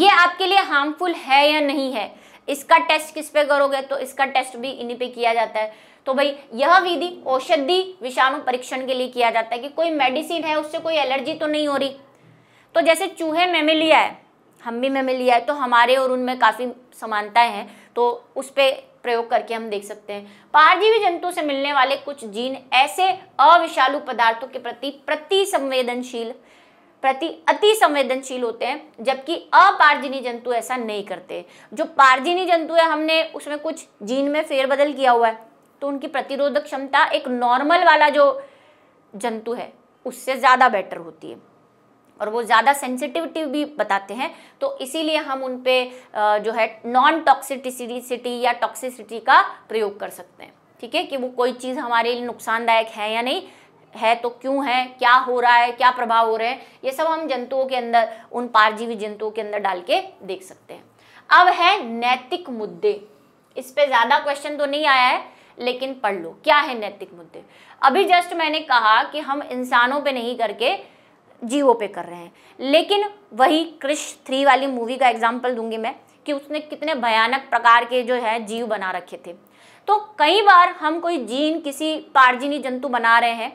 ये आपके लिए हार्मफुल है या नहीं है इसका टेस्ट किस पे करोगे तो इसका टेस्ट भी इन्हीं पे किया जाता है तो भाई यह विधि औषधि विषाणु परीक्षण के लिए किया जाता है कि कोई मेडिसिन है उससे कोई एलर्जी तो नहीं हो रही तो जैसे चूहे मेमेलिया है हम भी मेमेलिया है तो हमारे और उनमें काफ़ी समानताएं हैं तो उस पर प्रयोग करके हम देख सकते हैं पारजीवी जंतु से मिलने वाले कुछ जीन ऐसे अविषालु पदार्थों के प्रति प्रति संवेदनशील प्रति अति संवेदनशील होते हैं जबकि अपारजीनी जंतु ऐसा नहीं करते जो पारजीनी जंतु है हमने उसमें कुछ जीन में फेरबदल किया हुआ है तो उनकी प्रतिरोधक क्षमता एक नॉर्मल वाला जो जंतु है उससे ज़्यादा बेटर होती है और वो ज़्यादा सेंसिटिविटी भी बताते हैं तो इसीलिए हम उन पर जो है नॉन टॉक्सिटिसिटी या टॉक्सिसिटी का प्रयोग कर सकते हैं ठीक है कि वो कोई चीज़ हमारे लिए नुकसानदायक है या नहीं है तो क्यों है क्या हो रहा है क्या प्रभाव हो रहे हैं ये सब हम जंतुओं के अंदर उन पारजीवी जंतुओं के अंदर डाल के देख सकते हैं अब है नैतिक मुद्दे इस पर ज़्यादा क्वेश्चन तो नहीं आया है लेकिन पढ़ लो क्या है नैतिक मुद्दे अभी जस्ट मैंने कहा कि हम इंसानों पे नहीं करके जीवो पे कर रहे हैं लेकिन वही क्रिश थ्री वाली मूवी का एग्जाम्पल दूंगी मैं कि उसने कितने भयानक प्रकार के जो है जीव बना रखे थे तो कई बार हम कोई जीन किसी पारजीनी जंतु बना रहे हैं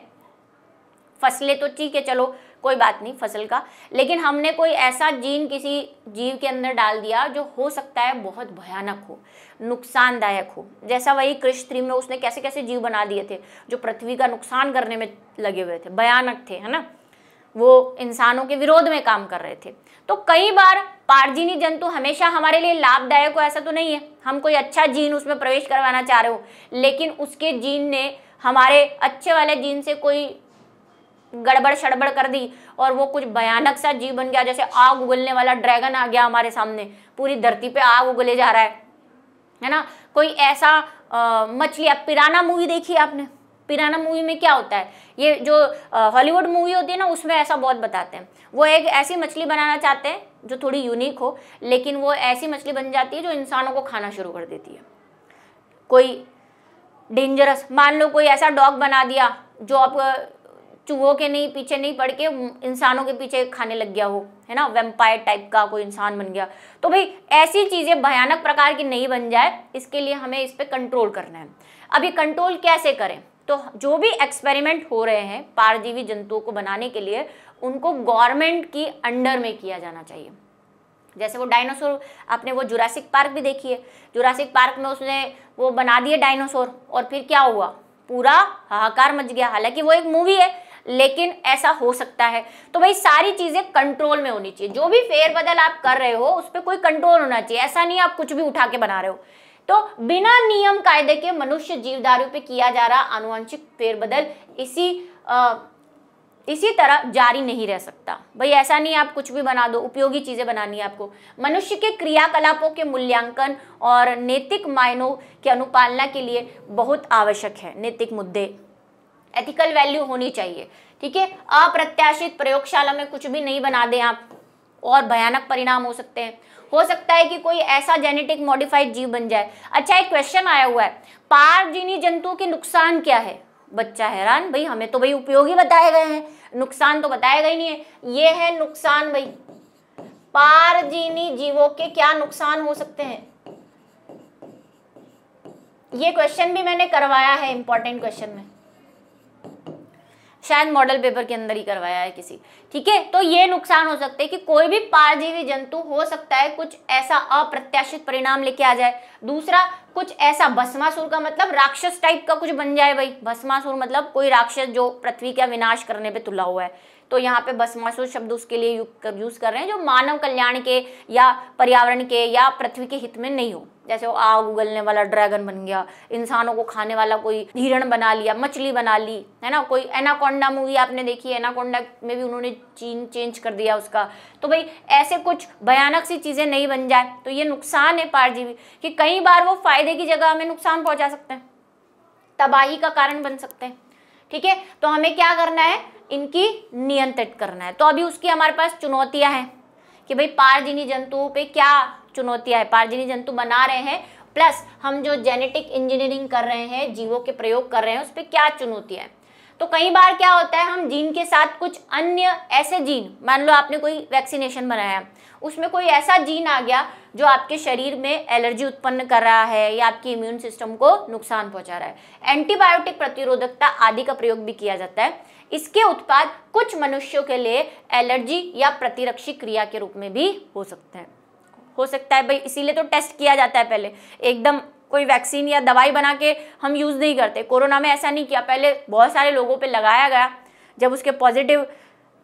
फसलें तो ठीक है चलो कोई बात नहीं फसल का लेकिन हमने कोई ऐसा जीन किसी जीव के अंदर डाल दिया जो हो सकता है बहुत भयानक हो नुकसानदायक हो जैसा वही कृष्ण थ्री में उसने कैसे कैसे जीव बना दिए थे जो पृथ्वी का नुकसान करने में लगे हुए थे भयानक थे है ना वो इंसानों के विरोध में काम कर रहे थे तो कई बार पारजीनी जंतु हमेशा हमारे लिए लाभदायक हो ऐसा तो नहीं है हम कोई अच्छा जीन उसमें प्रवेश करवाना चाह रहे हो लेकिन उसके जीन ने हमारे अच्छे वाले जीन से कोई गड़बड़ शड़बड़ कर दी और वो कुछ भयानक सा जीव बन गया जैसे आग उगलने वाला ड्रैगन आ गया हमारे सामने पूरी धरती पे आग उगले जा रहा है है ना कोई ऐसा मछली पिराना मूवी देखी आपने पिराना मूवी में क्या होता है ये जो हॉलीवुड मूवी होती है ना उसमें ऐसा बहुत बताते हैं वो एक ऐसी मछली बनाना चाहते हैं जो थोड़ी यूनिक हो लेकिन वो ऐसी मछली बन जाती है जो इंसानों को खाना शुरू कर देती है कोई डेंजरस मान लो कोई ऐसा डॉग बना दिया जो आप चूहों के नहीं पीछे नहीं पड़ के इंसानों के पीछे खाने लग गया हो है ना वेम्पायर टाइप का कोई इंसान बन गया तो भाई ऐसी चीज़ें भयानक प्रकार की नहीं बन जाए इसके लिए हमें इस पर कंट्रोल करना है अभी कंट्रोल कैसे करें तो जो भी एक्सपेरिमेंट हो रहे हैं पारजीवी जंतुओं को बनाने के लिए उनको गवर्नमेंट की अंडर में किया जाना चाहिए जैसे वो डायनासोर आपने वो जुरासिक पार्क भी देखी है जुरासिक पार्क में उसने वो बना दिए डायनासोर और फिर क्या हुआ पूरा हाहाकार मच गया हालांकि वो एक मूवी है लेकिन ऐसा हो सकता है तो भाई सारी चीज़ें कंट्रोल में होनी चाहिए जो भी फेरबदल आप कर रहे हो उस पर कोई कंट्रोल होना चाहिए ऐसा नहीं आप कुछ भी उठा के बना रहे हो तो बिना नियम कायदे के मनुष्य जीवदारियों पे किया जा रहा आनुवंशिक फेरबदल इसी आ, इसी तरह जारी नहीं रह सकता भाई ऐसा नहीं आप कुछ भी बना दो उपयोगी चीज़ें बनानी है आपको मनुष्य के क्रियाकलापों के मूल्यांकन और नैतिक मायनों की अनुपालना के लिए बहुत आवश्यक है नैतिक मुद्दे एथिकल वैल्यू होनी चाहिए ठीक है अप्रत्याशित प्रयोगशाला में कुछ भी नहीं बना दें आप और भयानक परिणाम हो सकते हैं हो सकता है कि कोई ऐसा जेनेटिक मॉडिफाइड जीव बन जाए अच्छा एक क्वेश्चन आया हुआ है पारजीनी जंतुओं के नुकसान क्या है बच्चा हैरान भाई हमें तो भाई उपयोगी बताए गए हैं नुकसान तो बताया गई नहीं है ये है नुकसान भाई पारजीनी जीवों के क्या नुकसान हो सकते हैं ये क्वेश्चन भी मैंने करवाया है इंपॉर्टेंट क्वेश्चन में शायद मॉडल पेपर के अंदर ही करवाया है किसी ठीक है तो ये नुकसान हो सकते हैं कि कोई भी पारजीवी जंतु हो सकता है कुछ ऐसा अप्रत्याशित परिणाम लेके आ जाए दूसरा कुछ ऐसा भस्मासुर का मतलब राक्षस टाइप का कुछ बन जाए भाई भस्मासुर मतलब कोई राक्षस जो पृथ्वी का विनाश करने पर तुला हुआ है तो यहाँ पे बस मसूद शब्द उसके लिए यूज़ कर रहे हैं जो मानव कल्याण के या पर्यावरण के या पृथ्वी के हित में नहीं हो जैसे वो आग उगलने वाला ड्रैगन बन गया इंसानों को खाने वाला कोई हिरण बना लिया मछली बना ली है ना कोई एनाकोंडा मूवी आपने देखी है एनाकोंडा में भी उन्होंने चीन चेंज कर दिया उसका तो भाई ऐसे कुछ भयानक सी चीज़ें नहीं बन जाए तो ये नुकसान है पारजीवी कि कई बार वो फायदे की जगह हमें नुकसान पहुंचा सकते हैं तबाही का कारण बन सकते हैं ठीक है तो हमें क्या करना है इनकी नियंत्रित करना है तो अभी उसकी हमारे पास चुनौतियां हैं कि भाई पारजीनी जंतुओं पे क्या चुनौतियां है पारजीनी जंतु बना रहे हैं प्लस हम जो जेनेटिक इंजीनियरिंग कर रहे हैं जीवों के प्रयोग कर रहे हैं उस पर क्या चुनौतियां हैं तो कई बार क्या होता है हम जीन के साथ कुछ अन्य ऐसे जीन मान लो आपने कोई वैक्सीनेशन बनाया उसमें कोई ऐसा जीन आ गया जो आपके शरीर में एलर्जी उत्पन्न कर रहा है या आपकी इम्यून सिस्टम को नुकसान पहुंचा रहा है एंटीबायोटिक प्रतिरोधकता आदि का प्रयोग भी किया जाता है इसके उत्पाद कुछ मनुष्यों के लिए एलर्जी या प्रतिरक्षी क्रिया के रूप में भी हो सकते हैं हो सकता है भाई इसीलिए तो टेस्ट किया जाता है पहले एकदम कोई वैक्सीन या दवाई बना के हम यूज़ नहीं करते कोरोना में ऐसा नहीं किया पहले बहुत सारे लोगों पर लगाया गया जब उसके पॉजिटिव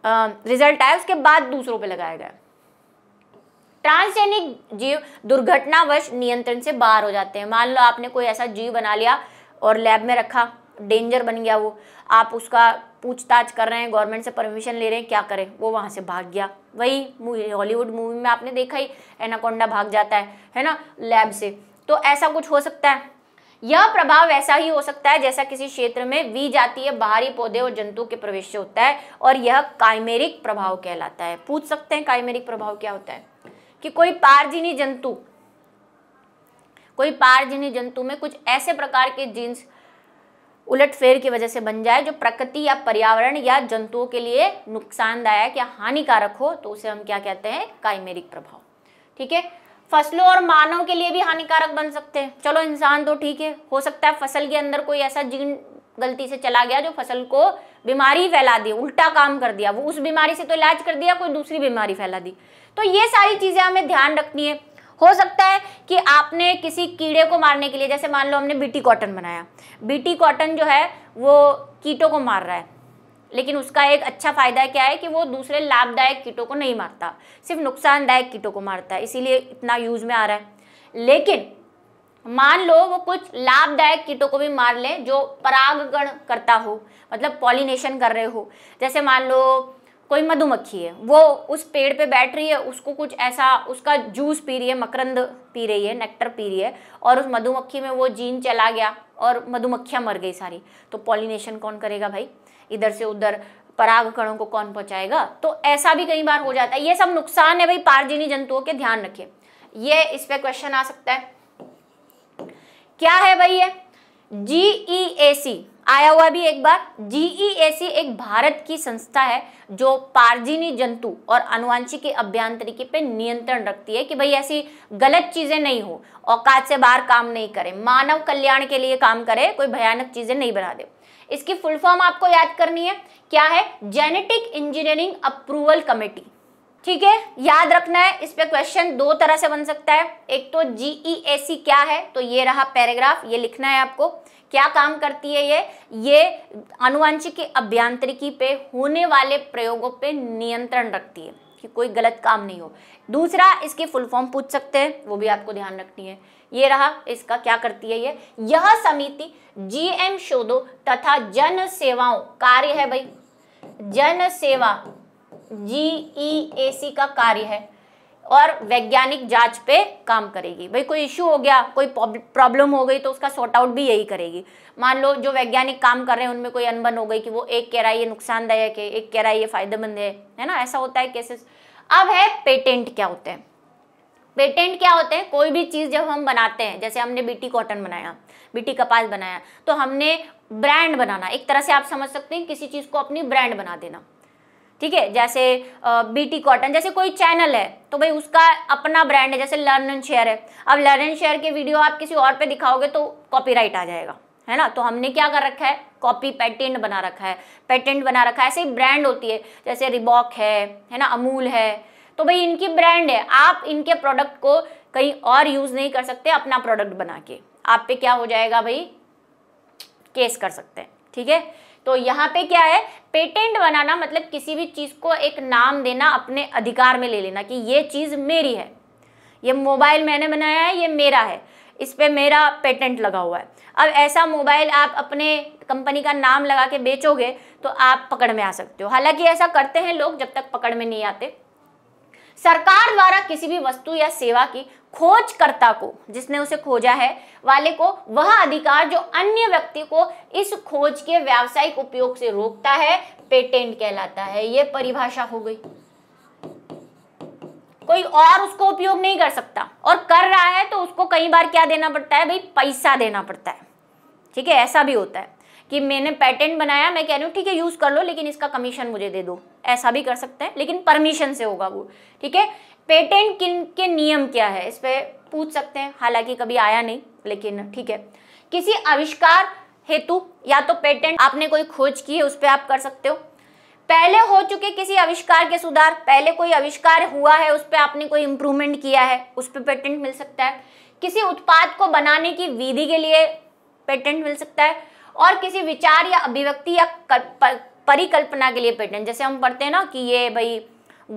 रिजल्ट आया उसके बाद दूसरों पर लगाया गया ट्रांसजेनिक जीव दुर्घटनावश नियंत्रण से बाहर हो जाते हैं मान लो आपने कोई ऐसा जीव बना लिया और लैब में रखा डेंजर बन गया वो आप उसका पूछताछ कर रहे हैं गवर्नमेंट से परमिशन ले रहे हैं क्या करें वो वहाँ से भाग गया वही हॉलीवुड मूवी में आपने देखा ही एनाकोंडा भाग जाता है है ना लैब से तो ऐसा कुछ हो सकता है यह प्रभाव वैसा ही हो सकता है जैसा किसी क्षेत्र में वी जाती है बाहरी पौधे और जंतु के प्रवेश से होता है और यह काइमेरिक प्रभाव कहलाता है पूछ सकते हैं काइमेरिक प्रभाव क्या होता है कि कोई पारजीनी जंतु कोई पारजीनी जंतु में कुछ ऐसे प्रकार के जीन्स उलटफेर की वजह से बन जाए जो प्रकृति या पर्यावरण या जंतुओं के लिए नुकसानदायक या हानिकारक हो तो उसे हम क्या कहते हैं काइमेरिक प्रभाव ठीक है फसलों और मानव के लिए भी हानिकारक बन सकते हैं चलो इंसान तो ठीक है हो सकता है फसल के अंदर कोई ऐसा जीन गलती से चला गया जो फसल को बीमारी फैला दी उल्टा काम कर दिया वो उस बीमारी से तो इलाज कर दिया कोई दूसरी बीमारी फैला दी तो ये सारी चीज़ें हमें ध्यान रखनी है हो सकता है कि आपने किसी कीड़े को मारने के लिए जैसे मान लो हमने बीटी कॉटन बनाया बीटी कॉटन जो है वो कीटों को मार रहा है लेकिन उसका एक अच्छा फ़ायदा क्या है कि वो दूसरे लाभदायक कीटों को नहीं मारता सिर्फ नुकसानदायक कीटों को मारता है इसीलिए इतना यूज़ में आ रहा है लेकिन मान लो वो कुछ लाभदायक कीटों को भी मार लें जो परागण करता हो मतलब पॉलिनेशन कर रहे हो जैसे मान लो कोई मधुमक्खी है वो उस पेड़ पे बैठ रही है उसको कुछ ऐसा उसका जूस पी रही है मकरंद पी रही है नेक्टर पी रही है और उस मधुमक्खी में वो जीन चला गया और मधुमक्खियाँ मर गई सारी तो पॉलिनेशन कौन करेगा भाई इधर से उधर पराग कणों को कौन पहुंचाएगा तो ऐसा भी कई बार हो जाता है ये सब नुकसान है भाई पारजीनी जंतुओं के ध्यान रखें ये इस पर क्वेश्चन आ सकता है क्या है भाई ये जी ई ए सी आया हुआ भी एक बार जीईएसी e एक भारत की संस्था है जो पारजीनी जंतु और अनुवांशिक अभियांत्रिकी पे नियंत्रण रखती है कि भाई ऐसी गलत चीजें नहीं हो औकात से बाहर काम नहीं करे मानव कल्याण के लिए काम करे कोई भयानक चीजें नहीं बना दे इसकी फुल फॉर्म आपको याद करनी है क्या है जेनेटिक इंजीनियरिंग अप्रूवल कमेटी ठीक है याद रखना है इस पे क्वेश्चन दो तरह से बन सकता है एक तो जीईएसी e क्या है तो ये रहा पैराग्राफ ये लिखना है आपको क्या काम करती है ये ये अनुवांशिकी अभियांत्रिकी पे होने वाले प्रयोगों पे नियंत्रण रखती है कि कोई गलत काम नहीं हो दूसरा इसके फुल फॉर्म पूछ सकते हैं वो भी आपको ध्यान रखनी है ये रहा इसका क्या करती है ये यह समिति जीएम शोधो तथा जन सेवाओं कार्य है भाई जन सेवा जीईएसी का कार्य है और वैज्ञानिक जांच पे काम करेगी भाई कोई इश्यू हो गया कोई प्रॉब्लम हो गई तो उसका सॉर्ट आउट भी यही करेगी मान लो जो वैज्ञानिक काम कर रहे हैं उनमें कोई अनबन हो गई कि वो एक कह रहा है ये नुकसानदायक है एक कह रहा है ये फायदेमंद है है ना ऐसा होता है केसेस अब है पेटेंट क्या होते हैं पेटेंट क्या होते हैं कोई भी चीज़ जब हम बनाते हैं जैसे हमने बीटी कॉटन बनाया बीटी कपास बनाया तो हमने ब्रांड बनाना एक तरह से आप समझ सकते हैं किसी चीज़ को अपनी ब्रांड बना देना ठीक है जैसे बीटी कॉटन जैसे कोई चैनल है तो भाई उसका अपना ब्रांड है जैसे लर्न एंड शेयर है अब लर्न एंड शेयर के वीडियो आप किसी और पे दिखाओगे तो कॉपीराइट आ जाएगा है ना तो हमने क्या कर रखा है कॉपी पेटेंट बना रखा है पेटेंट बना रखा है ऐसे ही ब्रांड होती है जैसे रिबॉक है है ना अमूल है तो भाई इनकी ब्रांड है आप इनके प्रोडक्ट को कहीं और यूज़ नहीं कर सकते अपना प्रोडक्ट बना के आप पे क्या हो जाएगा भाई केस कर सकते हैं ठीक है तो यहाँ पे क्या है पेटेंट बनाना मतलब किसी भी चीज़ को एक नाम देना अपने अधिकार में ले लेना कि ये चीज़ मेरी है ये मोबाइल मैंने बनाया है ये मेरा है इस पर मेरा पेटेंट लगा हुआ है अब ऐसा मोबाइल आप अपने कंपनी का नाम लगा के बेचोगे तो आप पकड़ में आ सकते हो हालांकि ऐसा करते हैं लोग जब तक पकड़ में नहीं आते सरकार द्वारा किसी भी वस्तु या सेवा की खोजकर्ता को जिसने उसे खोजा है वाले को वह अधिकार जो अन्य व्यक्ति को इस खोज के व्यावसायिक उपयोग से रोकता है पेटेंट कहलाता है यह परिभाषा हो गई कोई और उसको उपयोग नहीं कर सकता और कर रहा है तो उसको कई बार क्या देना पड़ता है भाई पैसा देना पड़ता है ठीक है ऐसा भी होता है कि मैंने पेटेंट बनाया मैं कह रही हूँ ठीक है यूज़ कर लो लेकिन इसका कमीशन मुझे दे दो ऐसा भी कर सकते हैं लेकिन परमिशन से होगा वो ठीक है पेटेंट किन के नियम क्या है इस पर पूछ सकते हैं हालांकि कभी आया नहीं लेकिन ठीक है किसी आविष्कार हेतु या तो पेटेंट आपने कोई खोज की है उस पर आप कर सकते हो पहले हो चुके किसी आविष्कार के सुधार पहले कोई आविष्कार हुआ है उस पर आपने कोई इंप्रूवमेंट किया है उस पर पेटेंट मिल सकता है किसी उत्पाद को बनाने की विधि के लिए पेटेंट मिल सकता है और किसी विचार या अभिव्यक्ति या परिकल्पना के लिए पेटेंट जैसे हम पढ़ते हैं ना कि ये भाई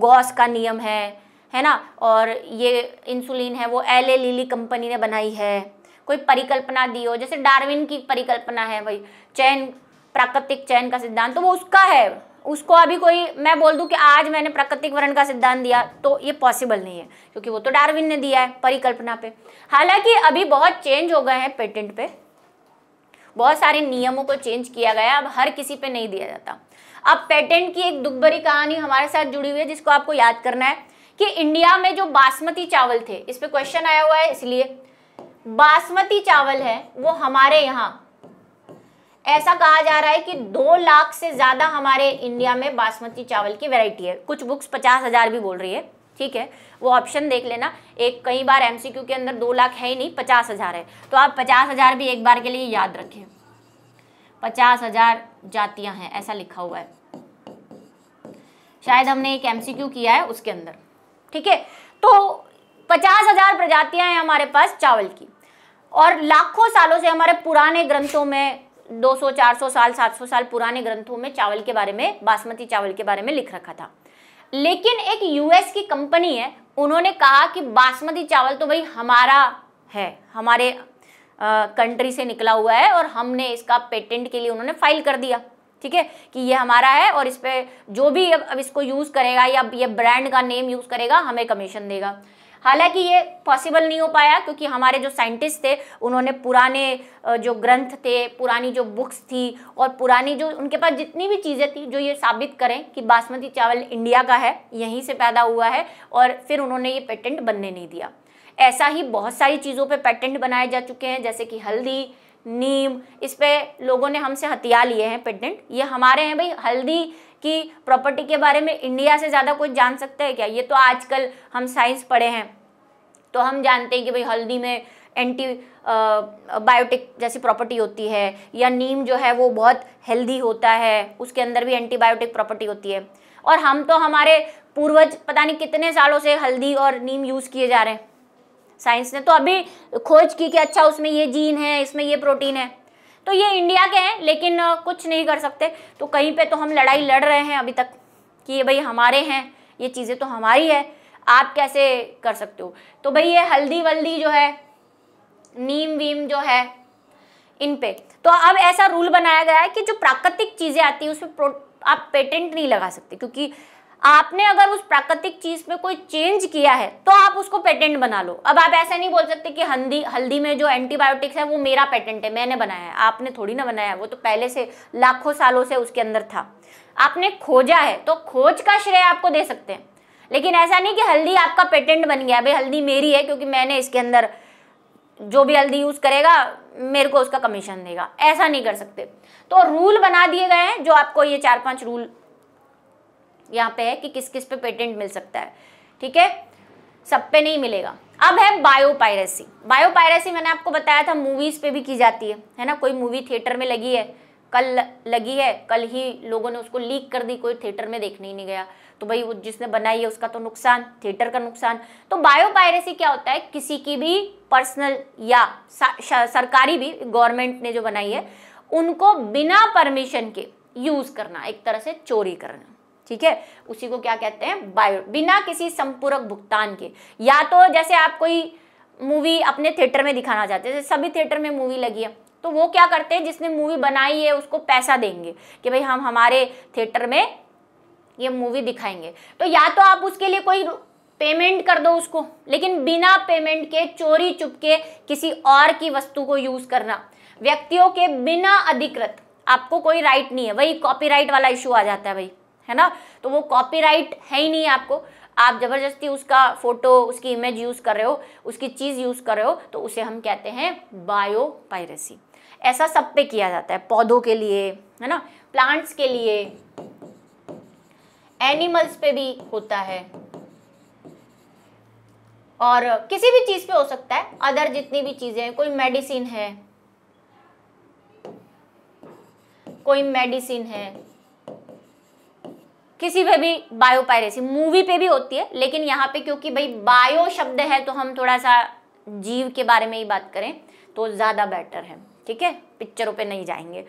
गॉस का नियम है है ना और ये इंसुलिन है वो एल ए लीली कंपनी ने बनाई है कोई परिकल्पना दी हो जैसे डार्विन की परिकल्पना है भाई चयन प्राकृतिक चयन का सिद्धांत तो वो उसका है उसको अभी कोई मैं बोल दूं कि आज मैंने प्राकृतिक वर्ण का सिद्धांत दिया तो ये पॉसिबल नहीं है क्योंकि वो तो डार्विन ने दिया है परिकल्पना पे हालांकि अभी बहुत चेंज हो गए हैं पेटेंट पे बहुत सारे नियमों को चेंज किया गया अब हर किसी पे नहीं दिया जाता अब पेटेंट की एक दुखभरी कहानी हमारे साथ जुड़ी हुई है जिसको आपको याद करना है कि इंडिया में जो बासमती चावल थे इस पर क्वेश्चन आया हुआ है इसलिए बासमती चावल है वो हमारे यहां ऐसा कहा जा रहा है कि दो लाख से ज्यादा हमारे इंडिया में बासमती चावल की वैरायटी है कुछ बुक्स पचास हजार भी बोल रही है ठीक है वो ऑप्शन देख लेना एक कई बार एमसीक्यू के अंदर दो लाख है ही नहीं पचास हजार है तो आप पचास हजार भी एक बार के लिए याद रखें पचास हजार जातियां हैं ऐसा लिखा हुआ है शायद हमने एक एमसीक्यू किया है उसके अंदर ठीक है तो पचास हजार प्रजातियां हैं हमारे पास चावल की और लाखों सालों से हमारे पुराने ग्रंथों में 200, 400 साल 700 साल पुराने ग्रंथों में चावल के बारे में बासमती चावल के बारे में लिख रखा था लेकिन एक यूएस की कंपनी है उन्होंने कहा कि बासमती चावल तो भाई हमारा है हमारे कंट्री से निकला हुआ है और हमने इसका पेटेंट के लिए उन्होंने फाइल कर दिया ठीक है कि ये हमारा है और इस पर जो भी अब अब इसको यूज़ करेगा या ये ब्रांड का नेम यूज़ करेगा हमें कमीशन देगा हालांकि ये पॉसिबल नहीं हो पाया क्योंकि हमारे जो साइंटिस्ट थे उन्होंने पुराने जो ग्रंथ थे पुरानी जो बुक्स थी और पुरानी जो उनके पास जितनी भी चीज़ें थी जो ये साबित करें कि बासमती चावल इंडिया का है यहीं से पैदा हुआ है और फिर उन्होंने ये पेटेंट बनने नहीं दिया ऐसा ही बहुत सारी चीज़ों पे पेटेंट बनाए जा चुके हैं जैसे कि हल्दी नीम इस पर लोगों ने हमसे हथियार लिए हैं पेटेंट ये हमारे हैं भाई हल्दी की प्रॉपर्टी के बारे में इंडिया से ज़्यादा कुछ जान सकता है क्या ये तो आजकल हम साइंस पढ़े हैं तो हम जानते हैं कि भाई हल्दी में एंटी बायोटिक जैसी प्रॉपर्टी होती है या नीम जो है वो बहुत हेल्दी होता है उसके अंदर भी एंटीबायोटिक प्रॉपर्टी होती है और हम तो हमारे पूर्वज पता नहीं कितने सालों से हल्दी और नीम यूज़ किए जा रहे हैं साइंस ने तो अभी खोज की कि अच्छा उसमें ये जीन है इसमें ये प्रोटीन है तो ये इंडिया के हैं लेकिन कुछ नहीं कर सकते तो कहीं पे तो हम लड़ाई लड़ रहे हैं अभी तक कि ये भाई हमारे हैं ये चीज़ें तो हमारी है आप कैसे कर सकते हो तो भाई ये हल्दी वल्दी जो है नीम वीम जो है इन पे तो अब ऐसा रूल बनाया गया है कि जो प्राकृतिक चीज़ें आती हैं उसमें आप पेटेंट नहीं लगा सकते क्योंकि आपने अगर उस प्राकृतिक चीज में कोई चेंज किया है तो आप उसको पेटेंट बना लो अब आप ऐसा नहीं बोल सकते कि हल्दी हल्दी में जो एंटीबायोटिक्स है वो मेरा पेटेंट है मैंने बनाया है आपने थोड़ी ना बनाया वो तो पहले से लाखों सालों से उसके अंदर था आपने खोजा है तो खोज का श्रेय आपको दे सकते हैं लेकिन ऐसा नहीं कि हल्दी आपका पेटेंट बन गया भाई हल्दी मेरी है क्योंकि मैंने इसके अंदर जो भी हल्दी यूज़ करेगा मेरे को उसका कमीशन देगा ऐसा नहीं कर सकते तो रूल बना दिए गए हैं जो आपको ये चार पांच रूल यहाँ पे है कि किस किस पे पेटेंट मिल सकता है ठीक है सब पे नहीं मिलेगा अब है बायो पायरेसी बायो पायरेसी मैंने आपको बताया था मूवीज़ पे भी की जाती है है ना कोई मूवी थिएटर में लगी है कल लगी है कल ही लोगों ने उसको लीक कर दी कोई थिएटर में देखने ही नहीं गया तो भाई वो जिसने बनाई है उसका तो नुकसान थिएटर का नुकसान तो बायो पायरेसी क्या होता है किसी की भी पर्सनल या सरकारी भी गवर्नमेंट ने जो बनाई है उनको बिना परमिशन के यूज़ करना एक तरह से चोरी करना ठीक है उसी को क्या कहते हैं बायो बिना किसी संपूरक भुगतान के या तो जैसे आप कोई मूवी अपने थिएटर में दिखाना चाहते हैं सभी थिएटर में मूवी लगी है तो वो क्या करते हैं जिसने मूवी बनाई है उसको पैसा देंगे कि भाई हम हमारे थिएटर में ये मूवी दिखाएंगे तो या तो आप उसके लिए कोई पेमेंट कर दो उसको लेकिन बिना पेमेंट के चोरी चुपके किसी और की वस्तु को यूज करना व्यक्तियों के बिना अधिकृत आपको कोई राइट नहीं है वही कॉपीराइट वाला इशू आ जाता है भाई है ना तो वो कॉपीराइट है ही नहीं आपको आप ज़बरदस्ती उसका फ़ोटो उसकी इमेज यूज़ कर रहे हो उसकी चीज़ यूज़ कर रहे हो तो उसे हम कहते हैं बायो पायरेसी ऐसा सब पे किया जाता है पौधों के लिए है ना प्लांट्स के लिए एनिमल्स पे भी होता है और किसी भी चीज़ पे हो सकता है अदर जितनी भी चीज़ें हैं कोई मेडिसिन है कोई मेडिसिन है किसी पे भी बायो पायरेसी मूवी पे भी होती है लेकिन यहाँ पे क्योंकि भाई बायो शब्द है तो हम थोड़ा सा जीव के बारे में ही बात करें तो ज़्यादा बेटर है ठीक है पिक्चरों पे नहीं जाएंगे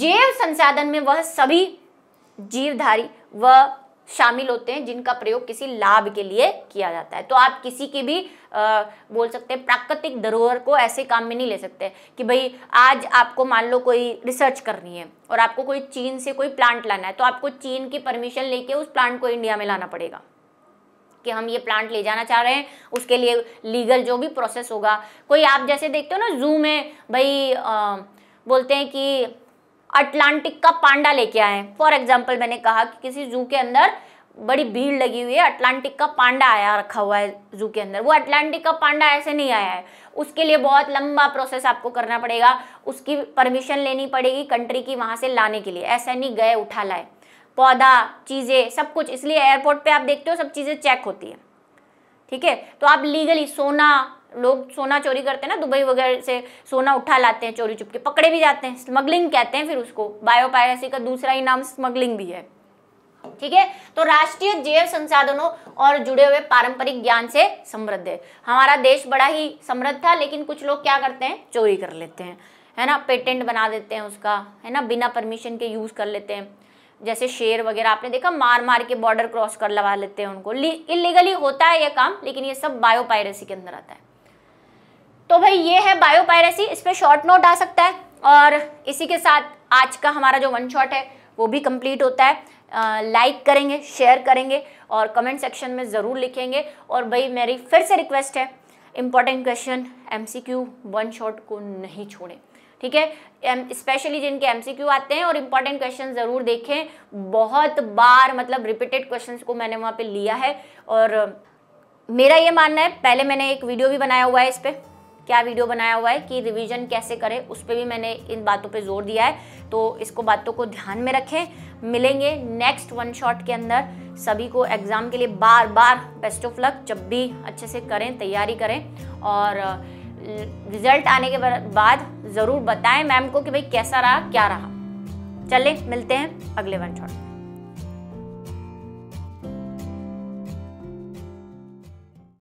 जैव संसाधन में वह सभी जीवधारी व शामिल होते हैं जिनका प्रयोग किसी लाभ के लिए किया जाता है तो आप किसी की भी आ, बोल सकते हैं प्राकृतिक धरोहर को ऐसे काम में नहीं ले सकते कि भाई आज आपको मान लो कोई रिसर्च करनी है और आपको कोई चीन से कोई प्लांट लाना है तो आपको चीन की परमिशन लेके उस प्लांट को इंडिया में लाना पड़ेगा कि हम ये प्लांट ले जाना चाह रहे हैं उसके लिए लीगल जो भी प्रोसेस होगा कोई आप जैसे देखते हो ना जू में भाई आ, बोलते हैं कि अटलांटिक का पांडा लेके आए हैं फॉर एग्जाम्पल मैंने कहा कि किसी जू के अंदर बड़ी भीड़ लगी हुई है अटलांटिक का पांडा आया रखा हुआ है जू के अंदर वो अटलांटिक का पांडा ऐसे नहीं आया है उसके लिए बहुत लंबा प्रोसेस आपको करना पड़ेगा उसकी परमिशन लेनी पड़ेगी कंट्री की वहां से लाने के लिए ऐसा नहीं गए उठा लाए पौधा चीज़ें सब कुछ इसलिए एयरपोर्ट पे आप देखते हो सब चीज़ें चेक होती है ठीक है तो आप लीगली सोना लोग सोना चोरी करते हैं ना दुबई वगैरह से सोना उठा लाते हैं चोरी चुपके पकड़े भी जाते हैं स्मगलिंग कहते हैं फिर उसको बायोपायरेसी का दूसरा ही नाम स्मगलिंग भी है ठीक है तो राष्ट्रीय जैव संसाधनों और जुड़े हुए पारंपरिक ज्ञान से समृद्ध है हमारा देश बड़ा ही समृद्ध था लेकिन कुछ लोग क्या करते हैं चोरी कर लेते हैं है ना पेटेंट बना देते हैं उसका है ना बिना परमिशन के यूज़ कर लेते हैं जैसे शेर वगैरह आपने देखा मार मार के बॉर्डर क्रॉस कर लगा लेते हैं उनको इलीगली होता है ये काम लेकिन ये सब बायोपायरेसी के अंदर आता है तो भाई ये है बायो पायरेसी इस पर शॉर्ट नोट आ सकता है और इसी के साथ आज का हमारा जो वन शॉट है वो भी कंप्लीट होता है लाइक uh, करेंगे शेयर करेंगे और कमेंट सेक्शन में ज़रूर लिखेंगे और भाई मेरी फिर से रिक्वेस्ट है important question M C Q one shot को नहीं छोड़ें ठीक है स्पेशली जिनके एमसीक्यू आते हैं और इम्पॉर्टेंट क्वेश्चन ज़रूर देखें बहुत बार मतलब रिपीटेड क्वेश्चन को मैंने वहाँ पर लिया है और मेरा ये मानना है पहले मैंने एक वीडियो भी बनाया हुआ है इस पर क्या वीडियो बनाया हुआ है कि रिविजन कैसे करें उस पर भी मैंने इन बातों पर जोर दिया है तो इसको बातों को ध्यान में रखें मिलेंगे नेक्स्ट वन शॉट के अंदर सभी को एग्ज़ाम के लिए बार बार बेस्ट ऑफ लक जब भी अच्छे से करें तैयारी करें और रिजल्ट आने के बाद ज़रूर बताएं मैम को कि भाई कैसा रहा क्या रहा चले मिलते हैं अगले वन शॉट